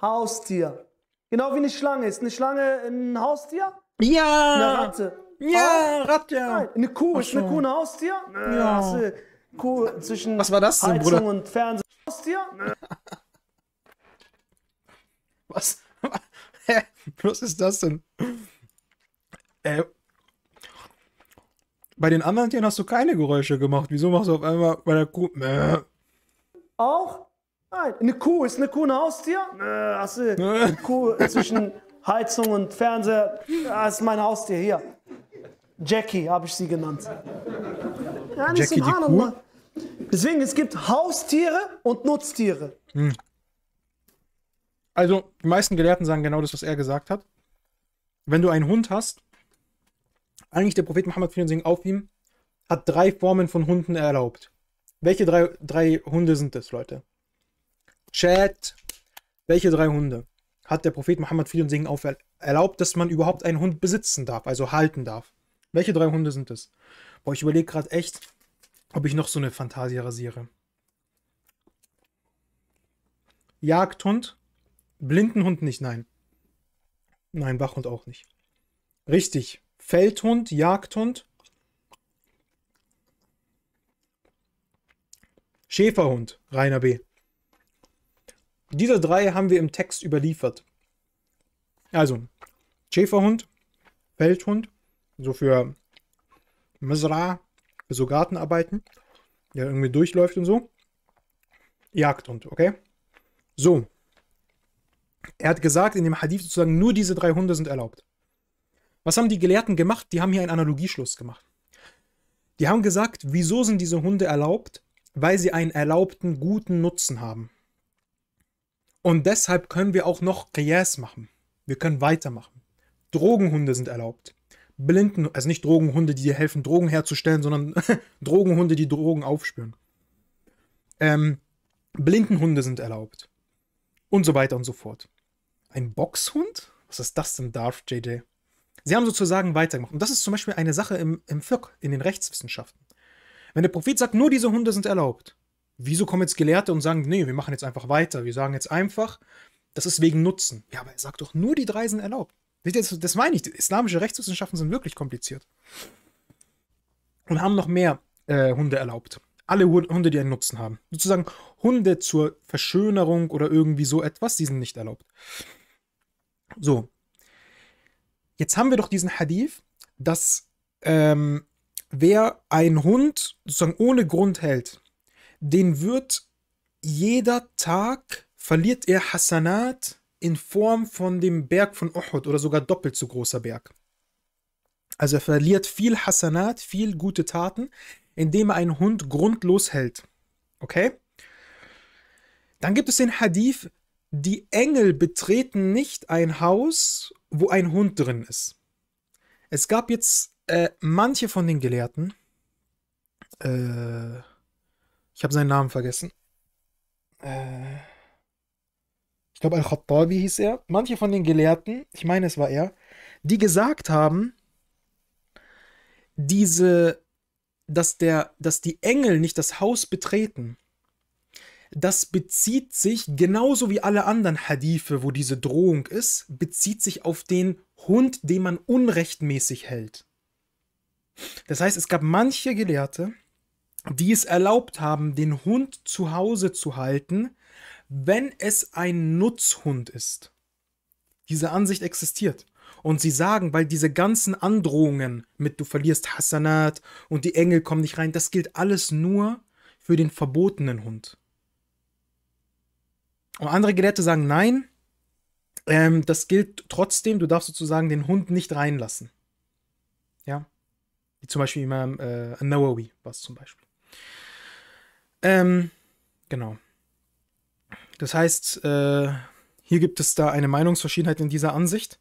Haustier. Genau wie eine Schlange. Ist eine Schlange ein Haustier? Ja. Eine Ratte. Ja, oh, Ratte. Nein, eine Kuh. Ist eine Kuh ein Haustier? Nee, ja. Hast du Kuh zwischen Was war das denn, Heizung Bruder? und Fernsehen. Haustier? Nee. <laughs> Was? <laughs> Hä? Was ist das denn? Äh, bei den anderen Tieren hast du keine Geräusche gemacht. Wieso machst du auf einmal bei der Kuh? Mäh. Auch Nein. Eine Kuh, ist eine Kuh ein Haustier? Nö, hast du eine Kuh zwischen Heizung und Fernseher? Das ist mein Haustier hier. Jackie habe ich sie genannt. Ja, nicht Jackie die Kuh? Deswegen, es gibt Haustiere und Nutztiere. Hm. Also, die meisten Gelehrten sagen genau das, was er gesagt hat. Wenn du einen Hund hast, eigentlich der Prophet Muhammad Frieden auf ihm, hat drei Formen von Hunden erlaubt. Welche drei, drei Hunde sind das, Leute? Chat, welche drei Hunde hat der Prophet Mohammed Frieden und Segen auf erlaubt, dass man überhaupt einen Hund besitzen darf, also halten darf? Welche drei Hunde sind es? Boah, ich überlege gerade echt, ob ich noch so eine Fantasie rasiere. Jagdhund, Blindenhund nicht, nein. Nein, Wachhund auch nicht. Richtig. Feldhund, Jagdhund, Schäferhund, Rainer B. Diese drei haben wir im Text überliefert. Also, Schäferhund, Feldhund, so für Misra, für so Gartenarbeiten, der irgendwie durchläuft und so. Jagdhund, okay? So. Er hat gesagt, in dem Hadith sozusagen nur diese drei Hunde sind erlaubt. Was haben die Gelehrten gemacht? Die haben hier einen Analogieschluss gemacht. Die haben gesagt, wieso sind diese Hunde erlaubt? Weil sie einen erlaubten guten Nutzen haben. Und deshalb können wir auch noch Qiyas machen. Wir können weitermachen. Drogenhunde sind erlaubt. Blinden, also nicht Drogenhunde, die dir helfen, Drogen herzustellen, sondern <laughs> Drogenhunde, die Drogen aufspüren. Ähm, Blindenhunde sind erlaubt. Und so weiter und so fort. Ein Boxhund? Was ist das denn, Darth JJ? Sie haben sozusagen weitergemacht. Und das ist zum Beispiel eine Sache im, im Fiqh, in den Rechtswissenschaften. Wenn der Prophet sagt, nur diese Hunde sind erlaubt, Wieso kommen jetzt Gelehrte und sagen, nee, wir machen jetzt einfach weiter. Wir sagen jetzt einfach, das ist wegen Nutzen. Ja, aber er sagt doch, nur die drei sind erlaubt. Das, das meine ich. Islamische Rechtswissenschaften sind wirklich kompliziert. Und haben noch mehr äh, Hunde erlaubt. Alle Hunde, die einen Nutzen haben. Sozusagen Hunde zur Verschönerung oder irgendwie so etwas, die sind nicht erlaubt. So. Jetzt haben wir doch diesen Hadith, dass ähm, wer einen Hund sozusagen ohne Grund hält, den wird jeder Tag verliert er Hasanat in Form von dem Berg von Uhud oder sogar doppelt so großer Berg. Also er verliert viel Hasanat, viel gute Taten, indem er einen Hund grundlos hält. Okay? Dann gibt es den Hadith, die Engel betreten nicht ein Haus, wo ein Hund drin ist. Es gab jetzt äh, manche von den Gelehrten, äh, ich habe seinen Namen vergessen. Äh, ich glaube, Al-Khattabi hieß er. Manche von den Gelehrten, ich meine, es war er, die gesagt haben, diese, dass, der, dass die Engel nicht das Haus betreten, das bezieht sich genauso wie alle anderen Hadithe, wo diese Drohung ist, bezieht sich auf den Hund, den man unrechtmäßig hält. Das heißt, es gab manche Gelehrte, die es erlaubt haben, den Hund zu Hause zu halten, wenn es ein Nutzhund ist. Diese Ansicht existiert. Und sie sagen, weil diese ganzen Androhungen mit du verlierst Hassanat und die Engel kommen nicht rein, das gilt alles nur für den verbotenen Hund. Und andere Gelehrte sagen, nein, ähm, das gilt trotzdem, du darfst sozusagen den Hund nicht reinlassen. Ja. Wie zum Beispiel Imam ähm, äh, Nawawi was zum Beispiel. Ähm, genau. Das heißt, äh, hier gibt es da eine Meinungsverschiedenheit in dieser Ansicht.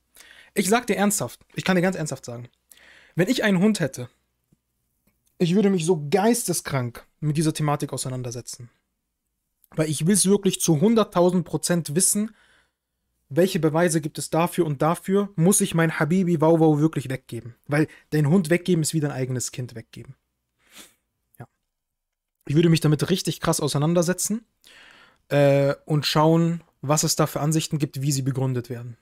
Ich sag dir ernsthaft, ich kann dir ganz ernsthaft sagen, wenn ich einen Hund hätte, ich würde mich so geisteskrank mit dieser Thematik auseinandersetzen. Weil ich will es wirklich zu 100.000 Prozent wissen, welche Beweise gibt es dafür und dafür, muss ich mein Habibi Wauwau wirklich weggeben. Weil dein Hund weggeben ist wie dein eigenes Kind weggeben ich würde mich damit richtig krass auseinandersetzen äh, und schauen, was es da für Ansichten gibt, wie sie begründet werden.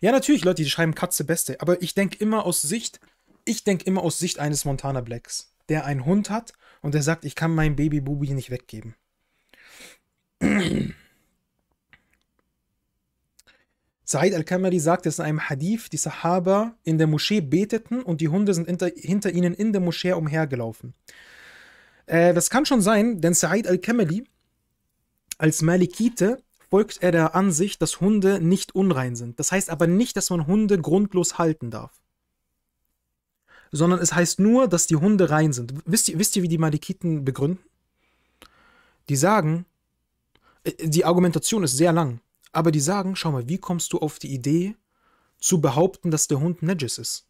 Ja, natürlich, Leute, die schreiben Katze Beste, aber ich denke immer aus Sicht, ich denke immer aus Sicht eines Montana Blacks, der einen Hund hat und der sagt, ich kann mein Baby Bubi nicht weggeben. <clears throat> Said al-Kamari sagt es in einem Hadith, die Sahaba in der Moschee beteten und die Hunde sind hinter, hinter ihnen in der Moschee umhergelaufen. Äh, das kann schon sein, denn Said al-Kameli als Malikite folgt er der Ansicht, dass Hunde nicht unrein sind. Das heißt aber nicht, dass man Hunde grundlos halten darf. Sondern es heißt nur, dass die Hunde rein sind. Wisst ihr, wisst ihr wie die Malikiten begründen? Die sagen, äh, die Argumentation ist sehr lang, aber die sagen, schau mal, wie kommst du auf die Idee zu behaupten, dass der Hund Najis ist?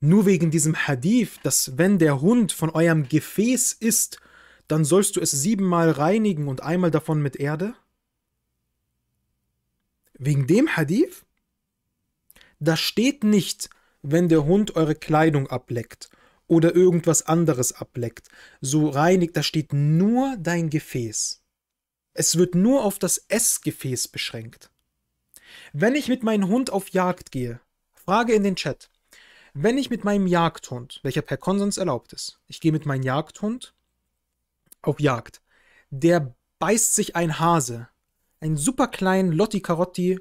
Nur wegen diesem Hadith, dass wenn der Hund von eurem Gefäß isst, dann sollst du es siebenmal reinigen und einmal davon mit Erde? Wegen dem Hadith? Da steht nicht, wenn der Hund eure Kleidung ableckt oder irgendwas anderes ableckt, so reinigt, da steht nur dein Gefäß. Es wird nur auf das Essgefäß beschränkt. Wenn ich mit meinem Hund auf Jagd gehe, frage in den Chat, wenn ich mit meinem Jagdhund, welcher per Konsens erlaubt ist, ich gehe mit meinem Jagdhund auf Jagd, der beißt sich ein Hase, ein super kleinen Lotti Carotti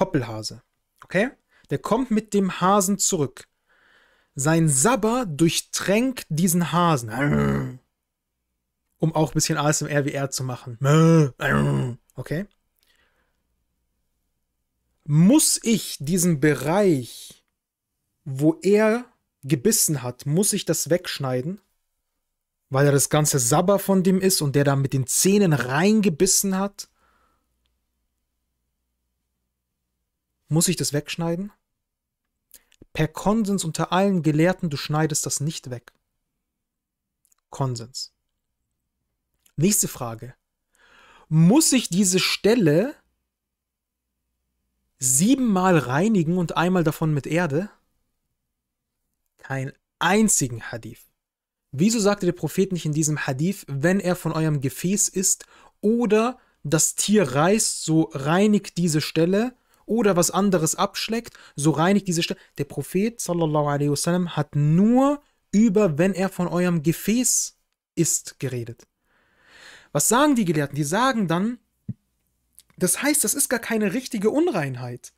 Hoppelhase, okay? Der kommt mit dem Hasen zurück. Sein Sabber durchtränkt diesen Hasen. Um auch ein bisschen ASMR wie er zu machen. Okay? Muss ich diesen Bereich wo er gebissen hat, muss ich das wegschneiden, weil er das ganze Sabber von dem ist und der da mit den Zähnen reingebissen hat. Muss ich das wegschneiden? Per Konsens unter allen Gelehrten, du schneidest das nicht weg. Konsens. Nächste Frage. Muss ich diese Stelle siebenmal reinigen und einmal davon mit Erde? keinen einzigen Hadith. Wieso sagte der Prophet nicht in diesem Hadith, wenn er von eurem Gefäß isst oder das Tier reißt, so reinigt diese Stelle oder was anderes abschlägt, so reinigt diese Stelle. Der Prophet sallallahu alaihi wasallam hat nur über, wenn er von eurem Gefäß isst, geredet. Was sagen die Gelehrten? Die sagen dann, das heißt, das ist gar keine richtige Unreinheit,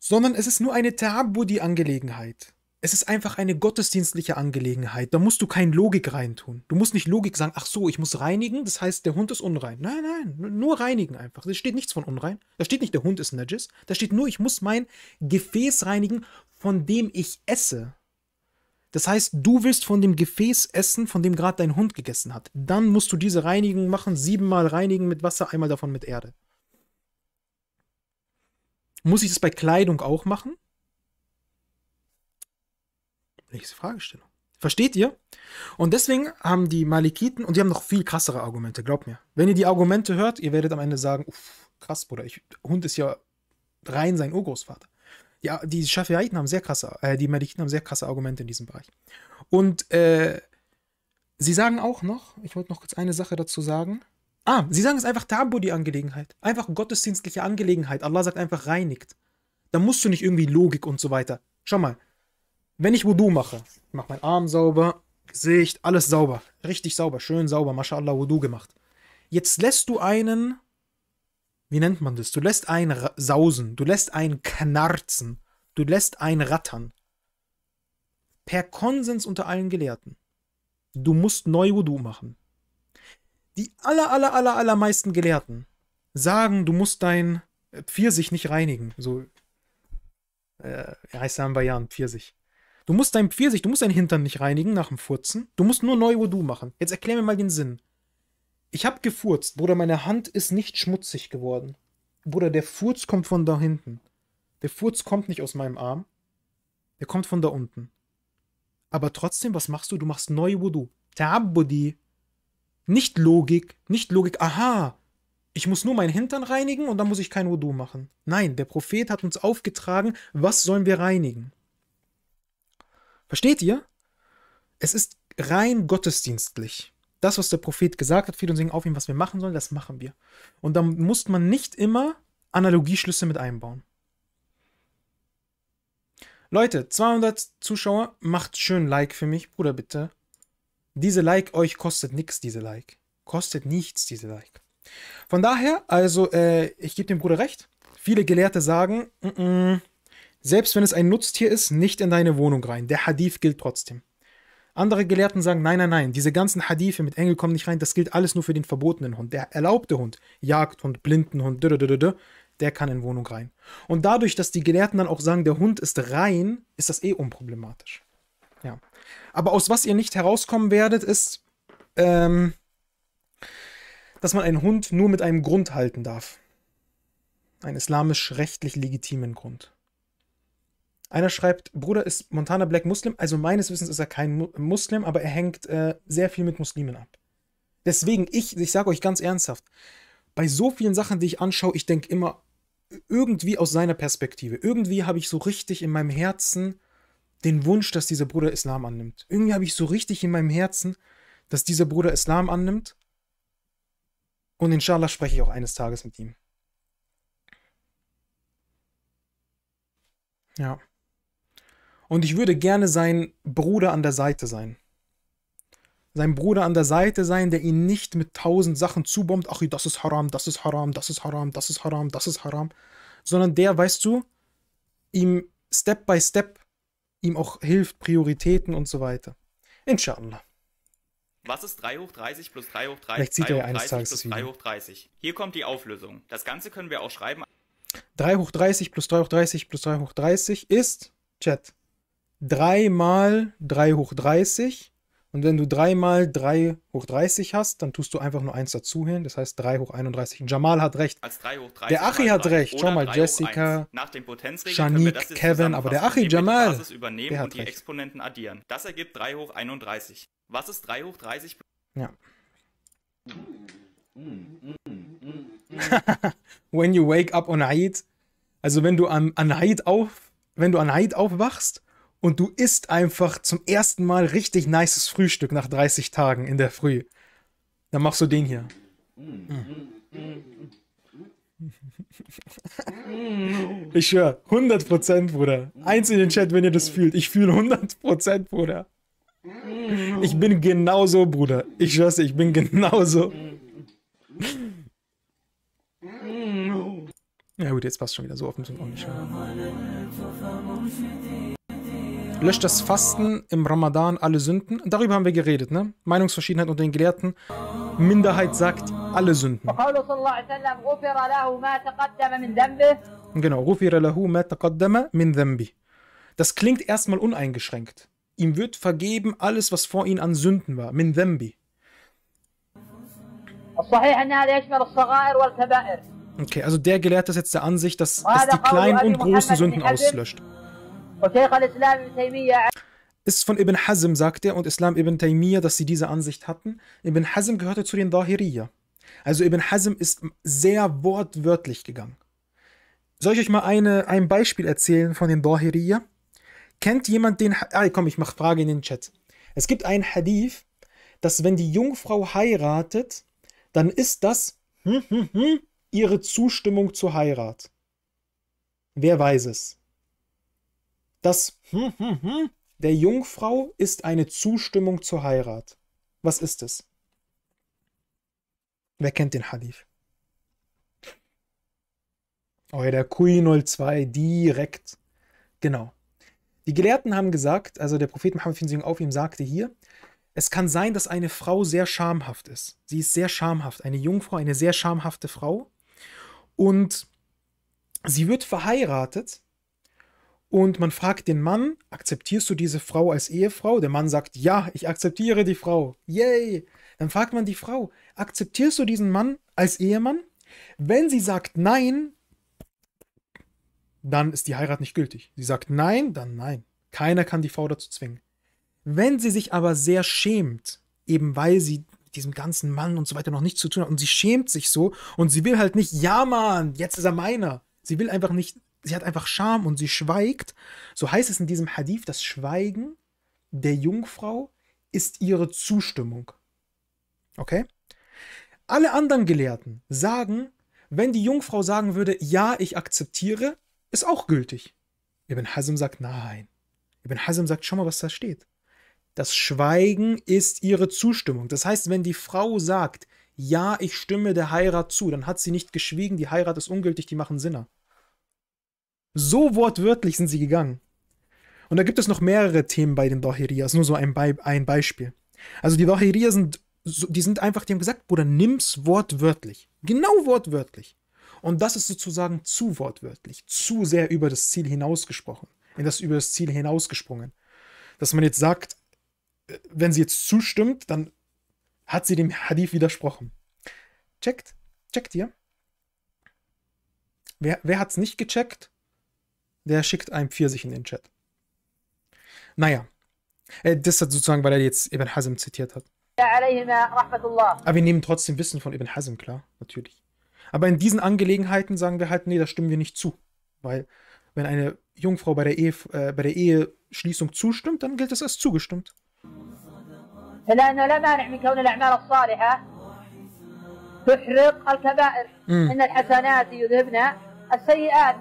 sondern es ist nur eine Ta'abudi-Angelegenheit. Es ist einfach eine gottesdienstliche Angelegenheit. Da musst du keine Logik reintun. Du musst nicht Logik sagen, ach so, ich muss reinigen, das heißt, der Hund ist unrein. Nein, nein, nur reinigen einfach. Da steht nichts von unrein. Da steht nicht, der Hund ist Najis. Da steht nur, ich muss mein Gefäß reinigen, von dem ich esse. Das heißt, du willst von dem Gefäß essen, von dem gerade dein Hund gegessen hat. Dann musst du diese Reinigung machen, siebenmal reinigen mit Wasser, einmal davon mit Erde. Muss ich das bei Kleidung auch machen? Nächste Fragestellung. Versteht ihr? Und deswegen haben die Malikiten, und die haben noch viel krassere Argumente, glaubt mir. Wenn ihr die Argumente hört, ihr werdet am Ende sagen, uff, krass, Bruder, ich, Hund ist ja rein sein Urgroßvater. Ja, die Schafiaiten haben sehr krasse, äh, die Malikiten haben sehr krasse Argumente in diesem Bereich. Und äh, sie sagen auch noch, ich wollte noch kurz eine Sache dazu sagen. Ah, sie sagen, es ist einfach Tabu, die Angelegenheit. Einfach gottesdienstliche Angelegenheit. Allah sagt einfach, reinigt. Da musst du nicht irgendwie Logik und so weiter. Schau mal, wenn ich Wudu mache, ich mache meinen Arm sauber, Gesicht, alles sauber, richtig sauber, schön sauber, mashallah, Wudu gemacht. Jetzt lässt du einen, wie nennt man das? Du lässt einen sausen, du lässt einen knarzen, du lässt einen rattern. Per Konsens unter allen Gelehrten. Du musst neu Wudu machen. Die aller, aller, aller, allermeisten Gelehrten sagen, du musst dein Pfirsich nicht reinigen. So, äh, heißt er in Bayern Pfirsich. Du musst dein Pfirsich, du musst dein Hintern nicht reinigen nach dem Furzen. Du musst nur neu Wudu machen. Jetzt erklär mir mal den Sinn. Ich hab gefurzt, Bruder, meine Hand ist nicht schmutzig geworden. Bruder, der Furz kommt von da hinten. Der Furz kommt nicht aus meinem Arm. Der kommt von da unten. Aber trotzdem, was machst du? Du machst neu Wudu. Ta'abbudi. Nicht Logik, nicht Logik, aha, ich muss nur meinen Hintern reinigen und dann muss ich kein Wudu machen. Nein, der Prophet hat uns aufgetragen, was sollen wir reinigen? Versteht ihr? Es ist rein gottesdienstlich. Das, was der Prophet gesagt hat, fiel uns auf ihn, was wir machen sollen, das machen wir. Und da muss man nicht immer Analogieschlüsse mit einbauen. Leute, 200 Zuschauer, macht schön Like für mich, Bruder, bitte. Diese Like euch kostet nichts, diese Like. Kostet nichts, diese Like. Von daher, also, äh, ich gebe dem Bruder recht. Viele Gelehrte sagen, mm -mm, selbst wenn es ein Nutztier ist, nicht in deine Wohnung rein. Der Hadith gilt trotzdem. Andere Gelehrten sagen, nein, nein, nein, diese ganzen Hadithe mit Engel kommen nicht rein, das gilt alles nur für den verbotenen Hund. Der erlaubte Hund, Jagdhund, Blindenhund, der kann in Wohnung rein. Und dadurch, dass die Gelehrten dann auch sagen, der Hund ist rein, ist das eh unproblematisch. Ja. Aber aus was ihr nicht herauskommen werdet, ist, ähm, dass man einen Hund nur mit einem Grund halten darf. Einen islamisch-rechtlich legitimen Grund. Einer schreibt, Bruder ist Montana Black Muslim. Also meines Wissens ist er kein Muslim, aber er hängt äh, sehr viel mit Muslimen ab. Deswegen, ich, ich sage euch ganz ernsthaft, bei so vielen Sachen, die ich anschaue, ich denke immer irgendwie aus seiner Perspektive. Irgendwie habe ich so richtig in meinem Herzen den Wunsch, dass dieser Bruder Islam annimmt. Irgendwie habe ich so richtig in meinem Herzen, dass dieser Bruder Islam annimmt. Und inshallah spreche ich auch eines Tages mit ihm. Ja. Und ich würde gerne sein Bruder an der Seite sein. Sein Bruder an der Seite sein, der ihn nicht mit tausend Sachen zubombt. Ach, das ist haram, das ist haram, das ist haram, das ist haram, das ist haram. Sondern der, weißt du, ihm Step by Step ihm auch hilft, Prioritäten und so weiter. Inshallah. Was ist 3 hoch 30 plus 3 hoch 30? Vielleicht sieht er ja eines plus 3 hoch 30. Hier kommt die Auflösung. Das Ganze können wir auch schreiben. 3 hoch 30 plus 3 hoch 30 plus 3 hoch 30 ist, Chat, 3 mal 3 hoch 30. Und wenn du 3 mal 3 hoch 30 hast, dann tust du einfach nur 1 dazu hin. Das heißt 3 hoch 31. Jamal hat recht. der Achi hat recht. Schau mal, Jessica, Shanique, Kevin. Aber der Achi, Jamal, der hat recht. Das ergibt 3 hoch 31. Was ist 3 hoch 30? Ja. <laughs> When you wake up on Eid. Also wenn du an, an Eid auf, wenn du an Eid aufwachst, und du isst einfach zum ersten Mal richtig nices Frühstück nach 30 Tagen in der Früh. Dann machst du den hier. Mm. Ich höre 100%, Bruder. Eins in den Chat, wenn ihr das fühlt. Ich fühle 100%, Bruder. Ich bin genauso, Bruder. Ich schwör's ich bin genauso. Mm. Ja gut, jetzt passt schon wieder so offen zum auf Ich Ton. Löscht das Fasten im Ramadan alle Sünden? Darüber haben wir geredet, ne? Meinungsverschiedenheit unter den Gelehrten. Minderheit sagt alle Sünden. Genau, Rufira lahu min Das klingt erstmal uneingeschränkt. Ihm wird vergeben alles, was vor ihm an Sünden war. Min dhanbi. Okay, also der Gelehrte ist jetzt der Ansicht, dass es die kleinen und großen Sünden auslöscht. Ist von Ibn Hazm, sagt er, und Islam Ibn Taymiyyah, dass sie diese Ansicht hatten. Ibn Hazm gehörte zu den Dahiriyah. Also Ibn Hazm ist sehr wortwörtlich gegangen. Soll ich euch mal eine, ein Beispiel erzählen von den Dahiriyah? Kennt jemand den... Ah, komm, ich mache Frage in den Chat. Es gibt einen Hadith, dass wenn die Jungfrau heiratet, dann ist das hm, hm, hm, ihre Zustimmung zur Heirat. Wer weiß es? Das hm, hm, hm, der Jungfrau ist eine Zustimmung zur Heirat. Was ist es? Wer kennt den Hadith? Oh, der Kui 02 direkt. Genau. Die Gelehrten haben gesagt, also der Prophet Muhammad Finsing auf ihm sagte hier, es kann sein, dass eine Frau sehr schamhaft ist. Sie ist sehr schamhaft, eine Jungfrau, eine sehr schamhafte Frau. Und sie wird verheiratet und man fragt den Mann, akzeptierst du diese Frau als Ehefrau? Der Mann sagt, ja, ich akzeptiere die Frau. Yay! Dann fragt man die Frau, akzeptierst du diesen Mann als Ehemann? Wenn sie sagt nein, dann ist die Heirat nicht gültig. Sie sagt nein, dann nein. Keiner kann die Frau dazu zwingen. Wenn sie sich aber sehr schämt, eben weil sie mit diesem ganzen Mann und so weiter noch nichts zu tun hat und sie schämt sich so und sie will halt nicht, ja Mann, jetzt ist er meiner. Sie will einfach nicht sie hat einfach Scham und sie schweigt. So heißt es in diesem Hadith, das Schweigen der Jungfrau ist ihre Zustimmung. Okay? Alle anderen Gelehrten sagen, wenn die Jungfrau sagen würde, ja, ich akzeptiere, ist auch gültig. Ibn Hazm sagt nein. Ibn Hazm sagt, schau mal, was da steht. Das Schweigen ist ihre Zustimmung. Das heißt, wenn die Frau sagt, ja, ich stimme der Heirat zu, dann hat sie nicht geschwiegen, die Heirat ist ungültig, die machen Sinner. So wortwörtlich sind sie gegangen. Und da gibt es noch mehrere Themen bei den Dohiriyas, nur so ein, Be ein Beispiel. Also die Dohiriya sind, die sind einfach, die haben gesagt, Bruder, nimm's wortwörtlich. Genau wortwörtlich. Und das ist sozusagen zu wortwörtlich, zu sehr über das Ziel hinausgesprochen, in das über das Ziel hinausgesprungen. Dass man jetzt sagt, äh, wenn sie jetzt zustimmt, dann hat sie dem Hadith widersprochen. Checkt, checkt ihr? Wer, wer hat's nicht gecheckt? der schickt einem Pfirsich in den Chat. Naja, äh, das hat sozusagen, weil er jetzt Ibn Hazm zitiert hat. Aber wir nehmen trotzdem Wissen von Ibn Hazm, klar, natürlich. Aber in diesen Angelegenheiten sagen wir halt, nee, da stimmen wir nicht zu. Weil wenn eine Jungfrau bei der, Ehe, äh, bei der Eheschließung zustimmt, dann gilt es als zugestimmt. تحرق الكبائر إن الحسنات يذهبن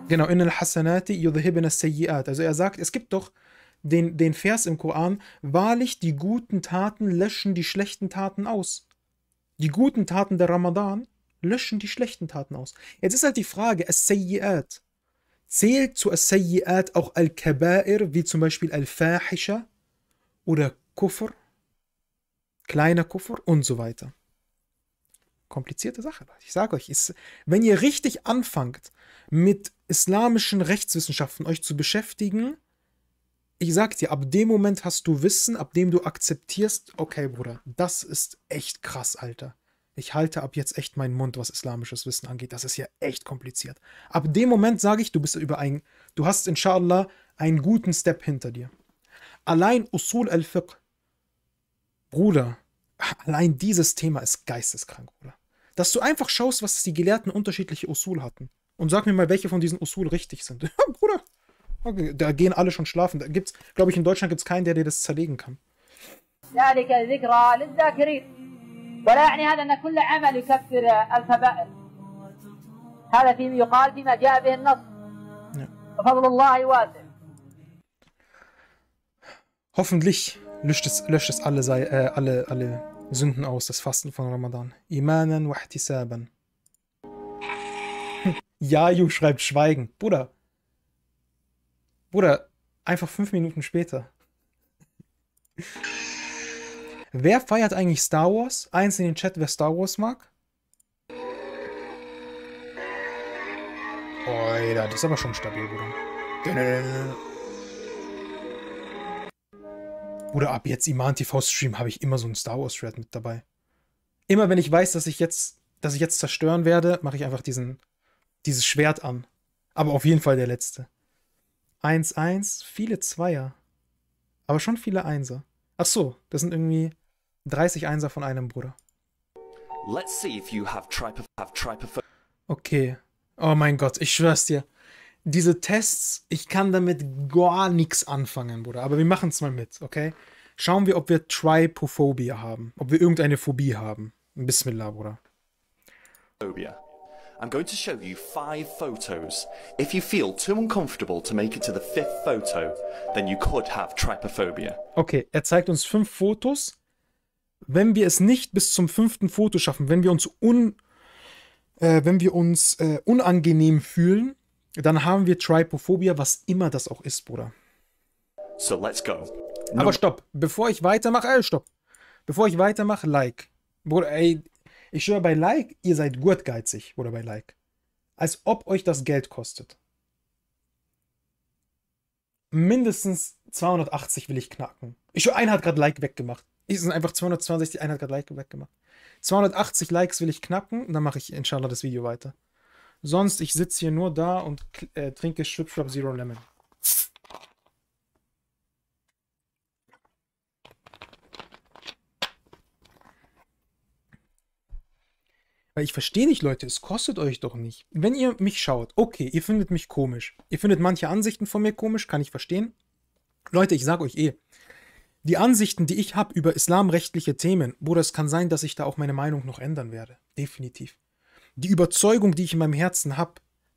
Genau, innal hasanati yudhibna sayyi'at. Also er sagt, es gibt doch den, den Vers im Koran, wahrlich die guten Taten löschen die schlechten Taten aus. Die guten Taten der Ramadan löschen die schlechten Taten aus. Jetzt ist halt die Frage, as Zählt zu as-sayyi'at auch al-kaba'ir, wie zum Beispiel al-fahisha oder Kufr, kleiner Kufr und so weiter komplizierte Sache. Ich sage euch, ist, wenn ihr richtig anfangt, mit islamischen Rechtswissenschaften euch zu beschäftigen, ich sage dir, ab dem Moment hast du Wissen, ab dem du akzeptierst, okay, Bruder, das ist echt krass, Alter. Ich halte ab jetzt echt meinen Mund, was islamisches Wissen angeht. Das ist ja echt kompliziert. Ab dem Moment sage ich, du bist über ein, du hast inshallah einen guten Step hinter dir. Allein Usul al-Fiqh, Bruder, <laughs> allein dieses Thema ist geisteskrank, Bruder dass du einfach schaust, was die Gelehrten unterschiedliche Usul hatten. Und sag mir mal, welche von diesen Usul richtig sind. <laughs> Bruder, da gehen alle schon schlafen. Da gibt's, glaube ich, in Deutschland gibt es keinen, der dir das zerlegen kann. ذلك äh, Hoffentlich löscht es, löscht es alle, äh, alle, alle Sünden aus, das Fasten von Ramadan. Imanen wahtisaben. ihtisaban. Jaju <laughs> schreibt Schweigen. Bruder. Bruder, einfach fünf Minuten später. <laughs> Wer feiert eigentlich Star Wars? Eins in den Chat, wer Star Wars mag. Oida, oh, das ist aber schon stabil, Bruder. Oder ab jetzt Iman TV-Stream habe ich immer so einen Star Wars-Thread mit dabei. Immer wenn ich weiß, dass ich jetzt, dass ich jetzt zerstören werde, mache ich einfach diesen, dieses Schwert an. Aber auf jeden Fall der letzte. 1-1, viele Zweier. Aber schon viele Einser. Ach so, das sind irgendwie 30 Einser von einem Bruder. Okay. Oh mein Gott, ich schwör's dir diese Tests, ich kann damit gar nichts anfangen, Bruder. Aber wir machen es mal mit, okay? Schauen wir, ob wir Tripophobia haben. Ob wir irgendeine Phobie haben. Bismillah, Bruder. Phobia. I'm going to show you five photos. If you feel too uncomfortable to make it to the fifth photo, then you could have trypophobia. Okay, er zeigt uns fünf Fotos. Wenn wir es nicht bis zum fünften Foto schaffen, wenn wir uns, un, äh, wenn wir uns äh, unangenehm fühlen, dann haben wir Tripophobia, was immer das auch ist, Bruder. So, let's go. No. Aber stopp, bevor ich weitermache, ey, äh, stopp. Bevor ich weitermache, like. Bruder, ey, ich schwöre bei like, ihr seid gurtgeizig, Bruder, bei like. Als ob euch das Geld kostet. Mindestens 280 will ich knacken. Ich schwöre, einer hat gerade like weggemacht. Ich sind einfach 262, einer hat gerade like weggemacht. 280 Likes will ich knacken, dann mache ich inshallah das Video weiter. Sonst, ich sitze hier nur da und äh, trinke Strip Zero Lemon. Weil ich verstehe nicht, Leute, es kostet euch doch nicht. Wenn ihr mich schaut, okay, ihr findet mich komisch. Ihr findet manche Ansichten von mir komisch, kann ich verstehen. Leute, ich sage euch eh, die Ansichten, die ich habe über islamrechtliche Themen, Bruder, es kann sein, dass ich da auch meine Meinung noch ändern werde. Definitiv die Überzeugung, die ich in meinem Herzen habe,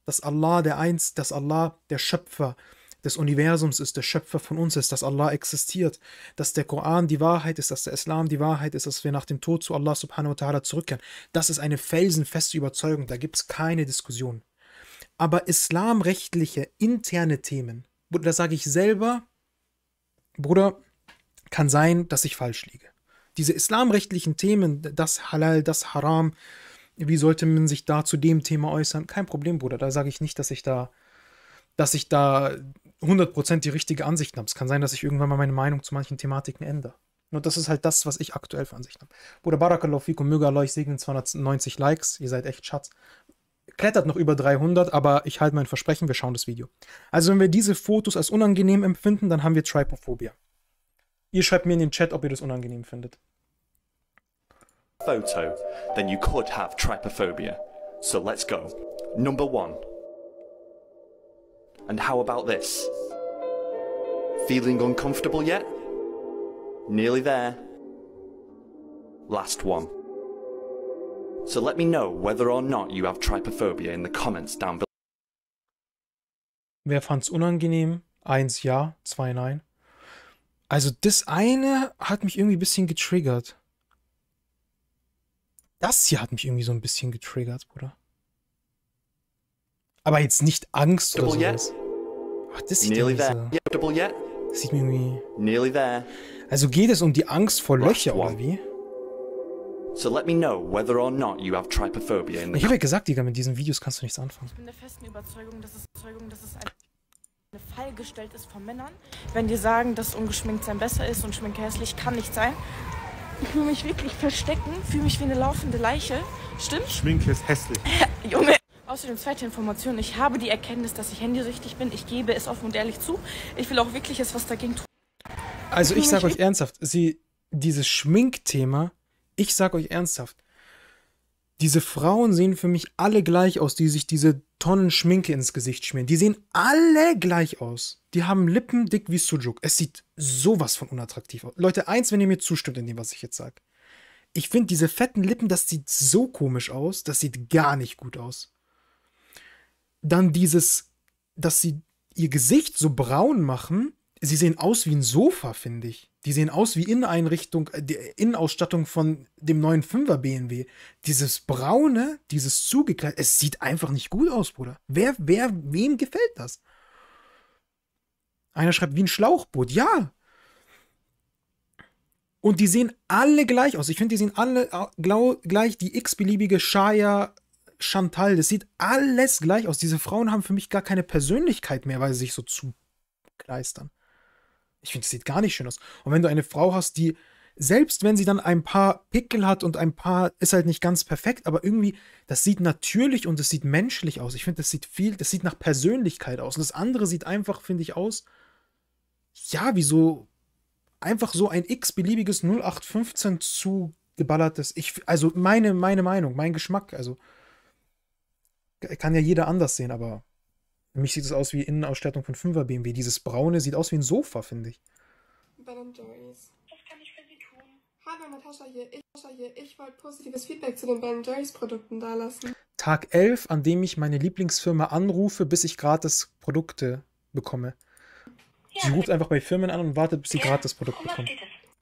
dass Allah der Eins, dass Allah der Schöpfer des Universums ist, der Schöpfer von uns ist, dass Allah existiert, dass der Koran die Wahrheit ist, dass der Islam die Wahrheit ist, dass wir nach dem Tod zu Allah subhanahu wa ta'ala zurückkehren. Das ist eine felsenfeste Überzeugung, da gibt es keine Diskussion. Aber islamrechtliche interne Themen, da sage ich selber, Bruder, kann sein, dass ich falsch liege. Diese islamrechtlichen Themen, das Halal, das Haram, wie sollte man sich da zu dem Thema äußern? Kein Problem, Bruder. Da sage ich nicht, dass ich da, dass ich da 100% die richtige Ansicht habe. Es kann sein, dass ich irgendwann mal meine Meinung zu manchen Thematiken ändere. Und das ist halt das, was ich aktuell für Ansicht habe. Bruder Barakallahu und möge Allah euch segnen, 290 Likes. Ihr seid echt Schatz. Klettert noch über 300, aber ich halte mein Versprechen, wir schauen das Video. Also wenn wir diese Fotos als unangenehm empfinden, dann haben wir Tripophobia. Ihr schreibt mir in den Chat, ob ihr das unangenehm findet. photo, then you could have trypophobia. So let's go. Number one. And how about this? Feeling uncomfortable yet? Nearly there. Last one. So let me know whether or not you have trypophobia in the comments down below. Wer fand's unangenehm? Eins ja, zwei nein. Also das eine hat mich irgendwie ein bisschen getriggert. Das hier hat mich irgendwie so ein bisschen getriggert, Bruder. Aber jetzt nicht Angst oder sowas. Ach, das sieht Nearly irgendwie so. Das sieht mir irgendwie... Nearly there. Also geht es um die Angst vor Löcher oder wie? So let me know whether or not you have trypophobia in Ich habe ja gesagt, Digga, mit diesen Videos kannst du nichts anfangen. Ich bin der festen Überzeugung, dass es, Überzeugung, dass es eine Fall gestellt ist von Männern, wenn die sagen, dass ungeschminkt sein besser ist und Schminke hässlich kann nicht sein. Ich will mich wirklich verstecken, fühle mich wie eine laufende Leiche. Stimmt? Schminke ist hässlich. <laughs> Junge. Außerdem zweite Information, ich habe die Erkenntnis, dass ich handysüchtig bin. Ich gebe es offen und ehrlich zu. Ich will auch wirklich etwas dagegen tun. Also ich, ich sage euch ernsthaft, sie, dieses Schminkthema, ich sage euch ernsthaft, diese Frauen sehen für mich alle gleich aus, die sich diese Tonnen Schminke ins Gesicht schmieren. Die sehen alle gleich aus. Die haben Lippen dick wie Sujuk. Es sieht sowas von unattraktiv aus. Leute, eins, wenn ihr mir zustimmt in dem, was ich jetzt sage. Ich finde diese fetten Lippen, das sieht so komisch aus. Das sieht gar nicht gut aus. Dann dieses, dass sie ihr Gesicht so braun machen. Sie sehen aus wie ein Sofa, finde ich. Die sehen aus wie Inneneinrichtung, äh, die äh, Innenausstattung von dem neuen 5er BMW. Dieses braune, dieses zugekleidet, es sieht einfach nicht gut aus, Bruder. Wer, wer, wem gefällt das? Einer schreibt, wie ein Schlauchboot. Ja. Und die sehen alle gleich aus. Ich finde, die sehen alle äh, gleich. Die x-beliebige Shaya Chantal, das sieht alles gleich aus. Diese Frauen haben für mich gar keine Persönlichkeit mehr, weil sie sich so zukleistern. Ich finde, das sieht gar nicht schön aus. Und wenn du eine Frau hast, die, selbst wenn sie dann ein paar Pickel hat und ein paar ist halt nicht ganz perfekt, aber irgendwie, das sieht natürlich und es sieht menschlich aus. Ich finde, das sieht viel, das sieht nach Persönlichkeit aus. Und das andere sieht einfach, finde ich, aus ja, wieso einfach so ein x-beliebiges 0815 zugeballertes. Ich, also meine, meine Meinung, mein Geschmack, also kann ja jeder anders sehen, aber für mich sieht es aus wie Innenausstattung von 5er BMW. Dieses braune sieht aus wie ein Sofa, finde ich. Ben Jerry's. Was Natascha hier. Ich, hier. ich wollte positives Feedback zu den Ben Jerry's Produkten dalassen. Tag 11, an dem ich meine Lieblingsfirma anrufe, bis ich gratis Produkte bekomme. Sie ruft einfach bei Firmen an und wartet, bis sie ja. gratis Produkt bekommen.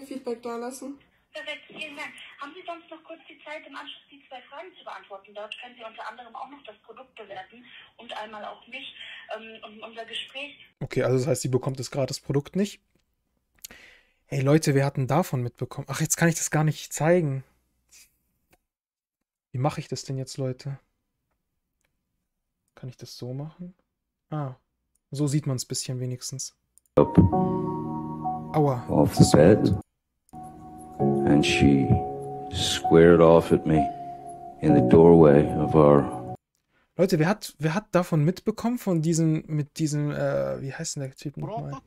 Feedback da lassen. Perfekt, vielen Dank. Haben Sie sonst noch kurz die Zeit, im Anschluss die zwei Fragen zu beantworten? Dort können Sie unter anderem auch noch das Produkt bewerten und einmal auch mich ähm, und unser Gespräch. Okay, also das heißt, sie bekommt das gratis Produkt nicht. Hey Leute, wir hatten davon mitbekommen. Ach, jetzt kann ich das gar nicht zeigen. Wie mache ich das denn jetzt, Leute? Kann ich das so machen? Ah, so sieht man es bisschen wenigstens up Aua. off the bed and she squared off at me in the doorway of our Leute, wer hat, wer hat davon mitbekommen, von diesem, mit diesem, äh, wie heißt denn der Typ nochmal?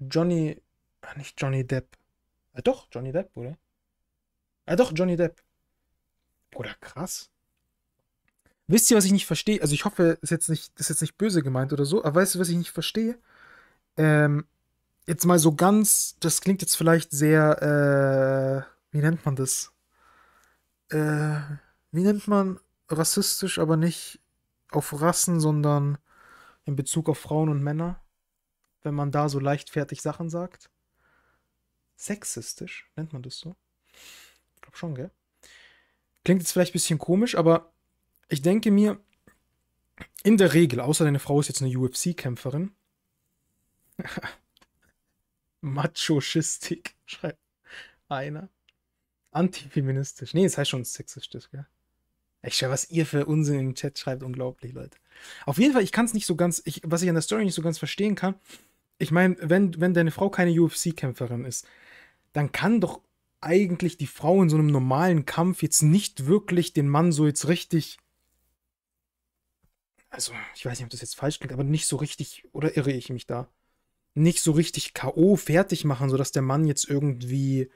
Johnny, ach, nicht Johnny Depp. Äh, doch, Johnny Depp, oder? Äh, doch, Johnny Depp. Oder krass. Wisst ihr, was ich nicht verstehe? Also ich hoffe, ist jetzt nicht, ist jetzt nicht böse gemeint oder so, aber weißt du, was ich nicht verstehe? Ähm, jetzt mal so ganz, das klingt jetzt vielleicht sehr, äh, wie nennt man das? Äh, wie nennt man rassistisch, aber nicht auf Rassen, sondern in Bezug auf Frauen und Männer, wenn man da so leichtfertig Sachen sagt? Sexistisch, nennt man das so? Ich glaube schon, gell? Klingt jetzt vielleicht ein bisschen komisch, aber ich denke mir, in der Regel, außer deine Frau ist jetzt eine UFC-Kämpferin, <laughs> Machoschistik, schreibt einer. Antifeministisch. Nee, das heißt schon sexistisch, gell? Ich schau, was ihr für Unsinn im Chat schreibt, unglaublich, Leute. Auf jeden Fall, ich kann es nicht so ganz, ich, was ich an der Story nicht so ganz verstehen kann, ich meine, wenn, wenn deine Frau keine UFC-Kämpferin ist, dann kann doch eigentlich die Frau in so einem normalen Kampf jetzt nicht wirklich den Mann so jetzt richtig also ich weiß nicht, ob das jetzt falsch klingt, aber nicht so richtig, oder irre ich mich da? Nicht so richtig K.O. fertig machen, sodass der Mann jetzt irgendwie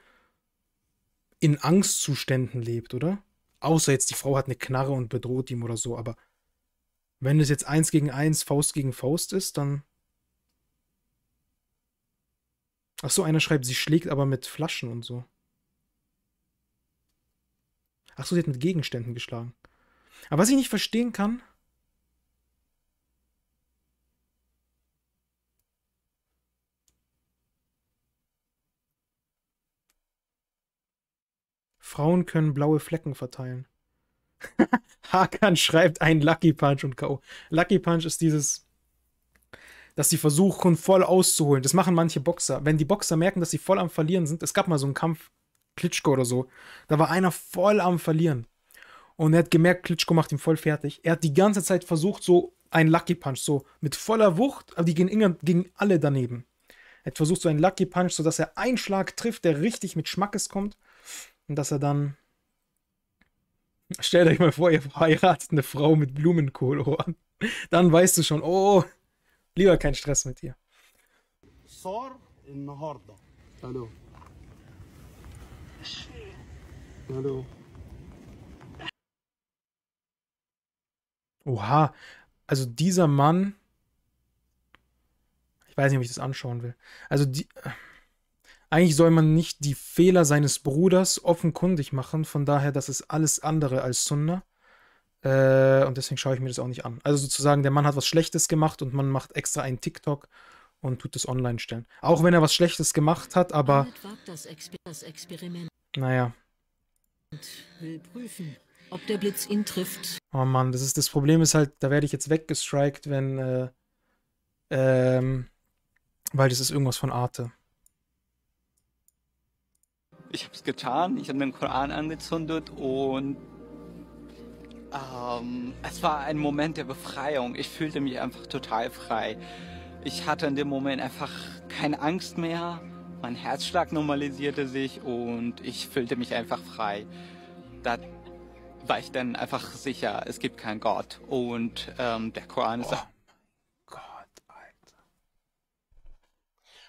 in Angstzuständen lebt, oder? Außer jetzt die Frau hat eine Knarre und bedroht ihm oder so, aber wenn es jetzt eins gegen eins, Faust gegen Faust ist, dann. Ach so, einer schreibt, sie schlägt aber mit Flaschen und so. Ach so, sie hat mit Gegenständen geschlagen. Aber was ich nicht verstehen kann, Frauen können blaue Flecken verteilen. <laughs> Hakan schreibt ein Lucky Punch und K.O. Lucky Punch ist dieses, dass sie versuchen, voll auszuholen. Das machen manche Boxer. Wenn die Boxer merken, dass sie voll am Verlieren sind, es gab mal so einen Kampf, Klitschko oder so, da war einer voll am Verlieren. Und er hat gemerkt, Klitschko macht ihn voll fertig. Er hat die ganze Zeit versucht, so einen Lucky Punch, so mit voller Wucht, aber die gingen, gingen alle daneben. Er hat versucht, so einen Lucky Punch, sodass er einen Schlag trifft, der richtig mit Schmackes kommt. Und dass er dann. Stellt euch mal vor, ihr heiratet eine Frau mit Blumenkohlohren. <laughs> Dann weißt du schon, oh, lieber kein Stress mit ihr. in النهارده Hallo. Hallo. Oha, also dieser Mann. Ich weiß nicht, ob ich das anschauen will. Also die. Eigentlich soll man nicht die Fehler seines Bruders offenkundig machen, von daher, das ist alles andere als Sunna. Äh, und deswegen schaue ich mir das auch nicht an. Also sozusagen, der Mann hat was Schlechtes gemacht und man macht extra einen TikTok und tut das online stellen. Auch wenn er was Schlechtes gemacht hat, aber. Das Exper das Experiment. Naja. Will prüfen, ob der Blitz ihn trifft. Oh Mann, das ist das Problem ist halt, da werde ich jetzt weggestrikt, wenn. Äh, ähm, weil das ist irgendwas von Arte ich habe es getan. Ich habe den Koran angezündet und ähm, es war ein Moment der Befreiung. Ich fühlte mich einfach total frei. Ich hatte in dem Moment einfach keine Angst mehr. Mein Herzschlag normalisierte sich und ich fühlte mich einfach frei. Da war ich dann einfach sicher, es gibt keinen Gott. Und ähm, der Koran ist. Oh Gott, Alter.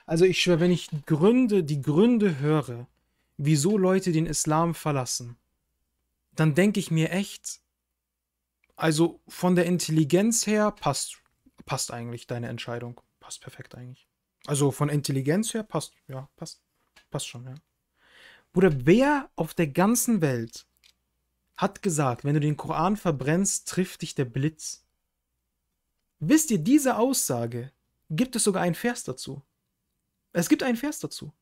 Also ich schwöre, wenn ich Gründe, die Gründe höre, wieso Leute den Islam verlassen, dann denke ich mir echt, also von der Intelligenz her passt, passt eigentlich deine Entscheidung. Passt perfekt eigentlich. Also von Intelligenz her passt, ja, passt, passt schon, ja. Bruder, wer auf der ganzen Welt hat gesagt, wenn du den Koran verbrennst, trifft dich der Blitz? Wisst ihr, diese Aussage gibt es sogar einen Vers dazu. Es gibt einen Vers dazu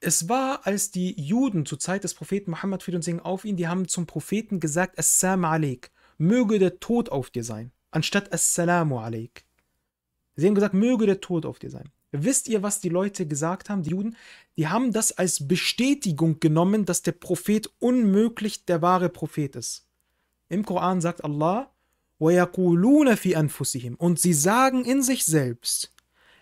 es war, als die Juden zur Zeit des Propheten Muhammad Fried und auf ihn, die haben zum Propheten gesagt, Assalamu alaik, möge der Tod auf dir sein, anstatt Assalamu alaik. Sie haben gesagt, möge der Tod auf dir sein. Wisst ihr, was die Leute gesagt haben, die Juden? Die haben das als Bestätigung genommen, dass der Prophet unmöglich der wahre Prophet ist. Im Koran sagt Allah, وَيَقُولُونَ فِي أَنفُسِهِمْ Und sie sagen in sich selbst,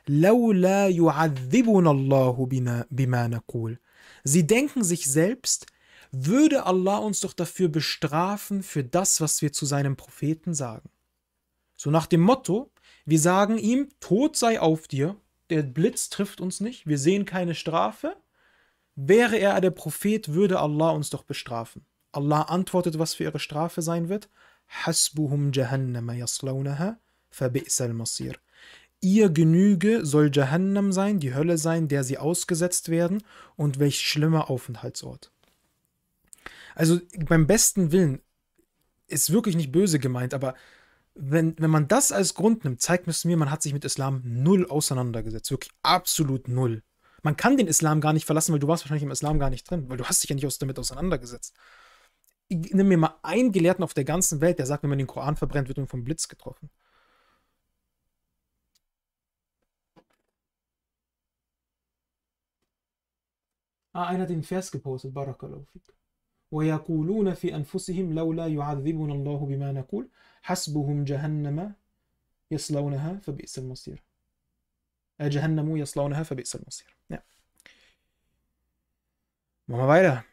لولا يعذبنا الله بنا بما نقول. Sie denken sich selbst, würde Allah uns doch dafür bestrafen für das, was wir zu seinem Propheten sagen. So nach dem Motto, wir sagen ihm, Tod sei auf dir, der Blitz trifft uns nicht, wir sehen keine Strafe. Wäre er der Prophet, würde Allah uns doch bestrafen. Allah antwortet, was für ihre Strafe sein wird. Hasbuhum jahannama yaslawnaha fabi'sal masir. Ihr Genüge soll Jahannam sein, die Hölle sein, der sie ausgesetzt werden, und welch schlimmer Aufenthaltsort. Also beim besten Willen ist wirklich nicht böse gemeint, aber wenn, wenn man das als Grund nimmt, zeigt es mir, man hat sich mit Islam null auseinandergesetzt. Wirklich absolut null. Man kann den Islam gar nicht verlassen, weil du warst wahrscheinlich im Islam gar nicht drin, weil du hast dich ja nicht damit auseinandergesetzt. Ich, nimm mir mal einen Gelehrten auf der ganzen Welt, der sagt, wenn man den Koran verbrennt, wird man vom Blitz getroffen. Ah, einer hat den Vers gepostet, Barakallahu fik. وَيَقُولُونَ فِي أَنفُسِهِمْ لَوْلَا يُعَذِّبُنَا اللَّهُ بِمَا نَقُولُ حَسْبُهُمْ جَهَنَّمَ يَصْلَوْنَهَا فَبِئْسَ الْمَصِيرُ äh, جَهَنَّمُ يَصْلَوْنَهَا فَبِئْسَ الْمَصِيرُ Ja. Machen wir weiter.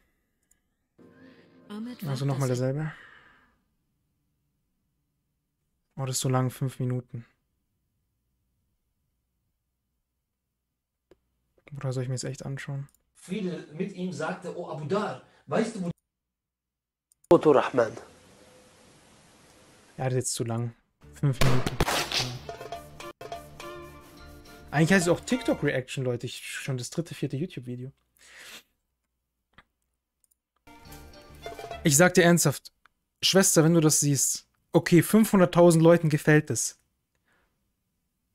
Also nochmal derselbe. Oh, das ist so lang, fünf Minuten. Oder soll ich mir jetzt echt anschauen? Friede mit ihm sagte, oh Abu Dar, weißt du, wo... Foto Rahman. Er hat jetzt zu lang. Fünf Minuten. Eigentlich heißt es auch TikTok-Reaction, Leute. Ich, schon das dritte, vierte YouTube-Video. Ich sag dir ernsthaft, Schwester, wenn du das siehst, okay, 500.000 Leuten gefällt es.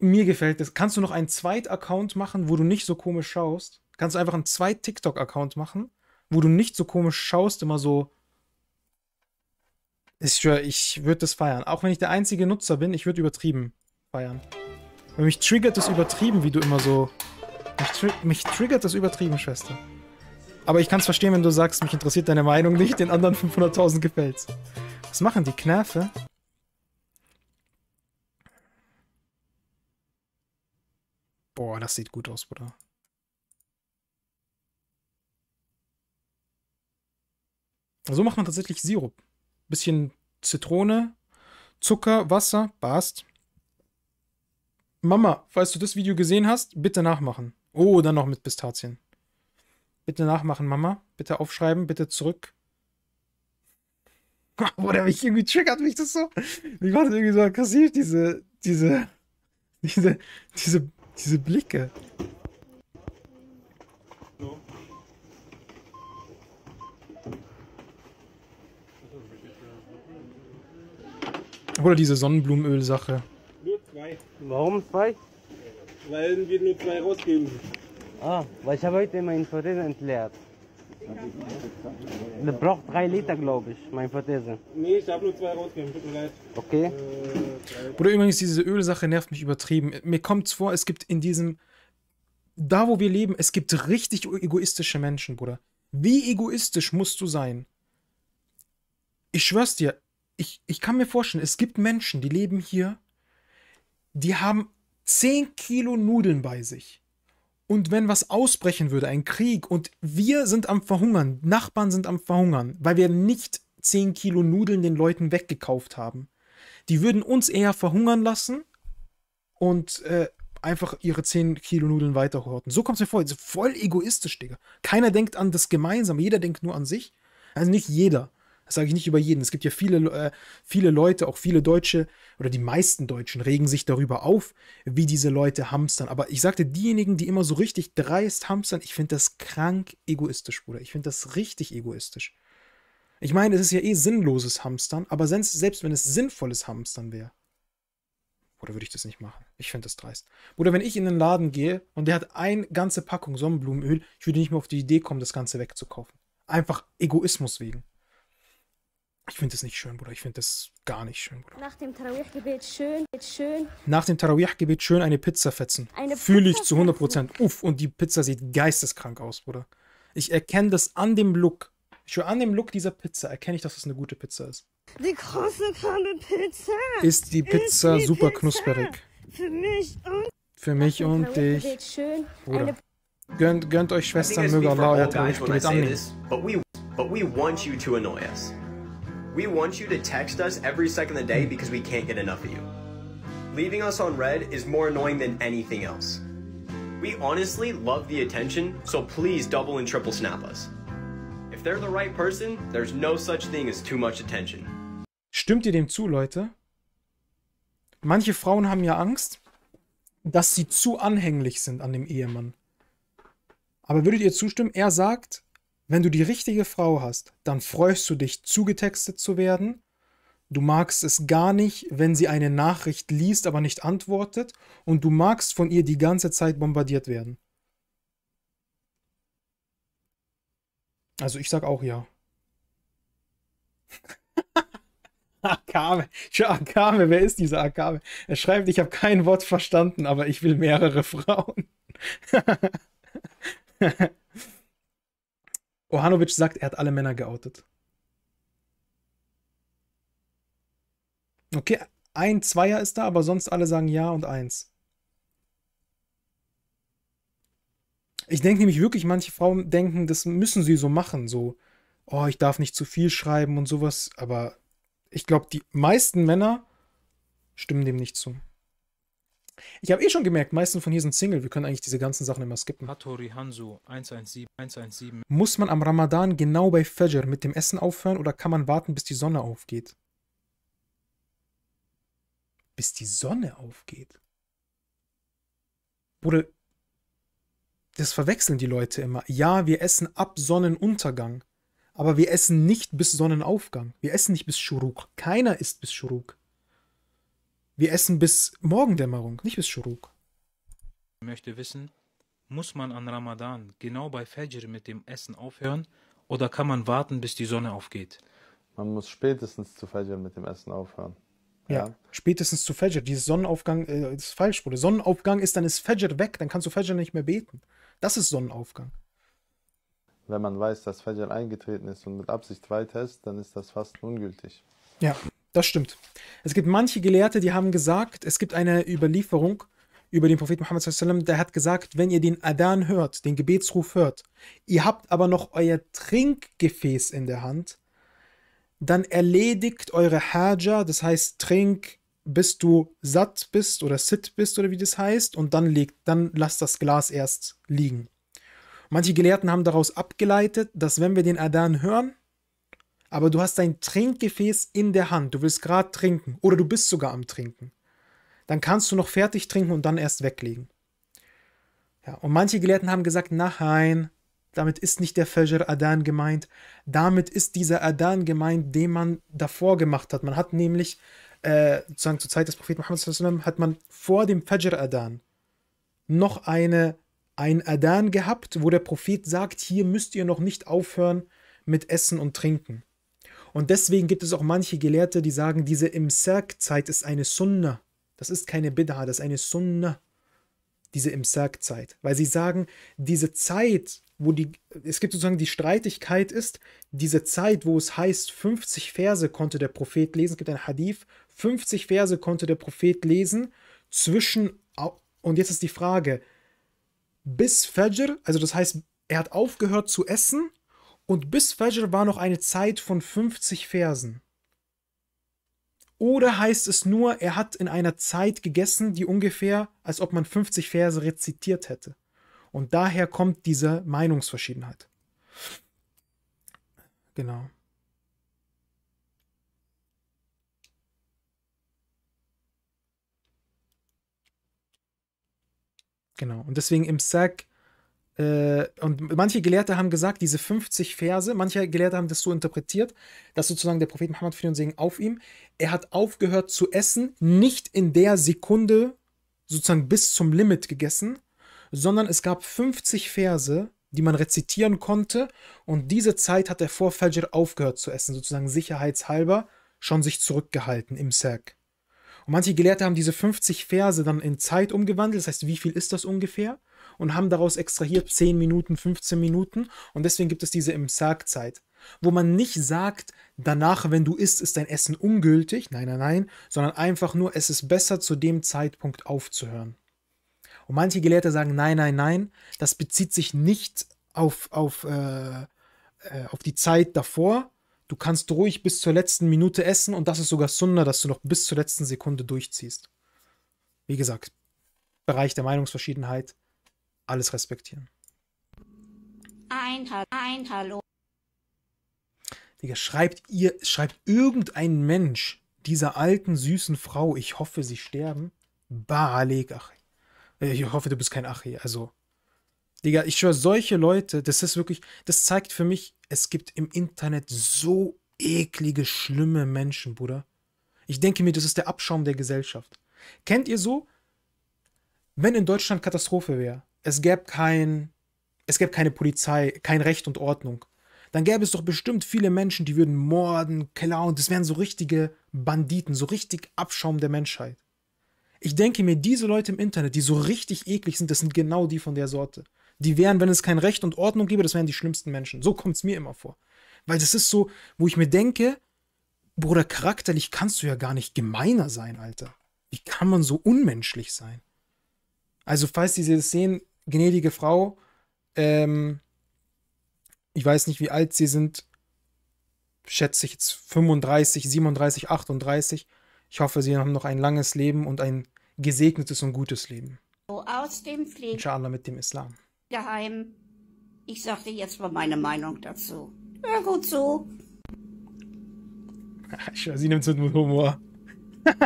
Mir gefällt es. Kannst du noch einen zweiten account machen, wo du nicht so komisch schaust? kannst du einfach einen zwei TikTok-Account machen, wo du nicht so komisch schaust, immer so. ist ja, ich würde das feiern. Auch wenn ich der einzige Nutzer bin, ich würde übertrieben feiern. Weil mich triggert das übertrieben, wie du immer so. Mich, tri mich triggert das übertrieben, Schwester. Aber ich kann es verstehen, wenn du sagst, mich interessiert deine Meinung nicht, den anderen 500.000 gefällt's. Was machen die Knärfe? Boah, das sieht gut aus, Bruder. So macht man tatsächlich Sirup. Bisschen Zitrone, Zucker, Wasser, passt. Mama, falls du das Video gesehen hast, bitte nachmachen. Oh, dann noch mit Pistazien. Bitte nachmachen, Mama. Bitte aufschreiben, bitte zurück. <laughs> Oder mich irgendwie triggert mich das so. Mich war das irgendwie so aggressiv, diese, diese, <laughs> diese, diese, diese Blicke. Oder diese Sonnenblumenöl-Sache. Nur zwei. Warum zwei? Weil wir nur zwei rausgeben. Ah, weil ich habe heute meinen Vertreter entleert. Der braucht drei Liter, glaube ich, mein Vertreter. Nee, ich habe nur zwei rausgegeben, tut mir leid. Okay. Äh, Oder übrigens, diese Ölsache nervt mich übertrieben. Mir kommt's vor, es gibt in diesem... Da, wo wir leben, es gibt richtig egoistische Menschen, Bruder. Wie egoistisch musst du sein? Ich schwör's dir, ich, ich kann mir vorstellen, es gibt Menschen, die leben hier, die haben 10 Kilo Nudeln bei sich. Und wenn was ausbrechen würde, ein Krieg, und wir sind am Verhungern, Nachbarn sind am Verhungern, weil wir nicht 10 Kilo Nudeln den Leuten weggekauft haben. Die würden uns eher verhungern lassen und äh, einfach ihre 10 Kilo Nudeln weiterhorten. So kommt es mir vor. Voll egoistisch, Digga. Keiner denkt an das Gemeinsame, jeder denkt nur an sich. Also nicht jeder. Das sage ich nicht über jeden. Es gibt ja viele, äh, viele Leute, auch viele Deutsche oder die meisten Deutschen regen sich darüber auf, wie diese Leute hamstern. Aber ich sagte, diejenigen, die immer so richtig dreist hamstern, ich finde das krank egoistisch, Bruder. Ich finde das richtig egoistisch. Ich meine, es ist ja eh sinnloses Hamstern, aber selbst, wenn es sinnvolles Hamstern wäre, oder würde ich das nicht machen? Ich finde das dreist. Oder wenn ich in den Laden gehe und der hat eine ganze Packung Sonnenblumenöl, ich würde nicht mehr auf die Idee kommen, das Ganze wegzukaufen. Einfach Egoismus wegen. Ich finde das nicht schön, Bruder. Ich finde das gar nicht schön, Bruder. Nach dem Tarawih-Gebet schön, schön. Nach dem Tarawih-Gebet schön eine Pizza fetzen. Fühle ich zu 100%. Uff, und die Pizza sieht geisteskrank aus, Bruder. Ich erkenne das an dem Look. Schon an dem Look dieser Pizza erkenne ich, dass es das eine gute Pizza ist. Die große krumme Pizza. Ist die Pizza ist die super Pizza. knusperig. Für mich und... Für mich und dich. Schön. Bruder. Gönnt, gönnt euch Schwestern, möge Allah euer Tarawih-Gebet annehmen. But we, but we want you to annoy us. We want you to text us every second of the day because we can't get enough of you. Leaving us on red is more annoying than anything else. We honestly love the attention, so please double and triple snap us. If they're the right person, there's no such thing as too much attention. Stimmt ihr dem zu, Leute? Manche Frauen haben ja Angst, dass sie zu anhänglich sind an dem Ehemann. Aber würdet ihr zustimmen, er sagt, wenn du die richtige Frau hast, dann freust du dich, zugetextet zu werden. Du magst es gar nicht, wenn sie eine Nachricht liest, aber nicht antwortet. Und du magst von ihr die ganze Zeit bombardiert werden. Also ich sag auch ja. <laughs> Akame. Akame, wer ist dieser Akame? Er schreibt, ich habe kein Wort verstanden, aber ich will mehrere Frauen. <laughs> Ohanovic sagt, er hat alle Männer geoutet. Okay, ein Zweier ist da, aber sonst alle sagen Ja und Eins. Ich denke nämlich wirklich, manche Frauen denken, das müssen sie so machen, so, oh, ich darf nicht zu viel schreiben und sowas, aber ich glaube, die meisten Männer stimmen dem nicht zu. Ich habe eh schon gemerkt, meisten von hier sind Single. Wir können eigentlich diese ganzen Sachen immer skippen. Hattori Hansu 117 117. Muss man am Ramadan genau bei Fajr mit dem Essen aufhören oder kann man warten, bis die Sonne aufgeht? Bis die Sonne aufgeht. Bruder, das verwechseln die Leute immer. Ja, wir essen ab Sonnenuntergang, aber wir essen nicht bis Sonnenaufgang. Wir essen nicht bis Shuruk. Keiner isst bis Shuruk. Wir essen bis Morgendämmerung, nicht bis Schuruk. Ich möchte wissen, muss man an Ramadan genau bei Fajr mit dem Essen aufhören oder kann man warten, bis die Sonne aufgeht? Man muss spätestens zu Fajr mit dem Essen aufhören. Ja, ja. spätestens zu Fajr. Dieses Sonnenaufgang äh, ist falsch, Bruder. Sonnenaufgang ist, dann ist Fajr weg, dann kannst du Fajr nicht mehr beten. Das ist Sonnenaufgang. Wenn man weiß, dass Fajr eingetreten ist und mit Absicht weiter ist, dann ist das fast ungültig. Ja. Das stimmt. Es gibt manche Gelehrte, die haben gesagt, es gibt eine Überlieferung über den Propheten Muhammad, der hat gesagt, wenn ihr den Adan hört, den Gebetsruf hört, ihr habt aber noch euer Trinkgefäß in der Hand, dann erledigt eure Haja, das heißt, trink, bis du satt bist oder sit bist oder wie das heißt, und dann, legt, dann lasst das Glas erst liegen. Manche Gelehrten haben daraus abgeleitet, dass wenn wir den Adan hören, aber du hast dein Trinkgefäß in der Hand, du willst gerade trinken oder du bist sogar am Trinken. Dann kannst du noch fertig trinken und dann erst weglegen. Ja, und manche Gelehrten haben gesagt, nein, damit ist nicht der Fajr Adan gemeint, damit ist dieser Adan gemeint, den man davor gemacht hat. Man hat nämlich, äh, sozusagen zur Zeit des Propheten Muhammad, hat man vor dem Fajr Adan noch eine, ein Adan gehabt, wo der Prophet sagt, hier müsst ihr noch nicht aufhören mit Essen und Trinken. Und deswegen gibt es auch manche Gelehrte, die sagen, diese Imsak-Zeit ist eine Sunna. Das ist keine Bid'a, das ist eine Sunna. Diese Imsak-Zeit. Weil sie sagen, diese Zeit, wo die, es gibt sozusagen die Streitigkeit ist, diese Zeit, wo es heißt, 50 Verse konnte der Prophet lesen, es gibt ein Hadith, 50 Verse konnte der Prophet lesen, zwischen, und jetzt ist die Frage, bis Fajr, also das heißt, er hat aufgehört zu essen und bis Fajr war noch eine Zeit von 50 Versen. Oder heißt es nur, er hat in einer Zeit gegessen, die ungefähr, als ob man 50 Verse rezitiert hätte. Und daher kommt diese Meinungsverschiedenheit. Genau. Genau. Und deswegen im Sack äh, und manche Gelehrte haben gesagt, diese 50 Verse, manche Gelehrte haben das so interpretiert, dass sozusagen der Prophet Muhammad Frieden und Segen auf ihm, er hat aufgehört zu essen, nicht in der Sekunde sozusagen bis zum Limit gegessen, sondern es gab 50 Verse, die man rezitieren konnte und diese Zeit hat er vor Fajr aufgehört zu essen, sozusagen sicherheitshalber schon sich zurückgehalten im Sack. Und manche Gelehrte haben diese 50 Verse dann in Zeit umgewandelt, das heißt, wie viel ist das ungefähr? und haben daraus extrahiert 10 Minuten, 15 Minuten und deswegen gibt es diese Imsak-Zeit, wo man nicht sagt, danach, wenn du isst, ist dein Essen ungültig, nein, nein, nein, sondern einfach nur, es ist besser zu dem Zeitpunkt aufzuhören. Und manche Gelehrte sagen, nein, nein, nein, das bezieht sich nicht auf, auf, äh, äh auf die Zeit davor, du kannst ruhig bis zur letzten Minute essen und das ist sogar Sunder, dass du noch bis zur letzten Sekunde durchziehst. Wie gesagt, Bereich der Meinungsverschiedenheit alles respektieren. Ein, ein Hallo. Digga, schreibt ihr, schreibt irgendein Mensch dieser alten, süßen Frau, ich hoffe, sie sterben, Baralek Achi. Äh, ich hoffe, du bist kein Achi, also. Digga, ich schwöre, solche Leute, das ist wirklich, das zeigt für mich, es gibt im Internet so eklige, schlimme Menschen, Bruder. Ich denke mir, das ist der Abschaum der Gesellschaft. Kennt ihr so, wenn in Deutschland Katastrophe wäre, es gäbe kein, es gäbe keine Polizei, kein Recht und Ordnung, dann gäbe es doch bestimmt viele Menschen, die würden morden, klauen, das wären so richtige Banditen, so richtig Abschaum der Menschheit. Ich denke mir, diese Leute im Internet, die so richtig eklig sind, das sind genau die von der Sorte. Die wären, wenn es kein Recht und Ordnung gäbe, das wären die schlimmsten Menschen. So kommt es mir immer vor. Weil das ist so, wo ich mir denke, Bruder, charakterlich kannst du ja gar nicht gemeiner sein, Alter. Wie kann man so unmenschlich sein? Also, falls diese Szenen gnädige Frau. Ähm, ich weiß nicht, wie alt sie sind. Schätze ich jetzt 35, 37, 38. Ich hoffe, sie haben noch ein langes Leben und ein gesegnetes und gutes Leben. Aus dem Pflege. Inshallah mit dem Islam. Geheim. Ich sage dir jetzt mal meine Meinung dazu. Hör gut zu. <laughs> sie nimmt es mit Humor. <laughs>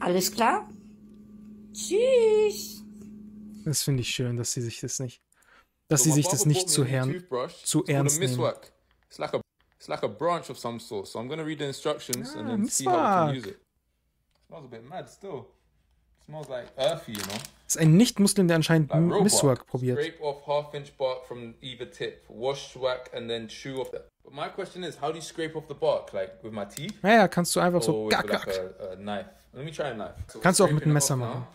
Alles klar? Tschüss. Das finde ich schön, dass sie sich das nicht, dass so sie sich das nicht zu, Herrn, zu ernst nehmen. It's like, a, it's like a branch of some sort. So I'm going to read the instructions ah, and then see how we can use it. Smells a bit mad still. It smells like earthy, you know. Das ist ein Nicht-Muslim, der anscheinend like probiert. Naja, kannst du einfach so gack, gack. kannst du auch mit einem Messer machen.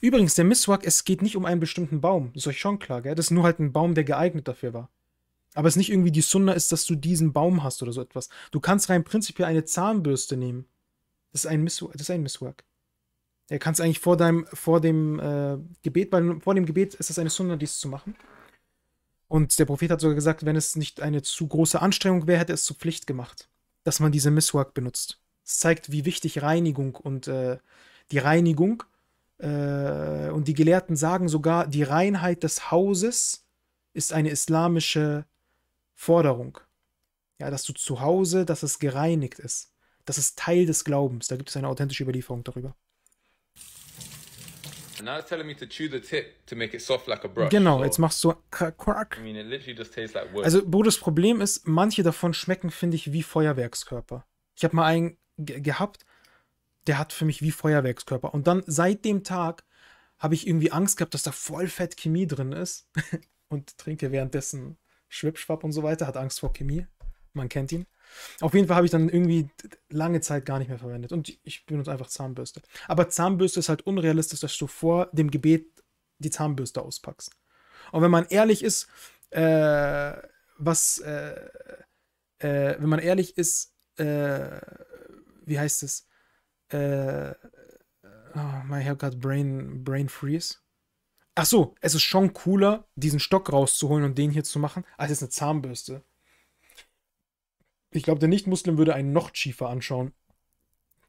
Übrigens, der Misswak, es geht nicht um einen bestimmten Baum. Das ist euch schon klar, gell? Das ist nur halt ein Baum, der geeignet dafür war. Aber es ist nicht irgendwie die Sunna ist, dass du diesen Baum hast oder so etwas. Du kannst rein prinzipiell eine Zahnbürste nehmen. Das ist ein Misswak. Das ist ein Misswak. Er kann es eigentlich vor deinem, vor dem äh, Gebet, weil vor dem Gebet ist es eine Sunna, dies zu machen. Und der Prophet hat sogar gesagt, wenn es nicht eine zu große Anstrengung wäre, hätte er es zur Pflicht gemacht, dass man diese Misswork benutzt. Es zeigt, wie wichtig Reinigung und äh, die Reinigung äh, und die Gelehrten sagen sogar, die Reinheit des Hauses ist eine islamische Forderung. Ja, dass du zu Hause, dass es gereinigt ist. Das ist Teil des Glaubens. Da gibt es eine authentische Überlieferung darüber now it me to to chew the tip make soft like a brush. Genau, jetzt machst du Quark. Also, Bo, das Problem ist, manche davon schmecken, finde ich, wie Feuerwerkskörper. Ich habe mal einen gehabt, der hat für mich wie Feuerwerkskörper. Und dann seit dem Tag habe ich irgendwie Angst gehabt, dass da voll fett Chemie drin ist. <laughs> und trinke währenddessen Schwippschwapp und so weiter, hat Angst vor Chemie. Man kennt ihn. Auf jeden Fall habe ich dann irgendwie lange Zeit gar nicht mehr verwendet und ich benutze einfach Zahnbürste. Aber Zahnbürste ist halt unrealistisch, dass du vor dem Gebet die Zahnbürste auspackst. Und wenn man ehrlich ist, äh, was, äh, äh, wenn man ehrlich ist, äh, wie heißt es? Äh, oh, mein Herr Brain, Brain Freeze. Ach so, es ist schon cooler, diesen Stock rauszuholen und den hier zu machen, als jetzt eine Zahnbürste ich glaube, der Nicht-Muslim würde einen noch schiefer anschauen.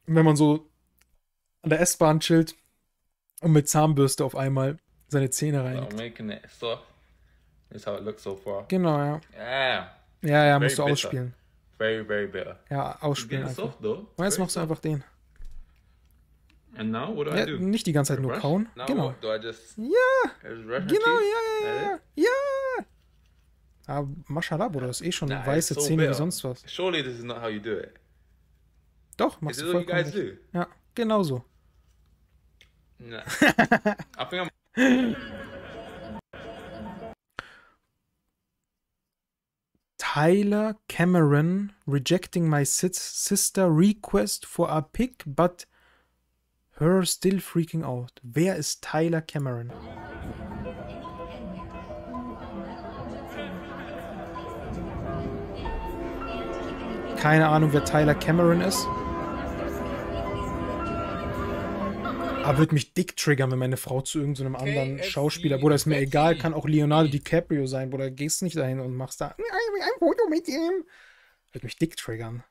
Wenn man so an der S-Bahn chillt und mit Zahnbürste auf einmal seine Zähne rein. So, so genau, ja. Yeah. Ja, ja, musst du ausspielen. Very, very bitter. Ja, ausspielen. Einfach. Soft, und jetzt very machst du einfach den. And now, what do ja, I do? Nicht die ganze Zeit nur kauen. Now genau. ja! Genau, ja, ja, ja. Ja! Aber ah, Mashallah, Bruder, das ist eh schon nah, weiße so Zähne wie sonst was. Surely this is not how you do it. Doch, machst is du vollkommen what you guys do? Ja, genau so. Nah. <laughs> I think I'm... Tyler Cameron rejecting my sister request for a pic, but her still freaking out. Wer ist Tyler Cameron? keine Ahnung, wer Tyler Cameron ist. Aber würde mich dick triggern, wenn meine Frau zu irgendeinem so anderen KFC, Schauspieler, Bruder, ist mir egal, kann auch Leonardo DiCaprio sein, Bruder, gehst nicht dahin und machst da ein Foto mit ihm. Würde mich dick triggern.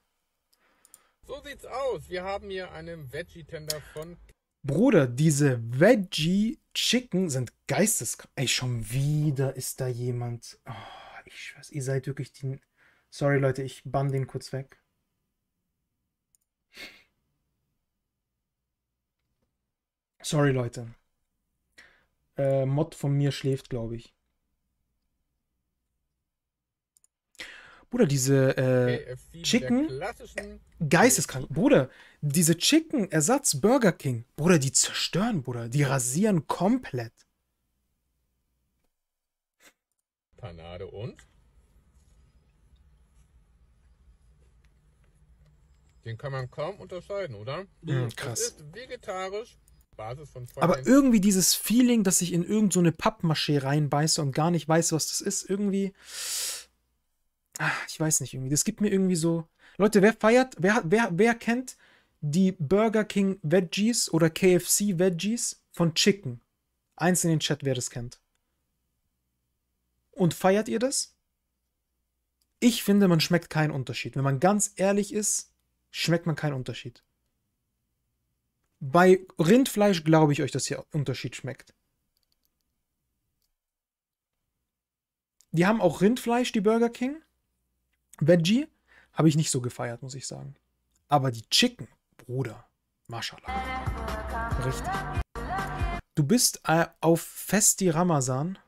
So sieht's aus. Wir haben hier einen Veggie-Tender von. Bruder, diese Veggie-Chicken sind geisteskrank. Ey, schon wieder ist da jemand. Oh, ich weiß, ihr seid wirklich die Sorry, Leute, ich bann den kurz weg. Sorry, Leute. Äh, Mod von mir schläft, glaube ich. Bruder, diese äh, okay, äh, Chicken. Geisteskrank. Bruder, diese Chicken-Ersatz Burger King. Bruder, die zerstören, Bruder. Die rasieren komplett. Panade und? Den kann man kaum unterscheiden, oder? Mhm, krass. Das ist vegetarisch. Basis von Vollmilch. Aber irgendwie dieses Feeling, dass ich in irgendeine so eine reinbeiße und gar nicht weiß, was das ist, irgendwie. Ach, ich weiß nicht, irgendwie. Das gibt mir irgendwie so. Leute, wer feiert, wer, wer, wer kennt die Burger King Veggies oder KFC Veggies von Chicken? Eins in den Chat, wer das kennt. Und feiert ihr das? Ich finde, man schmeckt keinen Unterschied. Wenn man ganz ehrlich ist, schmeckt man keinen Unterschied. Bei Rindfleisch glaube ich euch, dass hier Unterschied schmeckt. Die haben auch Rindfleisch, die Burger King. Veggie habe ich nicht so gefeiert, muss ich sagen. Aber die Chicken, Bruder, Mashallah. Richtig. Du bist äh, auf Festi Ramazan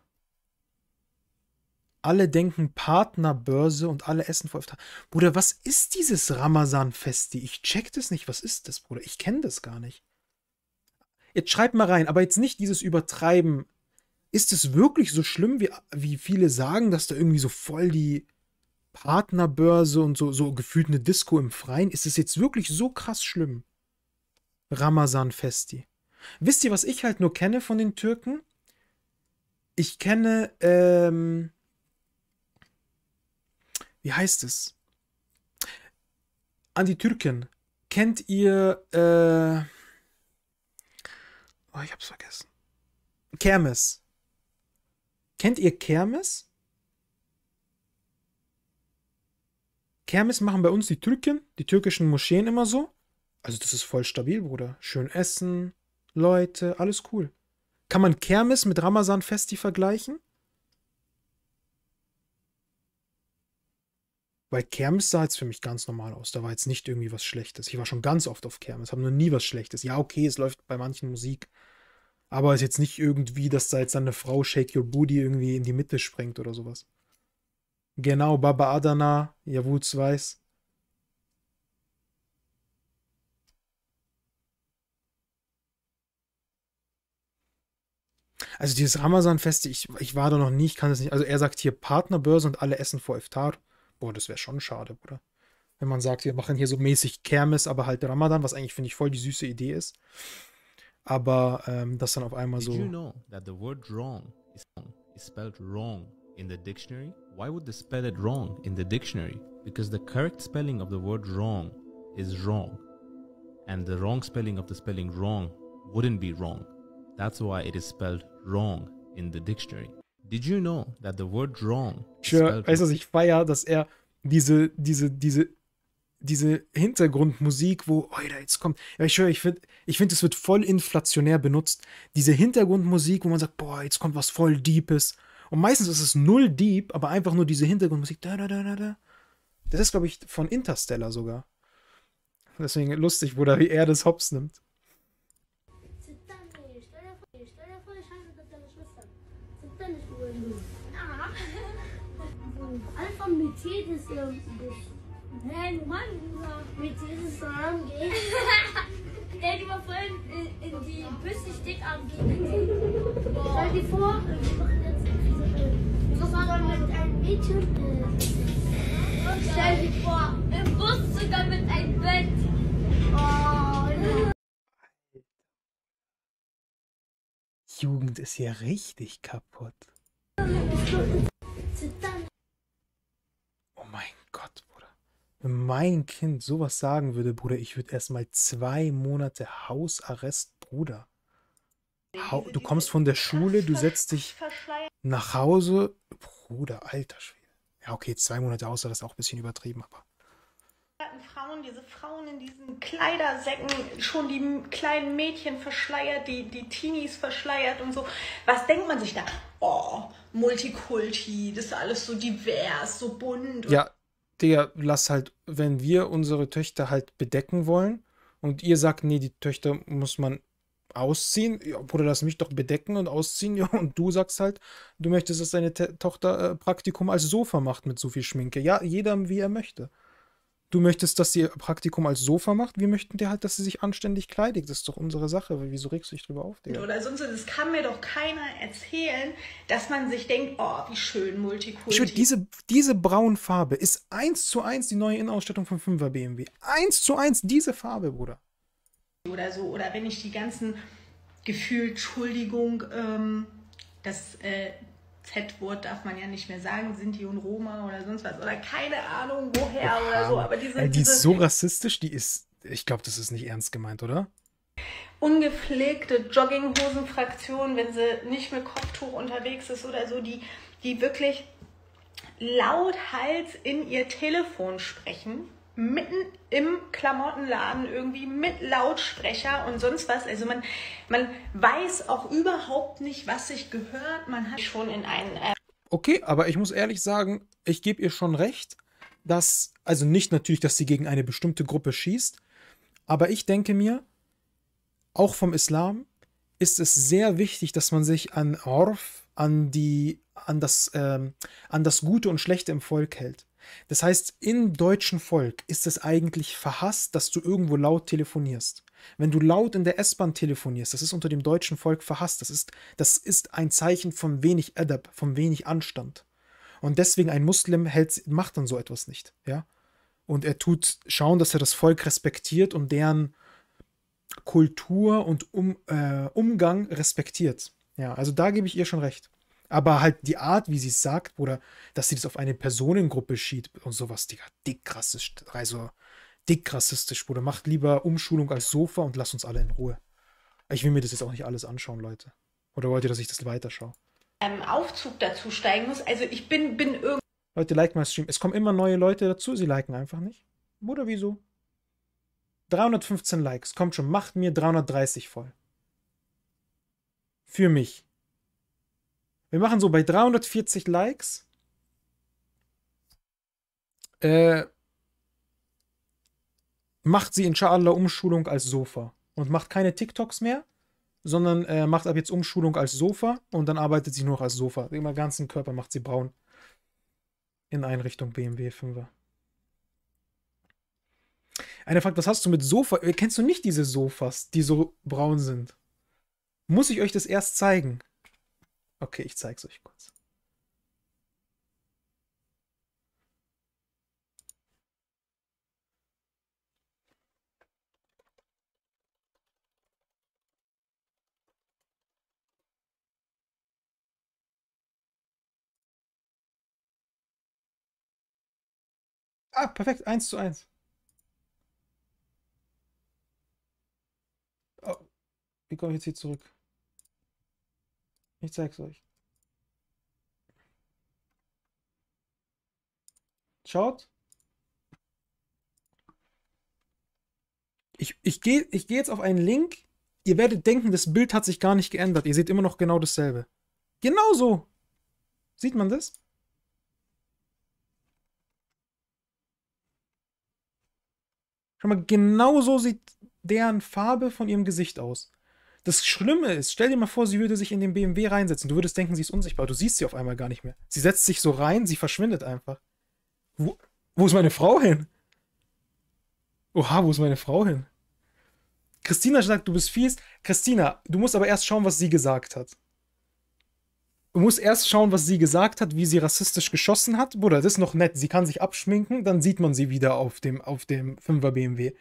alle denken Partnerbörse und alle essen vor Iftar. Bruder, was ist dieses Ramazan-Festi? Ich check das nicht. Was ist das, Bruder? Ich kenne das gar nicht. Jetzt schreibt mal rein, aber jetzt nicht dieses Übertreiben. Ist es wirklich so schlimm, wie, wie viele sagen, dass da irgendwie so voll die Partnerbörse und so, so gefühlt eine Disco im Freien? Ist es jetzt wirklich so krass schlimm? Ramazan-Festi. Wisst ihr, was ich halt nur kenne von den Türken? Ich kenne, ähm, wie heißt es? An die Türken. Kennt ihr, äh, oh, ich hab's vergessen. Kermes. Kennt ihr Kermes? Kermes machen bei uns die Türken, die türkischen Moscheen immer so. Also das ist voll stabil, Bruder. Schön essen, Leute, alles cool. Kann man Kermes mit Ramazan-Festi vergleichen? Weil Kermes sah jetzt für mich ganz normal aus. Da war jetzt nicht irgendwie was Schlechtes. Ich war schon ganz oft auf Kermes, habe noch nie was Schlechtes. Ja, okay, es läuft bei manchen Musik. Aber es ist jetzt nicht irgendwie, dass da jetzt eine Frau Shake Your Booty irgendwie in die Mitte sprengt oder sowas. Genau, Baba Adana, Jawuz weiß. Also dieses Ramazan-Fest, ich, ich war da noch nie, ich kann das nicht. Also er sagt hier Partnerbörse und alle essen vor Iftar. Boah, das wäre schon schade, Bruder. Wenn man sagt, wir machen hier so mäßig Kermes, aber halt Ramadan, was eigentlich, finde ich, voll die süße Idee ist. Aber ähm, das dann auf einmal Did so. You know that the word wrong is, is spelled wrong in the dictionary? Why would they spell it wrong in the dictionary? Because the correct spelling of the word wrong is wrong. And the wrong spelling of the spelling wrong wouldn't be wrong. That's why it is spelled wrong in the dictionary. Did you know that the word wrong? Sure. Weißt du, ich feier, dass er diese, diese, diese, diese Hintergrundmusik, wo, oh, Alter, jetzt kommt. Ja, ich höre, ich finde, ich finde, es wird voll inflationär benutzt. Diese Hintergrundmusik, wo man sagt, boah, jetzt kommt was voll Deepes. Und meistens ist es null Deep, aber einfach nur diese Hintergrundmusik. Da, da, da, da, da. Das ist, glaube ich, von Interstellar sogar. Deswegen lustig, wo da, wie er das Hops nimmt. von Mercedes Nein, Mann, Mercedes AMG. Stell dir mal vor, in, in die Büste steht AMG. Stell dir vor, wir machen jetzt diese. das war dann mit halt einem Mädchen. Und stell dir vor, im Bus sogar mit einem Bett. Oh, Jugend ist hier richtig kaputt. Gott, Bruder. Wenn mein Kind sowas sagen würde, Bruder, ich würde erstmal zwei Monate Hausarrest, Bruder. Ha du kommst von der Schule, du setzt dich nach Hause. Bruder, alter Schwede. Ja, okay, zwei Monate Hausarrest ist auch ein bisschen übertrieben, aber. Frauen, diese Frauen in diesen Kleidersäcken, schon die kleinen Mädchen verschleiert, die, die Teenies verschleiert und so. Was denkt man sich da? Oh, Multikulti, das ist alles so divers, so bunt. Ja, Digga, lass halt, wenn wir unsere Töchter halt bedecken wollen und ihr sagt, nee, die Töchter muss man ausziehen, ja, Bruder, lass mich doch bedecken und ausziehen, <laughs> ja, und du sagst halt, du möchtest, dass deine Te Tochter äh, Praktikum als Sofa macht mit so viel Schminke. Ja, jeder wie er möchte du möchtest, dass sie ihr Praktikum als Sofa macht, wir möchten dir halt, dass sie sich anständig kleidet. Das ist doch unsere Sache. Wieso regst du dich drüber auf? Digga? Oder sonst, das kann mir doch keiner erzählen, dass man sich denkt, oh, wie schön Multikulti. Ich würde, diese, diese Braunfarbe ist eins zu eins die neue Innenausstattung von 5er BMW. Eins zu eins diese Farbe, Bruder. Oder so, oder wenn ich die ganzen gefühlt, Entschuldigung, ähm, das äh, Z-Wort darf man ja nicht mehr sagen, Sinti und Roma oder sonst was oder keine Ahnung woher oh, oder so. Aber diese, Ey, die diese, ist so rassistisch, die ist, ich glaube, das ist nicht ernst gemeint, oder? Ungepflegte Jogginghosenfraktion, wenn sie nicht mit Kopftuch unterwegs ist oder so, die, die wirklich lauthals in ihr Telefon sprechen mitten im Klamottenladen irgendwie mit Lautsprecher und sonst was. Also man, man weiß auch überhaupt nicht, was sich gehört. Man hat schon in einen. Äh okay, aber ich muss ehrlich sagen, ich gebe ihr schon recht, dass, also nicht natürlich, dass sie gegen eine bestimmte Gruppe schießt, aber ich denke mir, auch vom Islam ist es sehr wichtig, dass man sich an Orf, an die, an das, ähm, an das Gute und Schlechte im Volk hält. Das heißt, im deutschen Volk ist es eigentlich verhasst, dass du irgendwo laut telefonierst. Wenn du laut in der S-Bahn telefonierst, das ist unter dem deutschen Volk verhasst. Das ist, das ist ein Zeichen von wenig Adab, von wenig Anstand. Und deswegen ein Muslim hält, macht dann so etwas nicht. Ja? Und er tut schauen, dass er das Volk respektiert und deren Kultur und um, äh, Umgang respektiert. Ja, also da gebe ich ihr schon recht. Aber halt die Art, wie sie es sagt, oder dass sie das auf eine Personengruppe schiebt und sowas, Digga, dick rassistisch, also dick rassistisch, Bruder. Macht lieber Umschulung als Sofa und lasst uns alle in Ruhe. Ich will mir das jetzt auch nicht alles anschauen, Leute. Oder wollt ihr, dass ich das weiterschaue? Ähm, Aufzug dazu steigen muss. Also ich bin, bin irgendwie. Leute, like mein Stream. Es kommen immer neue Leute dazu, sie liken einfach nicht. Bruder, wieso? 315 Likes, kommt schon, macht mir 330 voll. Für mich. Wir machen so bei 340 Likes. Äh, macht sie inshallah Umschulung als Sofa und macht keine TikToks mehr, sondern äh, macht ab jetzt Umschulung als Sofa und dann arbeitet sie nur noch als Sofa. Immer ganzen Körper macht sie braun. In Einrichtung BMW 5er. Einer fragt, was hast du mit Sofa? Äh, kennst du nicht diese Sofas, die so braun sind? Muss ich euch das erst zeigen? Okay, ich zeig's euch kurz. Ah, perfekt, eins zu eins. Oh, wie komme ich jetzt hier zurück? Ich zeig's euch. Schaut. Ich, ich gehe ich geh jetzt auf einen Link. Ihr werdet denken, das Bild hat sich gar nicht geändert. Ihr seht immer noch genau dasselbe. Genau so. Sieht man das? Schau mal, genau so sieht deren Farbe von ihrem Gesicht aus. Das Schlimme ist, stell dir mal vor, sie würde sich in den BMW reinsetzen. Du würdest denken, sie ist unsichtbar. Du siehst sie auf einmal gar nicht mehr. Sie setzt sich so rein, sie verschwindet einfach. Wo, wo ist meine Frau hin? Oha, wo ist meine Frau hin? Christina sagt, du bist fies. Christina, du musst aber erst schauen, was sie gesagt hat. Du musst erst schauen, was sie gesagt hat, wie sie rassistisch geschossen hat. Bruder, das ist noch nett. Sie kann sich abschminken, dann sieht man sie wieder auf dem, auf dem 5er BMW.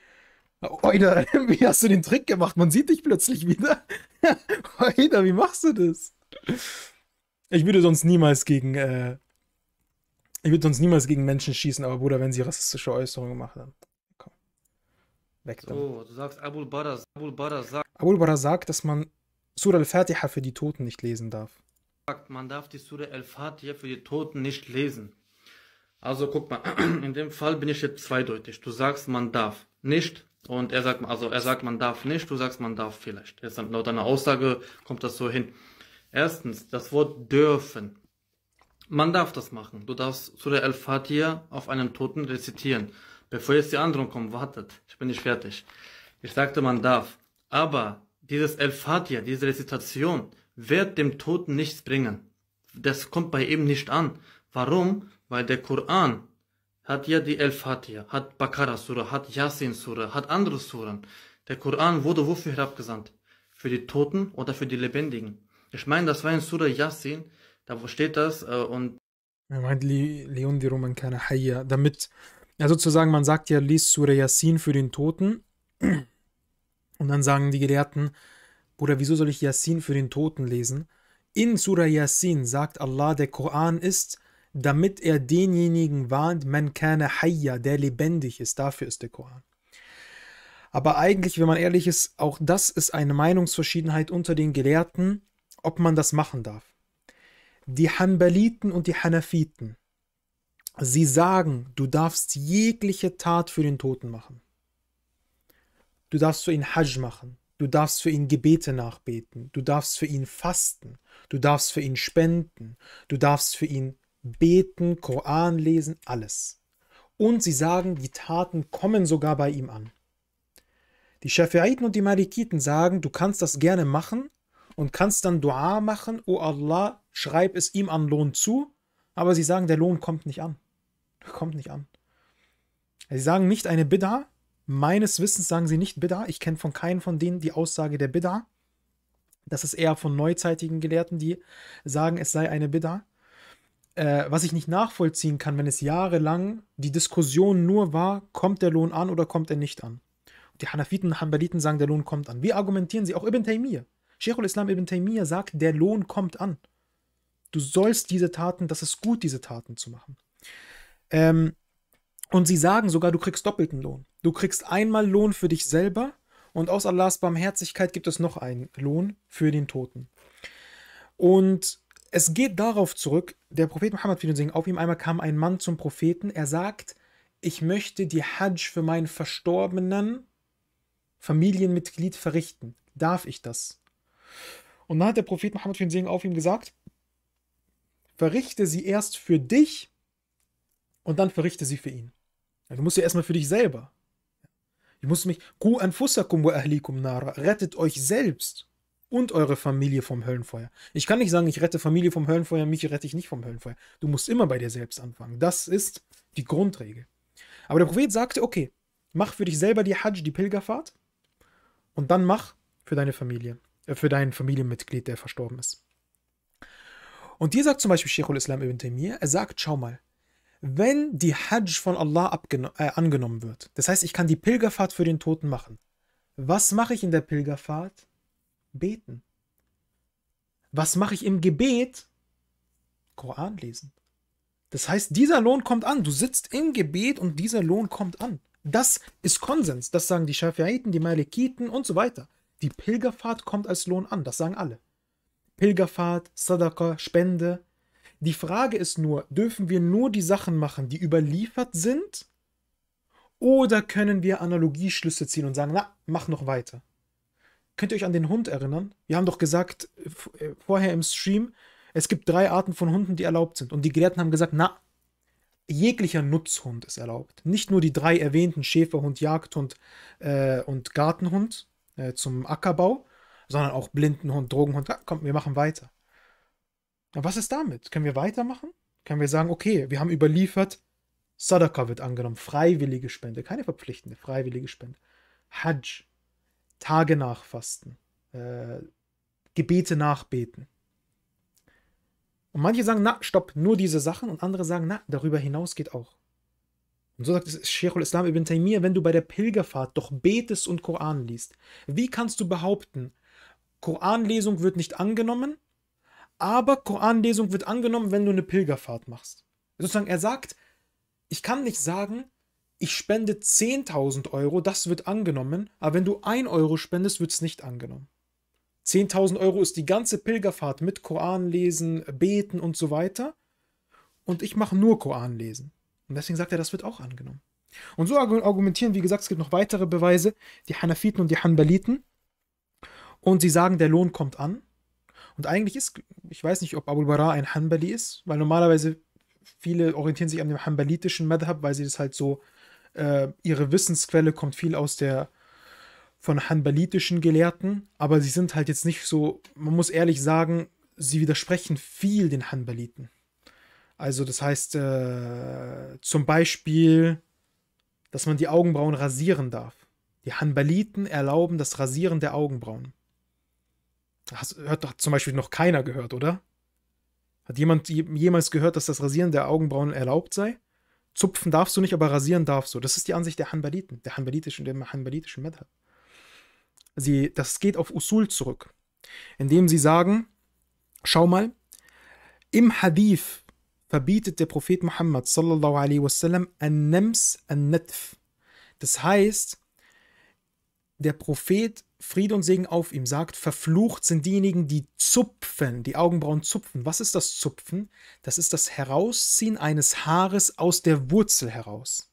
Oida, <laughs> wie hast du den Trick gemacht? Man sieht dich plötzlich wieder. Oida, <laughs> wie machst du das? Ich würde sonst niemals gegen, äh, ich würde sonst niemals gegen Menschen schießen, aber Bruder, wenn sie rassistische Äußerungen gemacht haben. Komm. Weg damit. So, du sagst Abul Barazak. Abul Barazak. Abul Barazak, dass man Surah al-Fatiha für die Toten nicht lesen darf. Man darf die Surah al-Fatiha für die Toten nicht lesen. Also guck mal, <clears throat> in dem Fall bin ich jetzt zweideutig. Du sagst, man darf nicht und er sagt, also er sagt, man darf nicht, du sagst, man darf vielleicht. Jetzt laut einer Aussage kommt das so hin. Erstens, das Wort dürfen. Man darf das machen. Du darfst zu der Al-Fatiha auf einem Toten rezitieren. Bevor jetzt die anderen kommen, wartet, ich bin nicht fertig. Ich sagte, man darf. Aber dieses Al-Fatiha, diese Rezitation, wird dem Toten nichts bringen. Das kommt bei ihm nicht an. Warum? Weil der Koran hat ja die El-Fatiha, hat Bakara-Sura, hat Yasin-Sura, hat andere Suren. Der Koran wurde wofür herabgesandt? Für die Toten oder für die Lebendigen? Ich meine, das war in Sura Yasin, da steht das äh, und... Er meint, Leondiru man kana hayya, damit, ja sozusagen, man sagt ja, liest Sura Yasin für den Toten und dann sagen die Gelehrten, Bruder, wieso soll ich Yasin für den Toten lesen? In Sura Yasin sagt Allah, der Koran ist damit er denjenigen warnt, man kana hayya, der lebendig ist. Dafür ist der Koran. Aber eigentlich, wenn man ehrlich ist, auch das ist eine Meinungsverschiedenheit unter den Gelehrten, ob man das machen darf. Die Hanbaliten und die Hanafiten, sie sagen, du darfst jegliche Tat für den Toten machen. Du darfst für ihn Hajj machen, du darfst für ihn Gebete nachbeten, du darfst für ihn fasten, du darfst für ihn spenden, du darfst für ihn beten, Koran lesen, alles. Und sie sagen, die Taten kommen sogar bei ihm an. Die Schafi'iten und die Malikiten sagen, du kannst das gerne machen und kannst dann Dua machen, O oh Allah, schreib es ihm an Lohn zu, aber sie sagen, der Lohn kommt nicht an. <laughs> Kommt nicht an. Sie sagen nicht eine Bid'a, meines Wissens sagen sie nicht Bid'a, ich kenne von keinem von denen die Aussage der Bid'a. Das ist eher von neuzeitigen Gelehrten, die sagen, es sei eine Bid'a äh, was ich nicht nachvollziehen kann, wenn es jahrelang die Diskussion nur war, kommt der Lohn an oder kommt er nicht an? die Hanafiten, Hanbaliten sagen, der Lohn kommt an. Wie argumentieren sie? Auch Ibn Taymiyyah. Sheikhul Islam Ibn Taymiyyah sagt, der Lohn kommt an. Du sollst diese Taten, das ist gut, diese Taten zu machen. Ähm, und sie sagen sogar, du kriegst doppelten Lohn. Du kriegst einmal Lohn für dich selber und aus Allahs Barmherzigkeit gibt es noch einen Lohn für den Toten. Und es geht darauf zurück, der Prophet Muhammad, auf ihm einmal kam ein Mann zum Propheten, er sagt, ich möchte die Hajj für meinen verstorbenen Familienmitglied verrichten. Darf ich das? Und dann hat der Prophet Muhammad für den Segen auf ihm gesagt, verrichte sie erst für dich und dann verrichte sie für ihn. Du musst ja erstmal für dich selber. Ich muss mich, ku anfusakum wa ahlikum nara, rettet euch selbst und eure Familie vom Höllenfeuer. Ich kann nicht sagen, ich rette Familie vom Höllenfeuer, mich rette ich nicht vom Höllenfeuer. Du musst immer bei dir selbst anfangen. Das ist die Grundregel. Aber der Prophet sagte, okay, mach für dich selber die Hajj, die Pilgerfahrt und dann mach für deine Familie, äh, für deinen Familienmitglied, der verstorben ist. Und hier sagt zum Beispiel Sheikhul Islam ibn Taymiyyah, er sagt, schau mal, wenn die Hajj von Allah äh, angenommen wird, das heißt, ich kann die Pilgerfahrt für den Toten machen, was mache ich in der Pilgerfahrt? Beten. Was mache ich im Gebet? Koran lesen. Das heißt, dieser Lohn kommt an. Du sitzt im Gebet und dieser Lohn kommt an. Das ist Konsens. Das sagen die Schafiiten, die Malikiten und so weiter. Die Pilgerfahrt kommt als Lohn an. Das sagen alle. Pilgerfahrt, Sadaka, Spende. Die Frage ist nur, dürfen wir nur die Sachen machen, die überliefert sind? Oder können wir Analogieschlüsse ziehen und sagen, na, mach noch weiter? Könnt ihr euch an den Hund erinnern? Wir haben doch gesagt äh, äh, vorher im Stream, es gibt drei Arten von Hunden, die erlaubt sind. Und die Gelehrten haben gesagt, na, jeglicher Nutzhund ist erlaubt. Nicht nur die drei erwähnten Schäferhund, Jagdhund äh, und Gartenhund äh, zum Ackerbau, sondern auch Blindenhund, Drogenhund. Ja, ah, komm, wir machen weiter. Aber was ist damit? Können wir weitermachen? Können wir sagen, okay, wir haben überliefert, Sadaka wird angenommen, freiwillige Spende, keine verpflichtende, freiwillige Spende. Hajj, Tage nachfasten, äh, Gebete nachbeten. Und manche sagen, na, stopp, nur diese Sachen. Und andere sagen, na, darüber hinaus geht auch. Und so sagt es Sheikhul Islam ibn Taymiyyah, wenn du bei der Pilgerfahrt doch betest und Koran liest, wie kannst du behaupten, Koranlesung wird nicht angenommen, aber Koranlesung wird angenommen, wenn du eine Pilgerfahrt machst? Sozusagen, er sagt, ich kann nicht sagen, ich spende 10.000 Euro, das wird angenommen, aber wenn du 1 Euro spendest, wird es nicht angenommen. 10.000 Euro ist die ganze Pilgerfahrt mit Koran lesen, beten und so weiter. Und ich mache nur Koran lesen. Und deswegen sagt er, das wird auch angenommen. Und so argumentieren, wie gesagt, es gibt noch weitere Beweise, die Hanafiten und die Hanbaliten. Und sie sagen, der Lohn kommt an. Und eigentlich ist, ich weiß nicht, ob Abu Bara ein Hanbali ist, weil normalerweise viele orientieren sich an dem hanbalitischen Madhab, weil sie das halt so äh, ihre Wissensquelle kommt viel aus der von hanbalitischen Gelehrten, aber sie sind halt jetzt nicht so, man muss ehrlich sagen, sie widersprechen viel den Hanbaliten. Also das heißt äh, zum Beispiel, dass man die Augenbrauen rasieren darf. Die Hanbaliten erlauben das Rasieren der Augenbrauen. Das hört zum Beispiel noch keiner gehört, oder? Hat jemand jemals gehört, dass das Rasieren der Augenbrauen erlaubt sei? Zupfen darfst du nicht, aber rasieren darfst du. Das ist die Ansicht der Hanbaliten, der hanbalitischen, dem hanbalitischen Madhab. Sie, das geht auf Usul zurück, indem sie sagen, schau mal, im Hadith verbietet der Prophet Muhammad sallallahu alaihi wasallam an-Nams an-Natf. Das heißt, der Prophet Friede und Segen auf ihm sagt, verflucht sind diejenigen, die zupfen, die Augenbrauen zupfen. Was ist das Zupfen? Das ist das Herausziehen eines Haares aus der Wurzel heraus.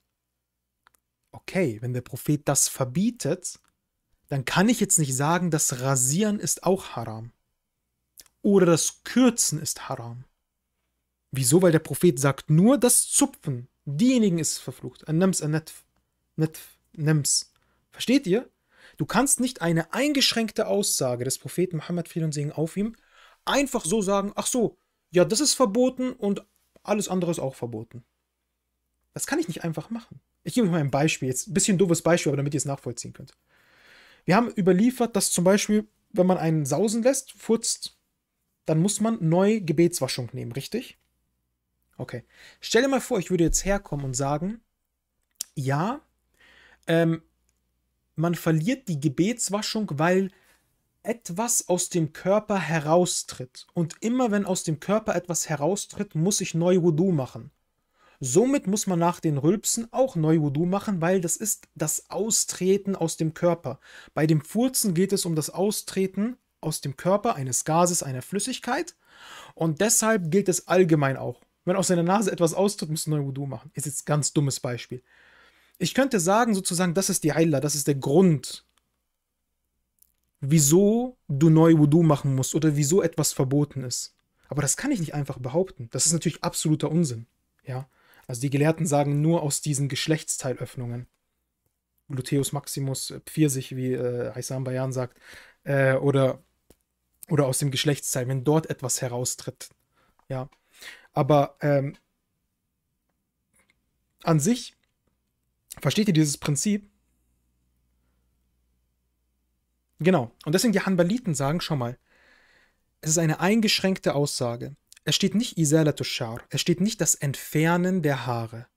Okay, wenn der Prophet das verbietet, dann kann ich jetzt nicht sagen, das Rasieren ist auch haram. Oder das Kürzen ist haram. Wieso? Weil der Prophet sagt nur das Zupfen. Diejenigen ist verflucht. An Nams, an Netf. Netf, Nems. Versteht ihr? Du kannst nicht eine eingeschränkte Aussage des Propheten Mohammed Frieden und Segen auf ihm einfach so sagen, ach so, ja, das ist verboten und alles andere ist auch verboten. Das kann ich nicht einfach machen. Ich gebe euch mal ein Beispiel, jetzt ein bisschen doofes Beispiel, aber damit ihr es nachvollziehen könnt. Wir haben überliefert, dass zum Beispiel, wenn man einen sausen lässt, furzt, dann muss man neu Gebetswaschung nehmen, richtig? Okay. Stell dir mal vor, ich würde jetzt herkommen und sagen, ja, ähm, man verliert die Gebetswaschung, weil etwas aus dem Körper heraustritt. Und immer wenn aus dem Körper etwas heraustritt, muss ich neu Wudu machen. Somit muss man nach den Rülpsen auch neu Wudu machen, weil das ist das Austreten aus dem Körper. Bei dem Furzen geht es um das Austreten aus dem Körper eines Gases, einer Flüssigkeit. Und deshalb gilt es allgemein auch. Wenn aus seiner Nase etwas austritt, muss man neu Wudu machen. Ist jetzt ein ganz dummes Beispiel. Ich könnte sagen, sozusagen, das ist die Illa, das ist der Grund, wieso du neu Wudu machen musst oder wieso etwas verboten ist. Aber das kann ich nicht einfach behaupten. Das ist natürlich absoluter Unsinn. Ja. Also die Gelehrten sagen nur aus diesen Geschlechtsteilöffnungen. Gluteus Maximus, äh, Pfirsich, wie äh, Haysam Bayan sagt, äh, oder, oder aus dem Geschlechtsteil, wenn dort etwas heraustritt. Ja. Aber ähm, an sich Versteht ihr dieses Prinzip? Genau. Und deswegen die Hanbaliten sagen, schon mal, es ist eine eingeschränkte Aussage. Es steht nicht Isalatushar, es steht nicht das Entfernen der Haare.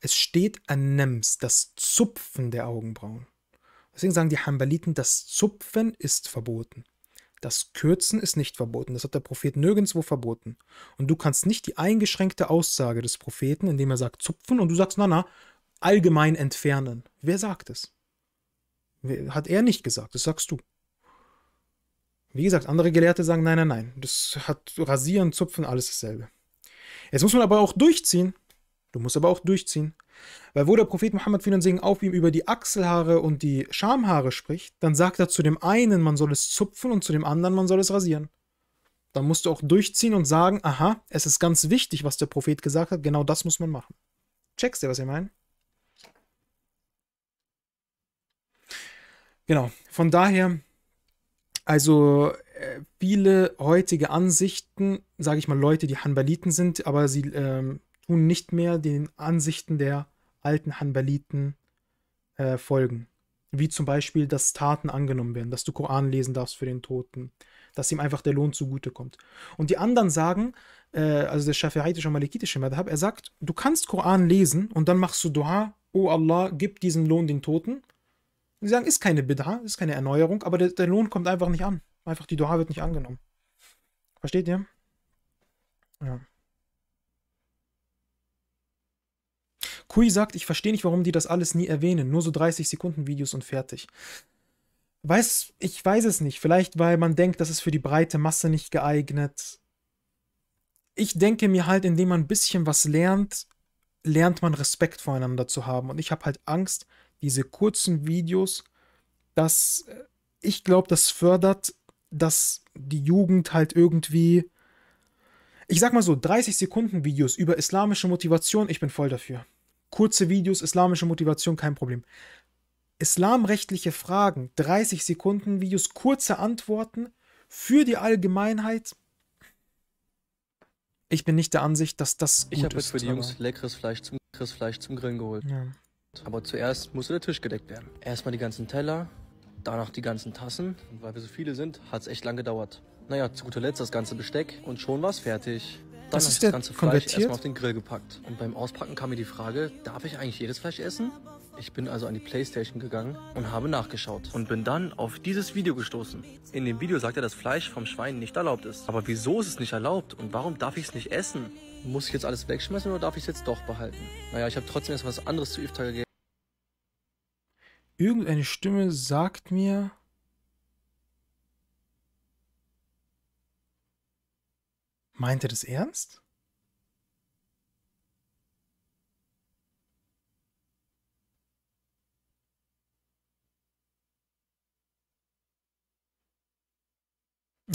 Es steht Anems, das Zupfen der Augenbrauen. Deswegen sagen die Hanbaliten, das Zupfen ist verboten. Das Kürzen ist nicht verboten. Das hat der Prophet nirgendwo verboten. Und du kannst nicht die eingeschränkte Aussage des Propheten, indem er sagt Zupfen und du sagst, na na, allgemein entfernen. Wer sagt es? Hat er nicht gesagt, das sagst du. Wie gesagt, andere Gelehrte sagen, nein, nein, nein. Das hat Rasieren, Zupfen, alles dasselbe. Jetzt muss man aber auch durchziehen. Du musst aber auch durchziehen. Weil wo der Prophet Muhammad Frieden Segen auf ihm über die Achselhaare und die Schamhaare spricht, dann sagt er zu dem einen, man soll es zupfen und zu dem anderen, man soll es rasieren. Dann musst du auch durchziehen und sagen, aha, es ist ganz wichtig, was der Prophet gesagt hat, genau das muss man machen. Checkst du, was ich meine? Genau, von daher, also äh, viele heutige Ansichten, sage ich mal, Leute, die Hanbaliten sind, aber sie ähm, tun nicht mehr den Ansichten der alten Hanbaliten äh, folgen. Wie zum Beispiel, dass Taten angenommen werden, dass du Koran lesen darfst für den Toten, dass ihm einfach der Lohn zugutekommt. Und die anderen sagen, äh, also der schafiaitische und malikitische Madhab, er sagt, du kannst Koran lesen und dann machst du Dua, oh Allah, gib diesen Lohn den Toten. Sie sagen, ist keine Bidha, ist keine Erneuerung, aber der, der Lohn kommt einfach nicht an. Einfach die Dua wird nicht angenommen. Versteht ihr? Ja. Kui sagt, ich verstehe nicht, warum die das alles nie erwähnen. Nur so 30 Sekunden Videos und fertig. Weiß, ich weiß es nicht. Vielleicht, weil man denkt, das ist für die breite Masse nicht geeignet. Ich denke mir halt, indem man ein bisschen was lernt, lernt man Respekt voreinander zu haben. Und ich habe halt Angst, diese kurzen Videos, dass äh, ich glaube, das fördert, dass die Jugend halt irgendwie, ich sag mal so, 30 Sekunden Videos über islamische Motivation, ich bin voll dafür. Kurze Videos, islamische Motivation, kein Problem. Islamrechtliche Fragen, 30 Sekunden Videos, kurze Antworten für die Allgemeinheit, ich bin nicht der Ansicht, dass das ich ist. Ich habe jetzt für die Jungs leckeres Fleisch zum, leckeres Fleisch zum Grillen geholt. Ja. Aber zuerst musste der Tisch gedeckt werden. Erstmal die ganzen Teller, danach die ganzen Tassen. Und weil wir so viele sind, hat es echt lang gedauert. Naja, zu guter Letzt das ganze Besteck und schon war es fertig. Dann das ist das ganze Fleisch erstmal auf den Grill gepackt. Und beim Auspacken kam mir die Frage, darf ich eigentlich jedes Fleisch essen? Ich bin also an die Playstation gegangen und habe nachgeschaut und bin dann auf dieses Video gestoßen. In dem Video sagt er, dass Fleisch vom Schwein nicht erlaubt ist. Aber wieso ist es nicht erlaubt und warum darf ich es nicht essen? Muss ich jetzt alles wegschmeißen oder darf ich es jetzt doch behalten? Naja, ich habe trotzdem erst was anderes zu Iftar gegeben. Irgendeine Stimme sagt mir. Meint er das ernst?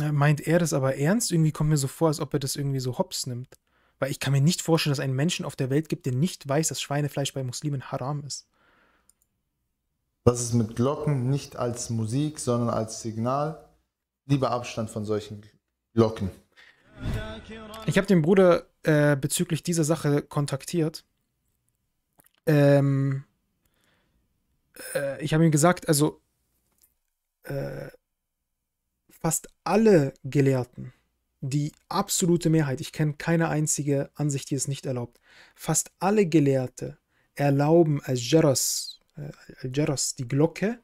Äh, meint er das aber ernst? Irgendwie kommt mir so vor, als ob er das irgendwie so hops nimmt. Weil ich kann mir nicht vorstellen, dass es einen Menschen auf der Welt gibt, der nicht weiß, dass Schweinefleisch bei Muslimen haram ist. Das ist mit Glocken nicht als Musik, sondern als Signal. Lieber Abstand von solchen Glocken. Ich habe den Bruder äh, bezüglich dieser Sache kontaktiert. Ähm, äh, ich habe ihm gesagt, also äh, fast alle Gelehrten die absolute Mehrheit, ich kenne keine einzige Ansicht, die es nicht erlaubt, fast alle Gelehrte erlauben Al-Jaras, äh, al die Glocke,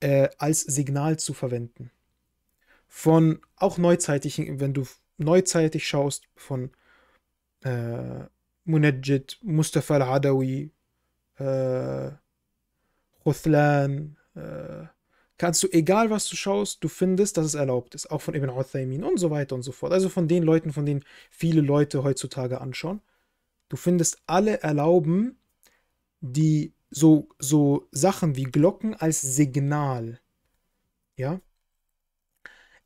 äh, als Signal zu verwenden. Von auch neuzeitigen, wenn du neuzeitig schaust, von äh, Munajjid, Mustafa al-Adawi, äh, Huthlan, äh, kannst du, egal was du schaust, du findest, dass es erlaubt ist. Auch von Ibn Uthaymin und so weiter und so fort. Also von den Leuten, von denen viele Leute heutzutage anschauen. Du findest alle erlauben, die so, so Sachen wie Glocken als Signal. Ja?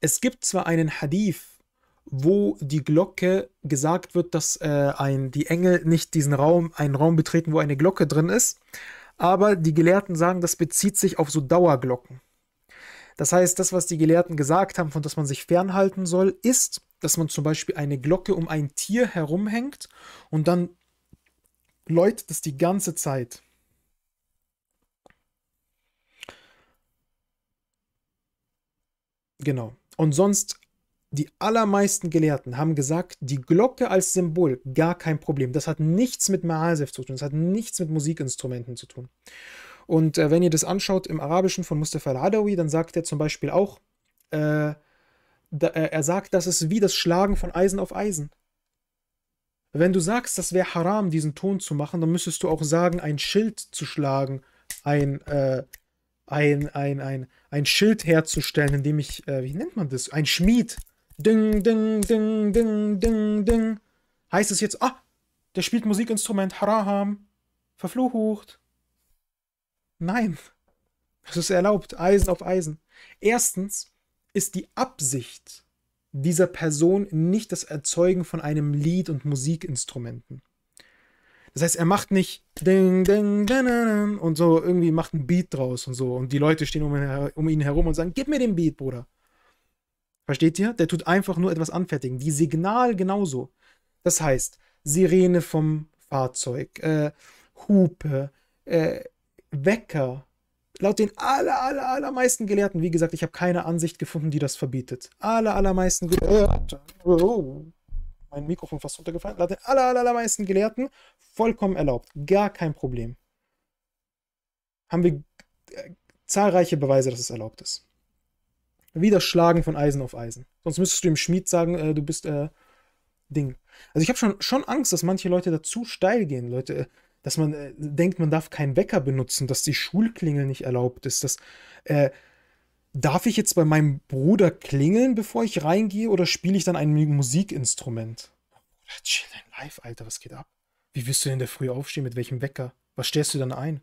Es gibt zwar einen Hadith, wo die Glocke gesagt wird, dass äh, ein, die Engel nicht diesen Raum, einen Raum betreten, wo eine Glocke drin ist, aber die Gelehrten sagen, das bezieht sich auf so Dauerglocken. Das heißt, das, was die Gelehrten gesagt haben, von das man sich fernhalten soll, ist, dass man zum Beispiel eine Glocke um ein Tier herumhängt und dann läutet es die ganze Zeit. Genau. Und sonst, die allermeisten Gelehrten haben gesagt, die Glocke als Symbol, gar kein Problem. Das hat nichts mit Ma'asef zu tun, das hat nichts mit Musikinstrumenten zu tun. Und äh, wenn ihr das anschaut im Arabischen von Mustafa al-Adawi, dann sagt er zum Beispiel auch, äh, da, äh, er sagt, das ist wie das Schlagen von Eisen auf Eisen. Wenn du sagst, das wäre haram, diesen Ton zu machen, dann müsstest du auch sagen, ein Schild zu schlagen, ein, äh, ein, ein, ein, ein Schild herzustellen, indem ich, äh, wie nennt man das? Ein Schmied. Ding, ding, ding, ding, ding, ding. Heißt es jetzt, ah, der spielt Musikinstrument, haram, verflucht. Nein, das ist erlaubt. Eisen auf Eisen. Erstens ist die Absicht dieser Person nicht das Erzeugen von einem Lied- und Musikinstrumenten. Das heißt, er macht nicht ding, ding, ding, und so irgendwie macht ein Beat draus und so. Und die Leute stehen um ihn, um ihn herum und sagen, gib mir den Beat, Bruder. Versteht ihr? Der tut einfach nur etwas anfertigen. Die Signal genauso. Das heißt, Sirene vom Fahrzeug, äh, Hupe, äh, Wecker, laut den aller, aller, allermeisten Gelehrten, wie gesagt, ich habe keine Ansicht gefunden, die das verbietet. Aller, allermeisten Gelehrten, oh, mein Mikrofon fast runtergefallen, laut den aller, aller, allermeisten Gelehrten vollkommen erlaubt. Gar kein Problem. Haben wir äh, zahlreiche Beweise, dass es erlaubt ist. Wieder Schlagen von Eisen auf Eisen. Sonst müsstest du dem Schmied sagen, äh, du bist äh, Ding. Also ich habe schon, schon Angst, dass manche Leute da zu steil gehen, Leute. Äh, dass man äh, denkt, man darf keinen Wecker benutzen, dass die Schulklingel nicht erlaubt ist, dass äh, darf ich jetzt bei meinem Bruder klingeln, bevor ich reingehe, oder spiele ich dann ein Musikinstrument? Bruder, chill dein Life, Alter, was geht ab? Wie wirst du denn der früh aufstehen? Mit welchem Wecker? Was stellst du dann ein?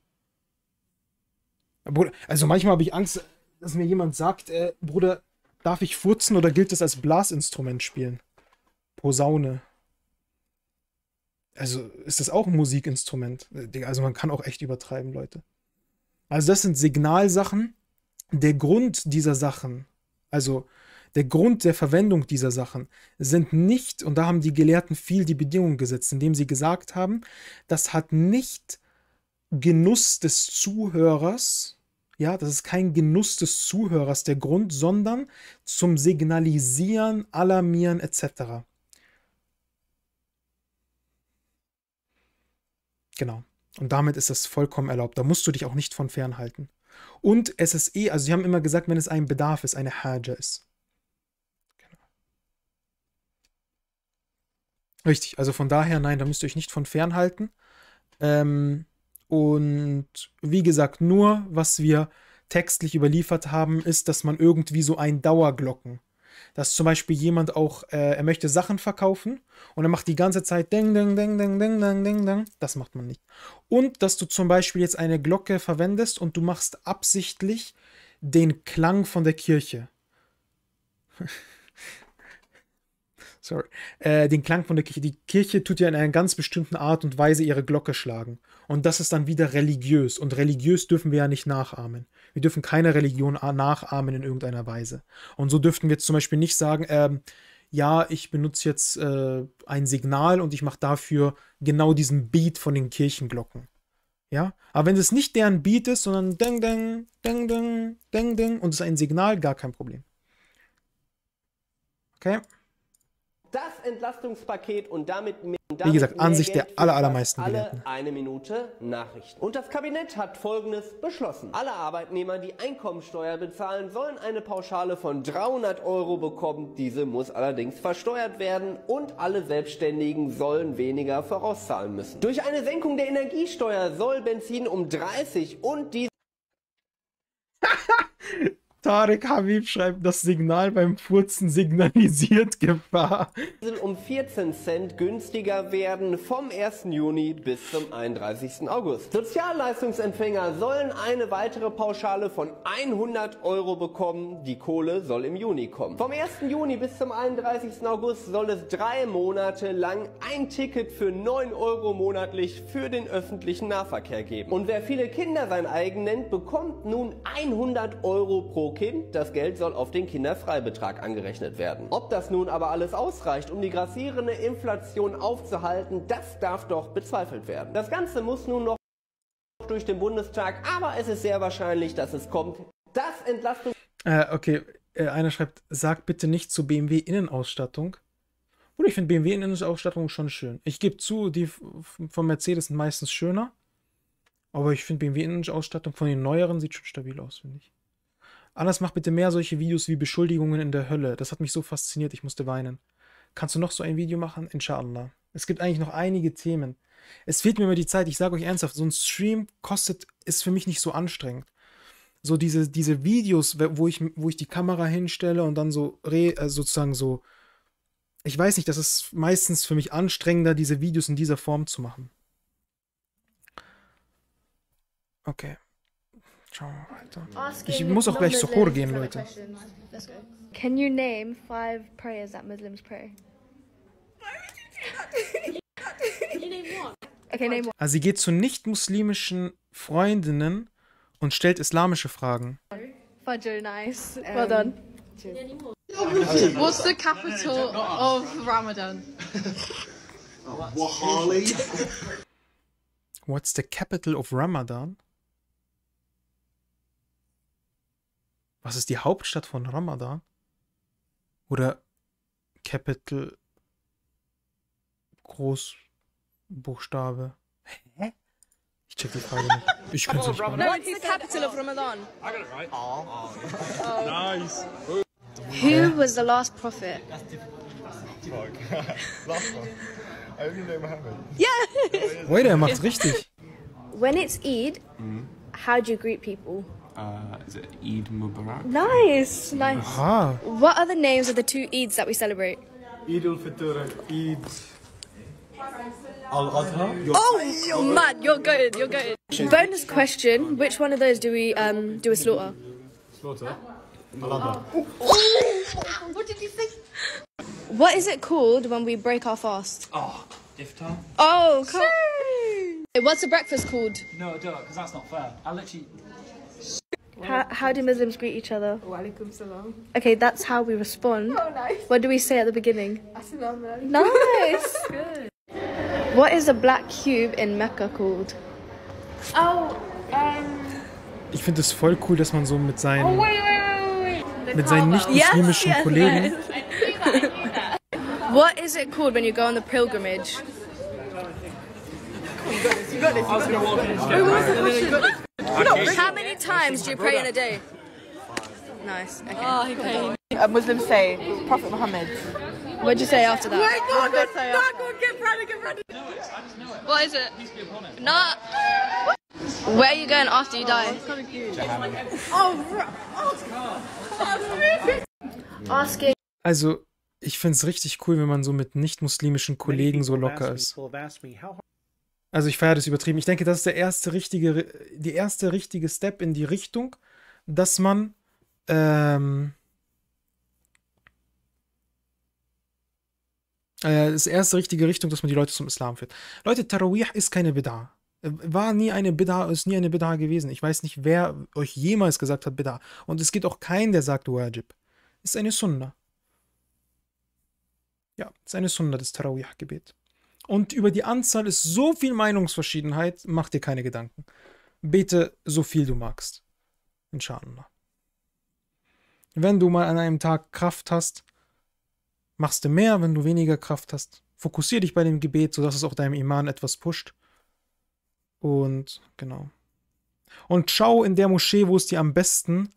Bruder, also manchmal habe ich Angst, dass mir jemand sagt, äh, Bruder, darf ich furzen oder gilt es als Blasinstrument spielen? Posaune also ist das auch ein Musikinstrument. Äh, also man kann auch echt übertreiben, Leute. Also das sind Signalsachen. Der Grund dieser Sachen, also der Grund der Verwendung dieser Sachen sind nicht, und da haben die Gelehrten viel die Bedingungen gesetzt, indem sie gesagt haben, das hat nicht Genuss des Zuhörers, ja, das ist kein Genuss des Zuhörers der Grund, sondern zum Signalisieren, Alarmieren etc. Genau. Und damit ist das vollkommen erlaubt. Da musst du dich auch nicht von fernhalten. Und SSE, eh, also sie haben immer gesagt, wenn es ein Bedarf ist, eine Haja ist. Genau. Richtig, also von daher, nein, da müsst ihr euch nicht von fernhalten. Ähm, und wie gesagt, nur was wir textlich überliefert haben, ist, dass man irgendwie so ein Dauerglocken dass zum Beispiel jemand auch, äh, er möchte Sachen verkaufen und er macht die ganze Zeit ding, ding, ding, ding, ding, ding, ding, ding. Das macht man nicht. Und dass du zum Beispiel jetzt eine Glocke verwendest und du machst absichtlich den Klang von der Kirche. <laughs> sorry, äh, den Klang von der Kirche. Die Kirche tut ja in einer ganz bestimmten Art und Weise ihre Glocke schlagen. Und das ist dann wieder religiös. Und religiös dürfen wir ja nicht nachahmen. Wir dürfen keine Religion nachahmen in irgendeiner Weise. Und so dürften wir jetzt zum Beispiel nicht sagen, ähm, ja, ich benutze jetzt äh, ein Signal und ich mache dafür genau diesen Beat von den Kirchenglocken. Ja, aber wenn es nicht deren Beat ist, sondern ding, ding, ding, ding, ding, ding und es ist ein Signal, gar kein Problem. Okay das Entlastungspaket und damit mehr. Wie gesagt, Ansicht der aller, allermeisten alle eine Minute Nachrichten. Und das Kabinett hat Folgendes beschlossen. Alle Arbeitnehmer, die Einkommensteuer bezahlen, sollen eine Pauschale von 300 Euro bekommen. Diese muss allerdings versteuert werden und alle Selbstständigen sollen weniger vorauszahlen müssen. Durch eine Senkung der Energiesteuer soll Benzin um 30 und die... <laughs> Tarek Habib schreibt, das Signal beim Furzen signalisiert <laughs> Gefahr. Um 14 Cent günstiger werden vom 1. Juni bis zum 31. August. Sozialleistungsempfänger sollen eine weitere Pauschale von 100 Euro bekommen. Die Kohle soll im Juni kommen. Vom 1. Juni bis zum 31. August soll es drei Monate lang ein Ticket für 9 Euro monatlich für den öffentlichen Nahverkehr geben. Und wer viele Kinder sein eigen nennt, bekommt nun 100 Euro pro Kind, das Geld soll auf den Kinderfreibetrag angerechnet werden. Ob das nun aber alles ausreicht, um die grassierende Inflation aufzuhalten, das darf doch bezweifelt werden. Das Ganze muss nun noch durch den Bundestag, aber es ist sehr wahrscheinlich, dass es kommt. Das Entlastung. Äh, okay, äh, einer schreibt, sag bitte nicht zu BMW Innenausstattung. Und ich finde BMW Innenausstattung schon schön. Ich gebe zu, die von Mercedes sind meistens schöner. Aber ich finde BMW Innenausstattung von den neueren sieht schon stabil aus, finde ich. Anders mach bitte mehr solche Videos wie Beschuldigungen in der Hölle. Das hat mich so fasziniert, ich musste weinen. Kannst du noch so ein Video machen? Inshallah. Es gibt eigentlich noch einige Themen. Es fehlt mir immer die Zeit, ich sage euch ernsthaft, so ein Stream kostet, ist für mich nicht so anstrengend. So diese, diese Videos, wo ich, wo ich die Kamera hinstelle und dann so re, äh, sozusagen so, ich weiß nicht, das ist meistens für mich anstrengender, diese Videos in dieser Form zu machen. Okay. Ciao, Alter. Ich muss auch gleich Suhoor gehen, Leute. Can you name five prayers that Muslims pray? Okay, name one. Also sie geht zu nicht-muslimischen Freundinnen und stellt islamische Fragen. Fajr, nice. Ähm, well done. What's the capital of Ramadan? What's the capital of Ramadan? Was ist die Hauptstadt von Ramadan? Oder Capital Großbuchstabe? Hä? Ich check die Frage nicht. Ich könnte nicht. No, it's the capital of Ramadan. I got it right. Oh. Oh. Nice. Who was the last prophet? That's difficult. last one. I only know Muhammad. Yeah. Wait, er macht's richtig. When it's Eid, how do you greet people? Uh, is it Eid Mubarak? Nice, nice. Uh-huh. What are the names of the two Eids that we celebrate? Eid al Fitr Eid Al Adha. Oh, you're mad! You're good. You're good. Bonus question: Which one of those do we um, do a slaughter? Slaughter. Al Adha. Oh. <laughs> what did you think? What is it called when we break our fast? Oh, iftar. Oh, come cool. What's the breakfast called? No, don't, because that's not fair. I literally how, how do Muslims greet each other? Walaikum salam. Okay, that's how we respond. Oh, nice. What do we say at the beginning? Assalamu Nice. <laughs> Good. What is a black cube in Mecca called? Oh, um. Ich finde es voll cool, dass man so mit seinen, oh, wait, wait, wait, mit seinen nicht-muslimischen yes, yes, Kollegen. Yes. what is it called when you go on the pilgrimage? You got this. You got this. You got this. in Wait, what How many times do you pray in a day? Nice. Okay. Oh, okay. A Muslim say Prophet Muhammad. What'd you say after that? Wait, no, no, no, no, go on, get Brandon, get Brandon. What is it? Not. Where are you going after you die? Asking. Oh, oh, also, ich find's richtig cool, wenn man so mit nicht-muslimischen Kollegen so locker ist. Also ich feiere das übertrieben. Ich denke, das ist der erste richtige, die erste richtige Step in die Richtung, dass man ähm, äh, das erste richtige Richtung, dass man die Leute zum Islam führt. Leute, Tarawih ist keine Bid'ah. War nie eine Bid'ah, ist nie eine Bid'ah gewesen. Ich weiß nicht, wer euch jemals gesagt hat Bid'ah. Und es gibt auch keinen, der sagt Wajib. Ist eine Sunna. Ja, ist eine Sunna, das Tarawih-Gebet. Und über die Anzahl ist so viel Meinungsverschiedenheit, mach dir keine Gedanken. Bete so viel du magst. Inshallah. Wenn du mal an einem Tag Kraft hast, machst du mehr, wenn du weniger Kraft hast. Fokussiere dich bei dem Gebet, sodass es auch deinem Iman etwas pusht. Und genau. Und schau in der Moschee, wo es dir am besten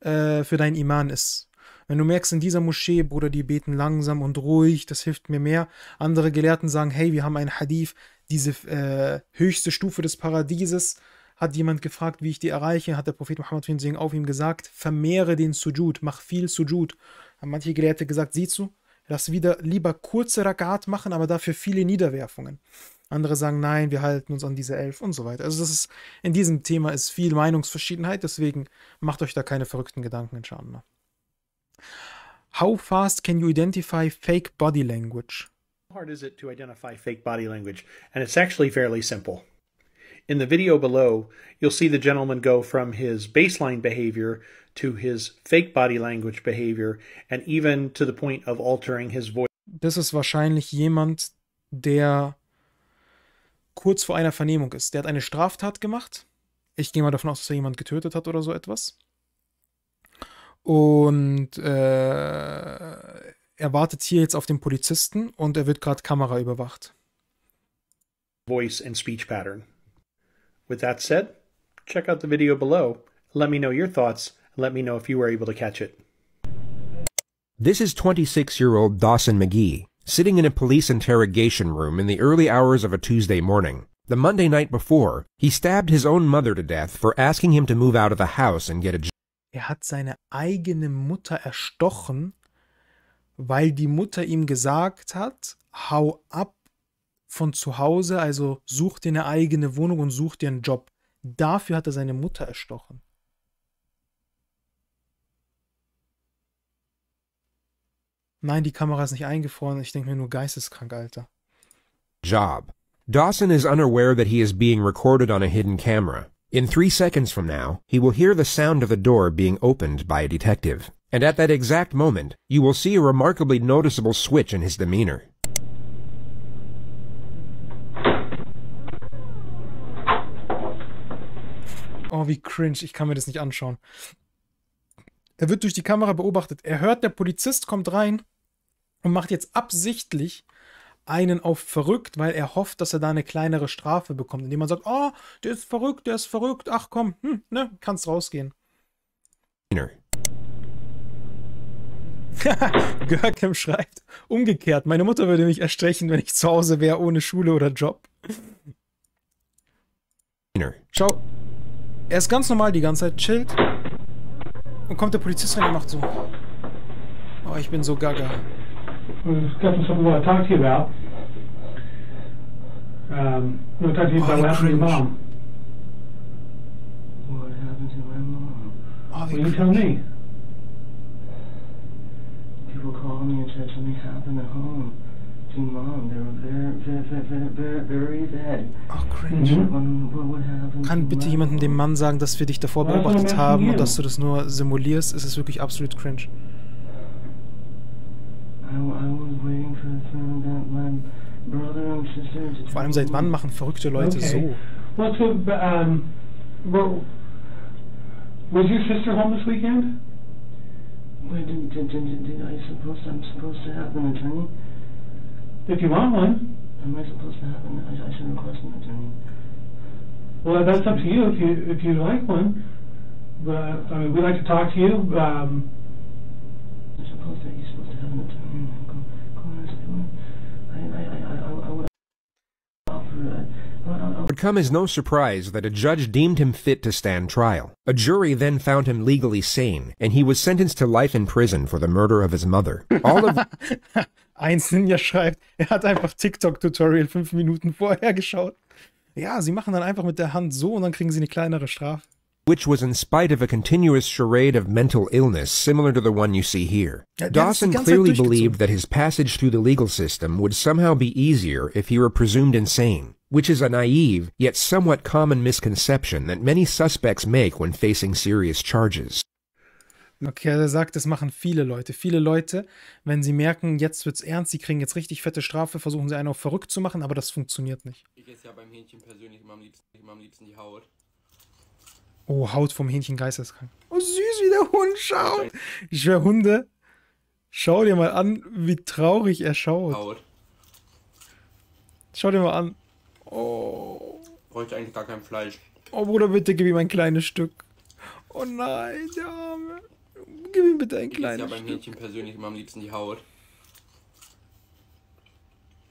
äh, für deinen Iman ist. Wenn du merkst, in dieser Moschee, Bruder, die beten langsam und ruhig, das hilft mir mehr. Andere Gelehrten sagen, hey, wir haben einen Hadith, diese äh, höchste Stufe des Paradieses. Hat jemand gefragt, wie ich die erreiche, hat der Prophet Muhammad Segen auf ihm gesagt, vermehre den Sujud, mach viel Sujud. Haben manche Gelehrte gesagt, siehst du, lass wieder lieber kurze Rakat machen, aber dafür viele Niederwerfungen. Andere sagen, nein, wir halten uns an diese elf und so weiter. Also das ist, in diesem Thema ist viel Meinungsverschiedenheit, deswegen macht euch da keine verrückten Gedanken, inshallah. How fast can you identify fake body language? How hard is it to identify fake body language? And it's actually fairly simple. In the video below, you'll see the gentleman go from his baseline behavior to his fake body language behavior and even to the point of altering his voice. Das ist wahrscheinlich jemand, der kurz vor einer Vernehmung ist. Der hat eine Straftat gemacht. Ich gehe mal davon aus, dass er jemand getötet hat oder so etwas. Und äh, er wartet hier jetzt auf den Polizisten und er wird gerade Kamera überwacht. Voice and speech pattern. With that said, check out the video below. Let me know your thoughts let me know if you were able to catch it. This is 26-year-old Dawson McGee, sitting in a police interrogation room in the early hours of a Tuesday morning. The Monday night before, he stabbed his own mother to death for asking him to move out of the house and get a job. Er hat seine eigene Mutter erstochen, weil die Mutter ihm gesagt hat, hau ab von zu Hause, also such dir eine eigene Wohnung und such dir einen Job. Dafür hat er seine Mutter erstochen. Nein, die Kamera ist nicht eingefroren. Ich denke mir nur geisteskrank, Alter. Job. Dawson is unaware that he is being recorded on a hidden camera. In three seconds from now, he will hear the sound of the door being opened by a detective. And at that exact moment, you will see a remarkably noticeable switch in his demeanor. Oh, wie cringe. Ich kann mir das nicht anschauen. Er wird durch die Kamera beobachtet. Er hört, der Polizist kommt rein und macht jetzt absichtlich einen auf verrückt, weil er hofft, dass er da eine kleinere Strafe bekommt, indem man sagt, oh, der ist verrückt, der ist verrückt, ach komm, hm, ne, kannst rausgehen. <laughs> Görkem schreibt, umgekehrt, meine Mutter würde mich erstrechen, wenn ich zu Hause wäre, ohne Schule oder Job. Schau, er ist ganz normal die ganze Zeit, chillt. Und kommt der Polizist rein und macht so. Oh, ich bin so gaga was skaffen som våra tankgevär. Um, något att hitta vad hände med mamma. What happened to my mom? Are they Will you tell me? People call me and try to me happened at home. To mom, they were very, very, very, very, very bad. Oh, cringe. Mhm. Kann bitte jemandem dem Mann sagen, dass wir dich davor beobachtet haben und dass du das nur simulierst? Es ist wirklich absolut cringe. Vor allem seit wann machen verrückte Leute okay. so? Well, so um, well, was your sister home this weekend? Well, did, did, did, did I supposed I'm supposed to have an attorney? If you want one. Am I supposed to have an? I, I should request an attorney. Well, that's up to you if you if you like one. But I mean, we'd like to talk to you. Um, I suppose that you would come as no surprise that a judge deemed him fit to stand trial. A jury then found him legally sane, and he was sentenced to life in prison for the murder of his mother. All of <laughs> Eins schreibt, er hat einfach TikTok-Tutorial fünf Minuten vorher geschaut. Ja, sie machen dann einfach mit der Hand so und dann kriegen sie eine kleinere Strafe. Which was in spite of a continuous charade of mental illness similar to the one you see here. Ja, Dawson clearly believed that his passage through the legal system would somehow be easier if he were presumed insane. which is a naive yet somewhat common misconception that many suspects make when facing serious charges. Okay, also er sagt, das machen viele Leute. Viele Leute, wenn sie merken, jetzt wird's ernst, sie kriegen jetzt richtig fette Strafe, versuchen sie einen auch verrückt zu machen, aber das funktioniert nicht. Ich esse ja beim Hähnchen persönlich immer am liebsten, immer am liebsten die Haut. Oh, Haut vom Hähnchen geisteskrank. Oh, süß, wie der Hund schaut. Ich schwör, Hunde, schau dir mal an, wie traurig er schaut. Haut. Schau dir mal an. Oh. Bräuchte eigentlich gar kein Fleisch. Oh Bruder, bitte gib ihm ein kleines Stück. Oh nein, der Arme. Gib ihm bitte ein ich kleines Stück. Ich Ja, beim Hähnchen persönlich immer am liebsten die Haut.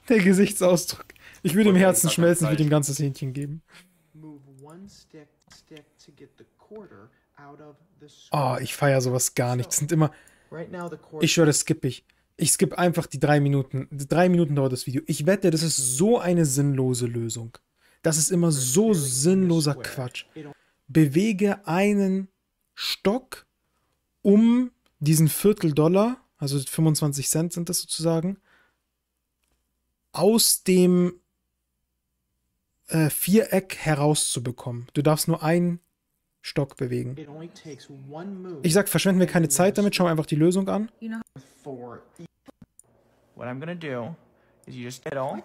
Der Gesichtsausdruck. Ich würde im Herzen schmelzen, ich würde ihm ganzes Hähnchen geben. Oh, ich feiere sowas gar nicht. Das sind immer. Ich schwöre, das skippe ich ich skippe einfach die drei Minuten. Drei Minuten dauert das Video. Ich wette, das ist so eine sinnlose Lösung. Das ist immer so sinnloser Quatsch. Bewege einen Stock um diesen Vierteldollar, also 25 Cent sind das sozusagen, aus dem äh, Viereck herauszubekommen. Du darfst nur einen Stock bewegen. Ich sag, verschwenden wir keine Zeit damit, schauen wir einfach die Lösung an. What I'm gonna do is you just diddle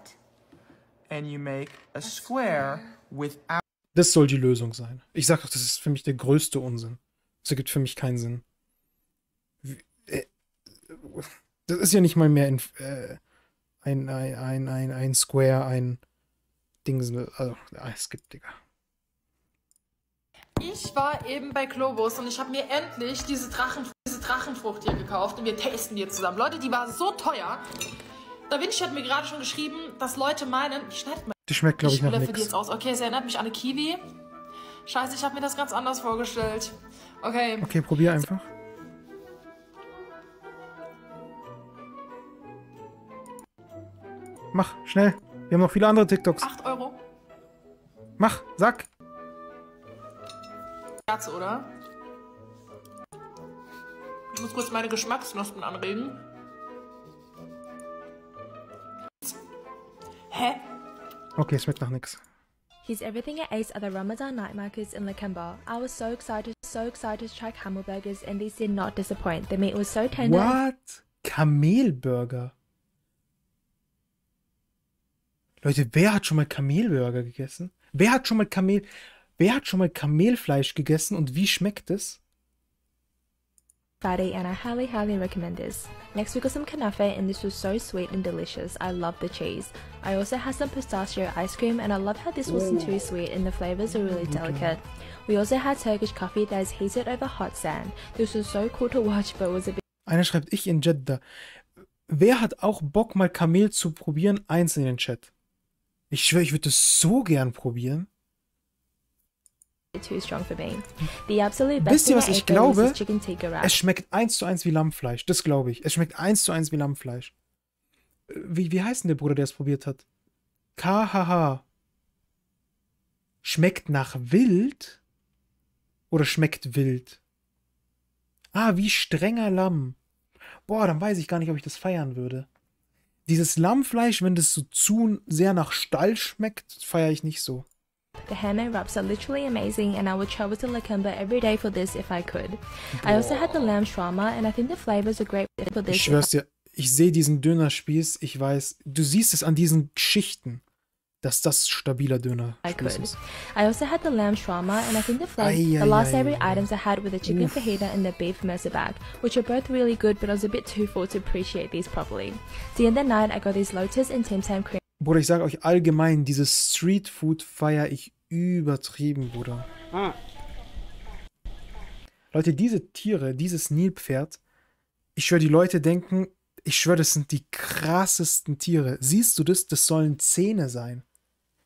and you make a square without das soll die Lösung sein. Ich sag doch, das ist für mich der größte Unsinn. Das ergibt für mich keinen Sinn. Das ist ja nicht mal mehr ein, ein, ein, ein, ein Square, ein Ding. Also, es gibt, Digga. Ich war eben bei Globus und ich habe mir endlich diese, Drachen, diese Drachenfrucht hier gekauft und wir testen die jetzt zusammen. Leute, die war so teuer. Da Vinci hat mir gerade schon geschrieben, dass Leute meinen, wie schneidet man die schmeckt, glaube ich, nach nichts. jetzt aus. Okay, es erinnert mich an eine Kiwi. Scheiße, ich habe mir das ganz anders vorgestellt. Okay. Okay, probier einfach. Mach, schnell. Wir haben noch viele andere TikToks. 8 Euro. Mach, sag. Herz, oder? Ich muss kurz meine Geschmacksknospen anregen. Hä? Okay, es schmeckt nach nichts. Here's everything I ate at the Ramadan night markets in Lakemba. I was so excited, so excited to try camel burgers and these did not disappoint. The meat was so tender. What? Kamelburger? Leute, wer hat schon mal Kamelburger gegessen? Wer hat schon mal Kamel... Wer hat schon mal Kamelfleisch gegessen und wie schmeckt es? Friday and I highly highly recommend this. Next we got some kanafe and this was so sweet and delicious. I love the cheese. I also had some pistachio ice cream and I love how this wasn't too sweet and the flavors are really delicate. We also had Turkish coffee that is heated over hot sand. This was so cool to watch but was a bit Einer schreibt ich in Jeddah. Wer hat auch Bock mal Kamel zu probieren? Eins in den Chat. Ich schwöre, ich würde es so gern probieren. Wisst ihr, was ich glaube? Es schmeckt eins zu eins wie Lammfleisch. Das glaube ich. Es schmeckt eins zu eins wie Lammfleisch. Äh, wie, wie heißt denn der Bruder, der es probiert hat? KHH. Schmeckt nach wild? Oder schmeckt wild? Ah, wie strenger Lamm. Boah, dann weiß ich gar nicht, ob ich das feiern würde. Dieses Lammfleisch, wenn das so zu sehr nach Stall schmeckt, feiere ich nicht so. The handmade wraps are literally amazing and I would travel to Lakamba every day for this if I could. Boah. I also had the lamb shawarma and I think the flavors are great for this. Ich schwör's dir, ich sehe diesen Dönerspieß, ich weiß, du siehst es an diesen Geschichten, dass das stabiler Döner ist. I also had the lamb shawarma and I think the flavors, the last savory items I had were the chicken Uff. fajita and the beef bag, which are both really good but I was a bit too full to appreciate these properly. The other night I got these lotus and Tim Tam cream Bruder, ich sage euch allgemein, dieses Street Food feiere ich übertrieben, Bruder. Ah. Leute, diese Tiere, dieses Nilpferd, ich schwöre, die Leute denken, ich schwöre, das sind die krassesten Tiere. Siehst du das? Das sollen Zähne sein.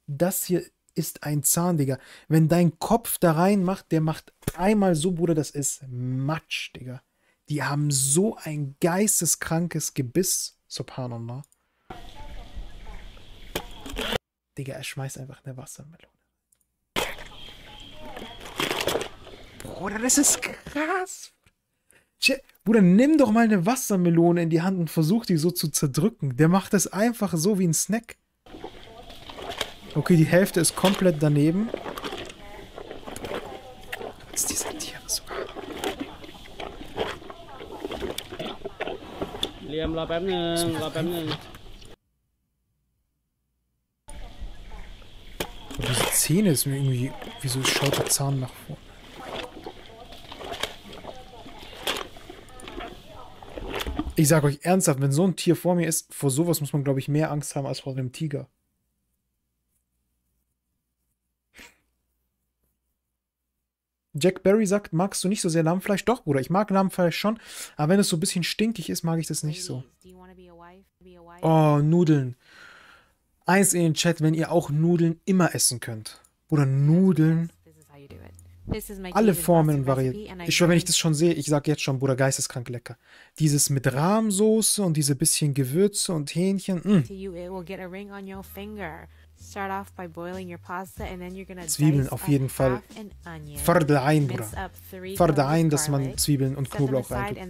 Das hier ist ein Zahn, Digga. Wenn dein Kopf da reinmacht, der macht einmal so, Bruder, das ist Matsch, Digga. Die haben so ein geisteskrankes Gebiss, Subhanallah. Digga, er schmeißt einfach eine Wassermelone. Bruder, das ist krass. Bruder, nimm doch mal eine Wassermelone in die Hand und versuch die so zu zerdrücken. Der macht das einfach so wie ein Snack. Okay, die Hälfte ist komplett daneben. Was diese Tiere sogar. Liam, รอแป๊บนึงรอแป๊บนึง Aber diese Zähne ist mir irgendwie... Wieso schaut der Zahn nach vorne? Ich sag euch ernsthaft, wenn so ein Tier vor mir ist, vor sowas muss man, glaube ich, mehr Angst haben als vor einem Tiger. Jack Berry sagt, magst du nicht so sehr Lammfleisch? Doch, Bruder, ich mag Lammfleisch schon, aber wenn es so ein bisschen stinkig ist, mag ich das nicht so. Oh, Nudeln. Eins in den Chat, wenn ihr auch Nudeln immer essen könnt. Oder Nudeln. Alle Formen und Varianten. Ich schwöre, wenn ich das schon sehe, ich sag jetzt schon, Bruder, geisteskrank lecker. Dieses mit Rahmsoße und diese bisschen Gewürze und Hähnchen. Mh. Mm. Zwiebeln auf jeden Fall. Farde ein, Bruder. Farde ein, dass man Zwiebeln und Knoblauch reintut.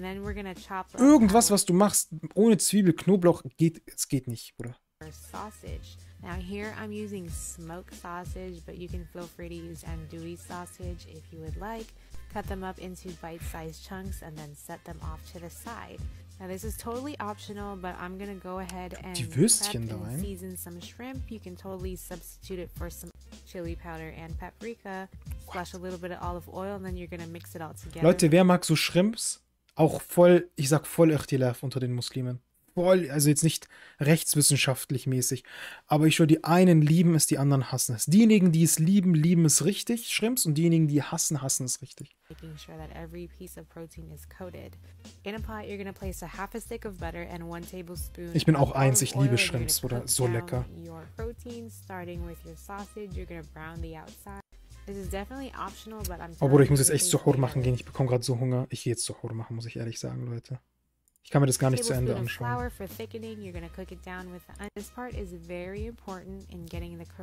Irgendwas, was du machst, ohne Zwiebel, Knoblauch, geht, es geht nicht, Bruder. sausage. Now here I'm using smoked sausage, but you can feel free to use andouille sausage if you would like. Cut them up into bite-sized chunks and then set them off to the side. Now this is totally optional, but I'm gonna go ahead and, and eh? season some shrimp. You can totally substitute it for some chili powder and paprika. Splash a little bit of olive oil and then you're gonna mix it all together. Leute, wer mag so Shrimps? Auch voll, ich sag voll Ichtilaf unter den Muslimen. voll, also jetzt nicht rechtswissenschaftlich mäßig, aber ich schwöre, die einen lieben es, die anderen hassen es. Diejenigen, die es lieben, lieben es richtig, Schrimps, und diejenigen, die hassen, hassen es richtig. Making sure that every piece of protein is coated. In a pot, you're gonna place a half a stick of butter and one tablespoon. Ich bin auch eins, ich liebe Schrimps, oder so lecker. Your protein, starting with your sausage, you're gonna brown the outside. Obwohl, ich muss jetzt echt zu Hur machen gehen. Ich bekomme gerade so Hunger. Ich gehe jetzt zu Hur machen, muss ich ehrlich sagen, Leute. Ich kann mir das gar nicht zu Ende anschauen.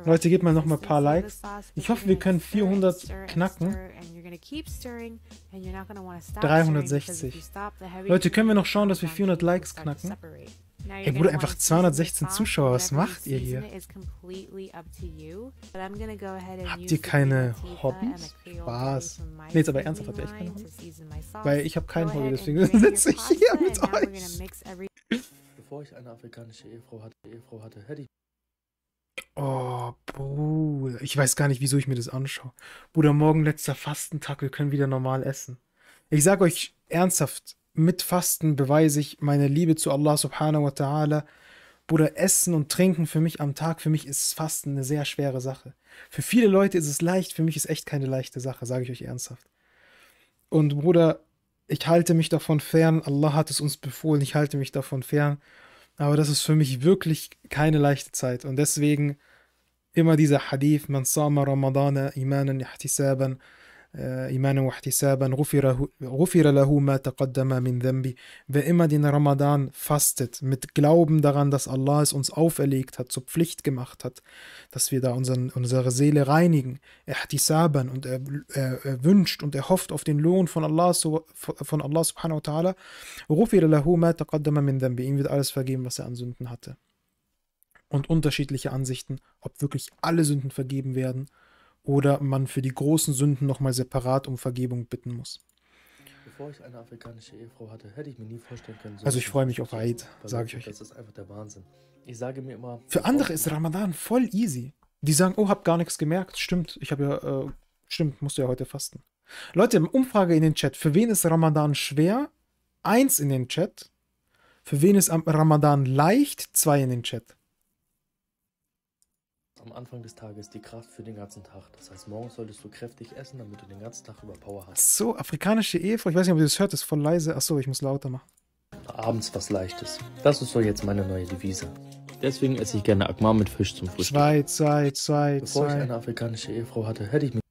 Leute, gebt mal noch mal ein paar Likes. Ich hoffe, wir können 400 knacken. 360. Leute, können wir noch schauen, dass wir 400 Likes knacken? Hey Bruder, einfach 216 Zuschauer, was macht ihr hier? Habt ihr keine Hobbys? Spaß. Nee, jetzt aber ernsthaft, habt ihr echt keine Hobbys? Weil ich habe kein Hobby, deswegen sitze ich hier mit euch. Bevor ich eine afrikanische Ehefrau hatte, Ehefrau hatte, hätte ich... Oh, Bruder. Ich weiß gar nicht, wieso ich mir das anschaue. Bruder, morgen letzter Fastentag, wir können wieder normal essen. Ich sag euch ernsthaft, mit Fasten beweise ich meine Liebe zu Allah subhanahu wa ta'ala. Bruder, Essen und Trinken für mich am Tag, für mich ist Fasten eine sehr schwere Sache. Für viele Leute ist es leicht, für mich ist echt keine leichte Sache, sage ich euch ernsthaft. Und Bruder, ich halte mich davon fern, Allah hat es uns befohlen, ich halte mich davon fern. Aber das ist für mich wirklich keine leichte Zeit. Und deswegen immer dieser Hadith, man sama Ramadana imanan ihtisaban, إيمانا واحتسابا غفر, غفر له ما تقدم من ذنبه. Wer immer den Ramadan fastet, mit Glauben daran, dass Allah es uns auferlegt hat, zur Pflicht gemacht hat, dass wir da unseren, unsere Seele reinigen, ihtisaban und er, er, er wünscht und er hofft auf den Lohn von Allah, von Allah subhanahu wa ta'ala, غفر له ما تقدم من ذنبه. Ihm wird alles vergeben, was er an Sünden hatte. Und unterschiedliche Ansichten, ob wirklich alle Sünden vergeben werden oder man für die großen Sünden nochmal separat um Vergebung bitten muss. Bevor ich eine afrikanische Ehefrau hatte, hätte ich mir nie vorstellen können. So also ich freue mich auf Eid, sage ich euch. Das ist einfach der Wahnsinn. Ich sage mir immer. Für andere ist Ramadan voll easy. Die sagen, oh, hab gar nichts gemerkt. Stimmt, ich habe ja, äh, stimmt, musst du ja heute fasten. Leute, Umfrage in den Chat. Für wen ist Ramadan schwer? Eins in den Chat. Für wen ist Ramadan leicht? Zwei in den Chat am Anfang des Tages die Kraft für den ganzen Tag. Das heißt, morgens solltest du kräftig essen, damit du den ganzen Tag über Power hast. So, afrikanische Ehefrau. Ich weiß nicht, ob ihr das hört, das ist voll leise. Achso, ich muss lauter machen. Abends was Leichtes. Das ist so jetzt meine neue Devise. Deswegen esse ich gerne Akmar mit Fisch zum Frühstück. Zwei, zwei, zwei, zwei. Bevor ich eine afrikanische Ehefrau hatte, hätte ich mir.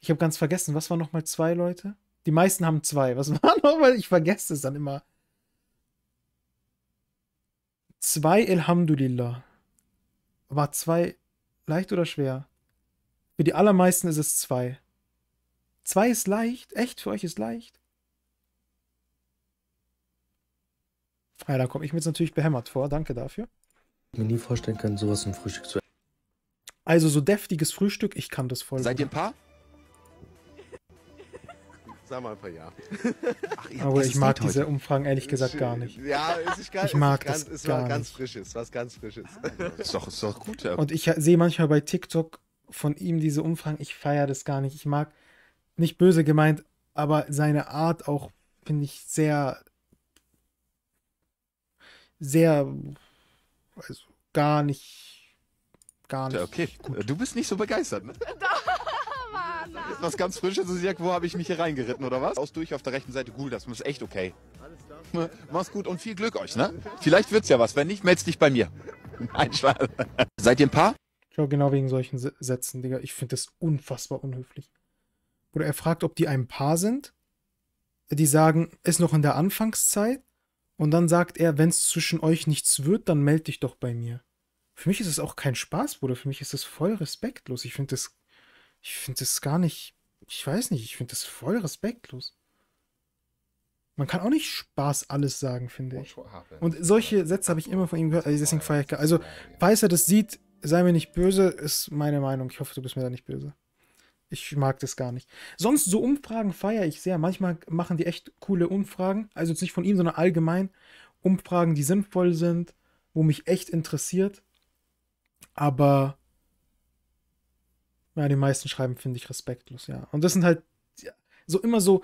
Ich habe ganz vergessen, was waren nochmal zwei Leute? Die meisten haben zwei. Was <laughs> war nochmal? Ich vergesse es dann immer. Zwei Alhamdulillah. War zwei leicht oder schwer? Für die allermeisten ist es zwei. Zwei ist leicht? Echt? Für euch ist leicht? Ja, da komme ich mir jetzt natürlich behämmert vor. Danke dafür. Ich hätte mir nie vorstellen können, sowas im Frühstück zu essen. Also so deftiges Frühstück, ich kann das voll. Seid ihr ein Paar? Sag mal ein paar Ja. Ach, ja Aber ich mag diese heute. Umfragen ehrlich gesagt gar nicht. Ja, ist ich gar Ich mag das ganz, gar war ganz nicht. frisches, was ganz frisches. Ah, ist doch, ist doch gut, ja. Und ich sehe manchmal bei TikTok von ihm diese Umfragen, ich feiere das gar nicht. Ich mag, nicht böse gemeint, aber seine Art auch, finde ich, sehr, sehr, also gar nicht, gar nicht. Ja, okay, gut. du bist nicht so begeistert, ne? <laughs> Da ist was ganz Frisches und also sagt, wo habe ich mich hier reingeritten oder was? Aus durch auf der rechten Seite, cool, das ist echt okay. Alles klar. Mach's gut und viel Glück euch, ne? Vielleicht wird's ja was, wenn nicht, meld's dich bei mir. <laughs> Nein, Spaß. Seid ihr ein Paar? Ich glaube, genau wegen solchen Sätzen, Digga. Ich finde das unfassbar unhöflich. Oder er fragt, ob die ein Paar sind. Die sagen, ist noch in der Anfangszeit. Und dann sagt er, wenn es zwischen euch nichts wird, dann meld dich doch bei mir. Für mich ist es auch kein Spaß, Bruder. Für mich ist es voll respektlos. Ich finde das ich finde das gar nicht. Ich weiß nicht, ich finde das voll respektlos. Man kann auch nicht Spaß alles sagen, finde ich. Und solche Sätze habe ich immer von ihm gehört. Also deswegen feiere ich. gar. Also, falls er das sieht, sei mir nicht böse, ist meine Meinung. Ich hoffe, du bist mir da nicht böse. Ich mag das gar nicht. Sonst so Umfragen feiere ich sehr. Manchmal machen die echt coole Umfragen. Also jetzt nicht von ihm, sondern allgemein. Umfragen, die sinnvoll sind, wo mich echt interessiert. Aber ja, die meisten schreiben, finde ich respektlos, ja. Und das sind halt so immer so,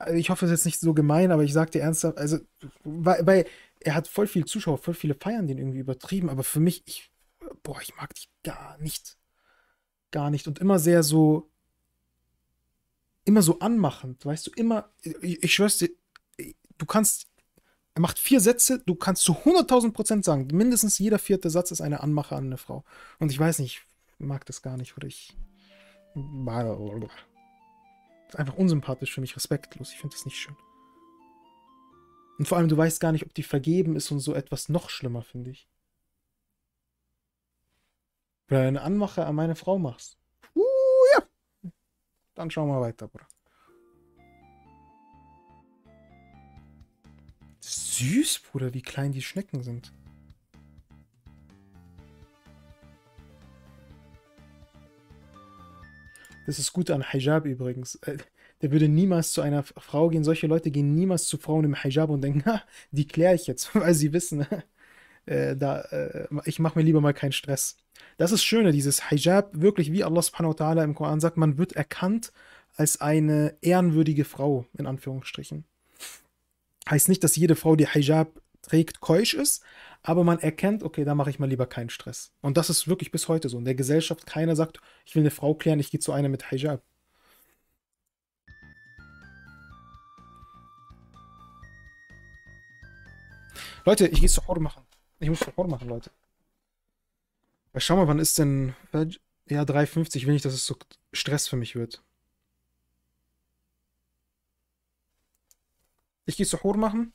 äh, ich hoffe, es ist jetzt nicht so gemein, aber ich sage dir ernsthaft, also, weil, weil er hat voll viele Zuschauer, voll viele feiern den irgendwie übertrieben, aber für mich, ich, boah, ich mag die gar nicht. Gar nicht. Und immer sehr so, immer so anmachend, weißt du, immer, ich, ich schwör's dir, du kannst, er macht vier Sätze, du kannst zu 100.000 Prozent sagen, mindestens jeder vierte Satz ist eine Anmache an eine Frau. Und ich weiß nicht, mag das gar nicht oder ich. Das ist einfach unsympathisch für mich, respektlos. Ich finde das nicht schön. Und vor allem, du weißt gar nicht, ob die vergeben ist und so etwas noch schlimmer, finde ich. Wenn du eine Anmache an meine Frau machst. Uh, ja. Dann schauen wir weiter, Bruder. Süß, Bruder, wie klein die Schnecken sind. Das ist gut an Hijab übrigens. Äh, der würde niemals zu einer Frau gehen. Solche Leute gehen niemals zu Frauen im Hijab und denken, <laughs> ha, die kläre ich jetzt, <laughs> weil sie wissen, <laughs> äh, da, äh, ich mache mir lieber mal keinen Stress. Das ist Schöne, dieses Hijab, wirklich wie Allah subhanahu wa ta'ala im Koran sagt, man wird erkannt als eine ehrenwürdige Frau, in Anführungsstrichen. Heißt nicht, dass jede Frau, die Hijab trägt, keusch ist, aber man erkennt, okay, da mache ich mal lieber keinen Stress. Und das ist wirklich bis heute so. In der Gesellschaft keiner sagt, ich will eine Frau klären, ich gehe zu einer mit Hijab. Leute, ich gehe zu Suhoor machen. Ich muss zu Suhoor machen, Leute. schau mal, wann ist denn... Ja, 3,50. Ich will nicht, dass es so Stress für mich wird. Ich gehe zu Suhoor machen.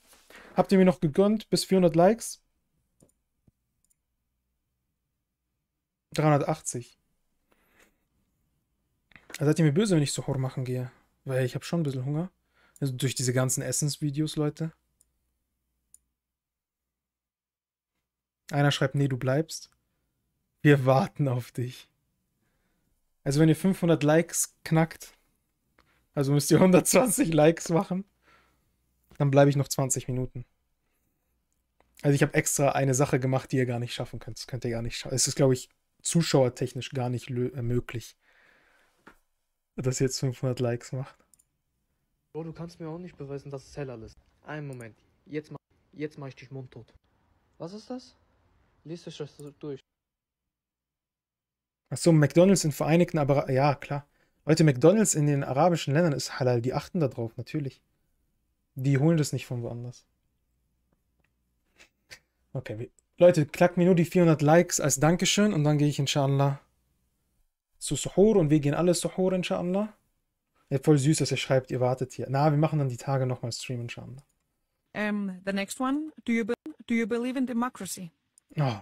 Habt ihr mir noch gegönnt bis 400 Likes? 380. Also seid ihr mir böse, wenn ich zu Suhoor machen gehe? Weil ich habe schon ein bisschen Hunger. Also durch diese ganzen Essensvideos, Leute. Einer schreibt, nee, du bleibst. Wir warten auf dich. Also wenn ihr 500 Likes knackt, also müsst ihr 120 <laughs> Likes machen dann bleibe ich noch 20 Minuten. Also ich habe extra eine Sache gemacht, die ihr gar nicht schaffen könnt. Das könnt ihr gar nicht schaffen. Es ist, glaube ich, zuschauertechnisch gar nicht äh, möglich, dass ihr jetzt 500 Likes macht. Bro, du kannst mir auch nicht beweisen, dass es heller ist. Einen Moment. Jetzt, mach, jetzt mache ich dich mundtot. Was ist das? Lies dich das durch. Achso, McDonalds in Vereinigten, aber ja, klar. Leute, McDonalds in den arabischen Ländern ist halal. Die achten da drauf, natürlich. Die holen das nicht von woanders. Okay, Leute, klackt mir nur die 400 Likes als Dankeschön und dann gehe ich inshallah zu Suhur und wir gehen alle Suhur inshallah. Ja, voll süß, dass ihr schreibt, ihr wartet hier. Na, wir machen dann die Tage nochmal Stream inshallah. Um, the next one. Do you, do you believe in democracy? Oh,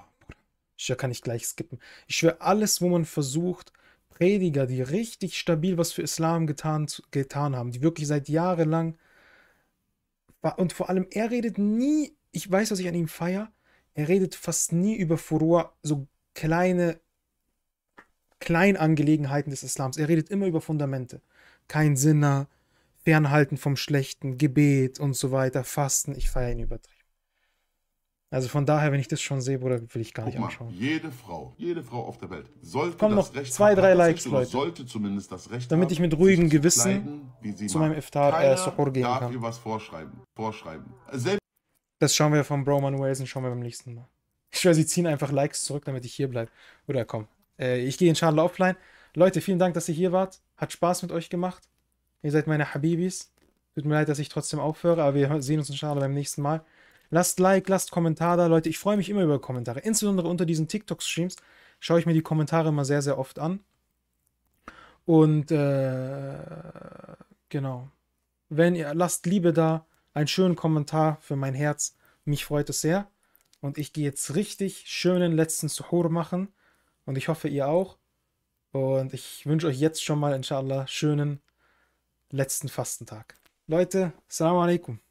ich kann ich gleich skippen. Ich schwöre, alles, wo man versucht, Prediger, die richtig stabil was für Islam getan, getan haben, die wirklich seit Jahren lang und vor allem, er redet nie, ich weiß, was ich an ihm feier, er redet fast nie über Furor, so kleine Kleinangelegenheiten des Islams. Er redet immer über Fundamente. Kein Sinner, Fernhalten vom Schlechten, Gebet und so weiter, Fasten. Ich feiere ihn übertrieben. Also von daher, wenn ich das schon sehe, Bruder, will ich gar Guck nicht mal, anschauen. Jede Frau, jede Frau auf der Welt sollte Kommen das noch Recht zwei, haben, drei Likes, Leute. sollte zumindest das Recht Damit haben, ich mit ruhigem Gewissen kleiden, zu meinem Iftar äh, Keiner äh, Suhoor gehen darf kann. ihr was vorschreiben. vorschreiben. das schauen wir von Bro Manuelsen, schauen wir beim nächsten Mal. Ich schwöre, sie ziehen einfach Likes zurück, damit ich hier bleibe. Oder komm, äh, ich gehe in inshallah offline. Leute, vielen Dank, dass ihr hier wart. Hat Spaß mit euch gemacht. Ihr seid meine Habibis. Tut mir leid, dass ich trotzdem aufhöre, aber wir sehen uns in inshallah beim nächsten Mal. Lasst Like, lasst Kommentar da. Leute, ich freue mich immer über Kommentare. Insbesondere unter diesen TikTok-Streams schaue ich mir die Kommentare immer sehr, sehr oft an. Und äh, genau. Wenn ihr, lasst Liebe da, einen schönen Kommentar für mein Herz. Mich freut es sehr. Und ich gehe jetzt richtig schönen letzten Suhoor machen. Und ich hoffe, ihr auch. Und ich wünsche euch jetzt schon mal, inshallah, schönen letzten Fastentag. Leute, Assalamu alaikum.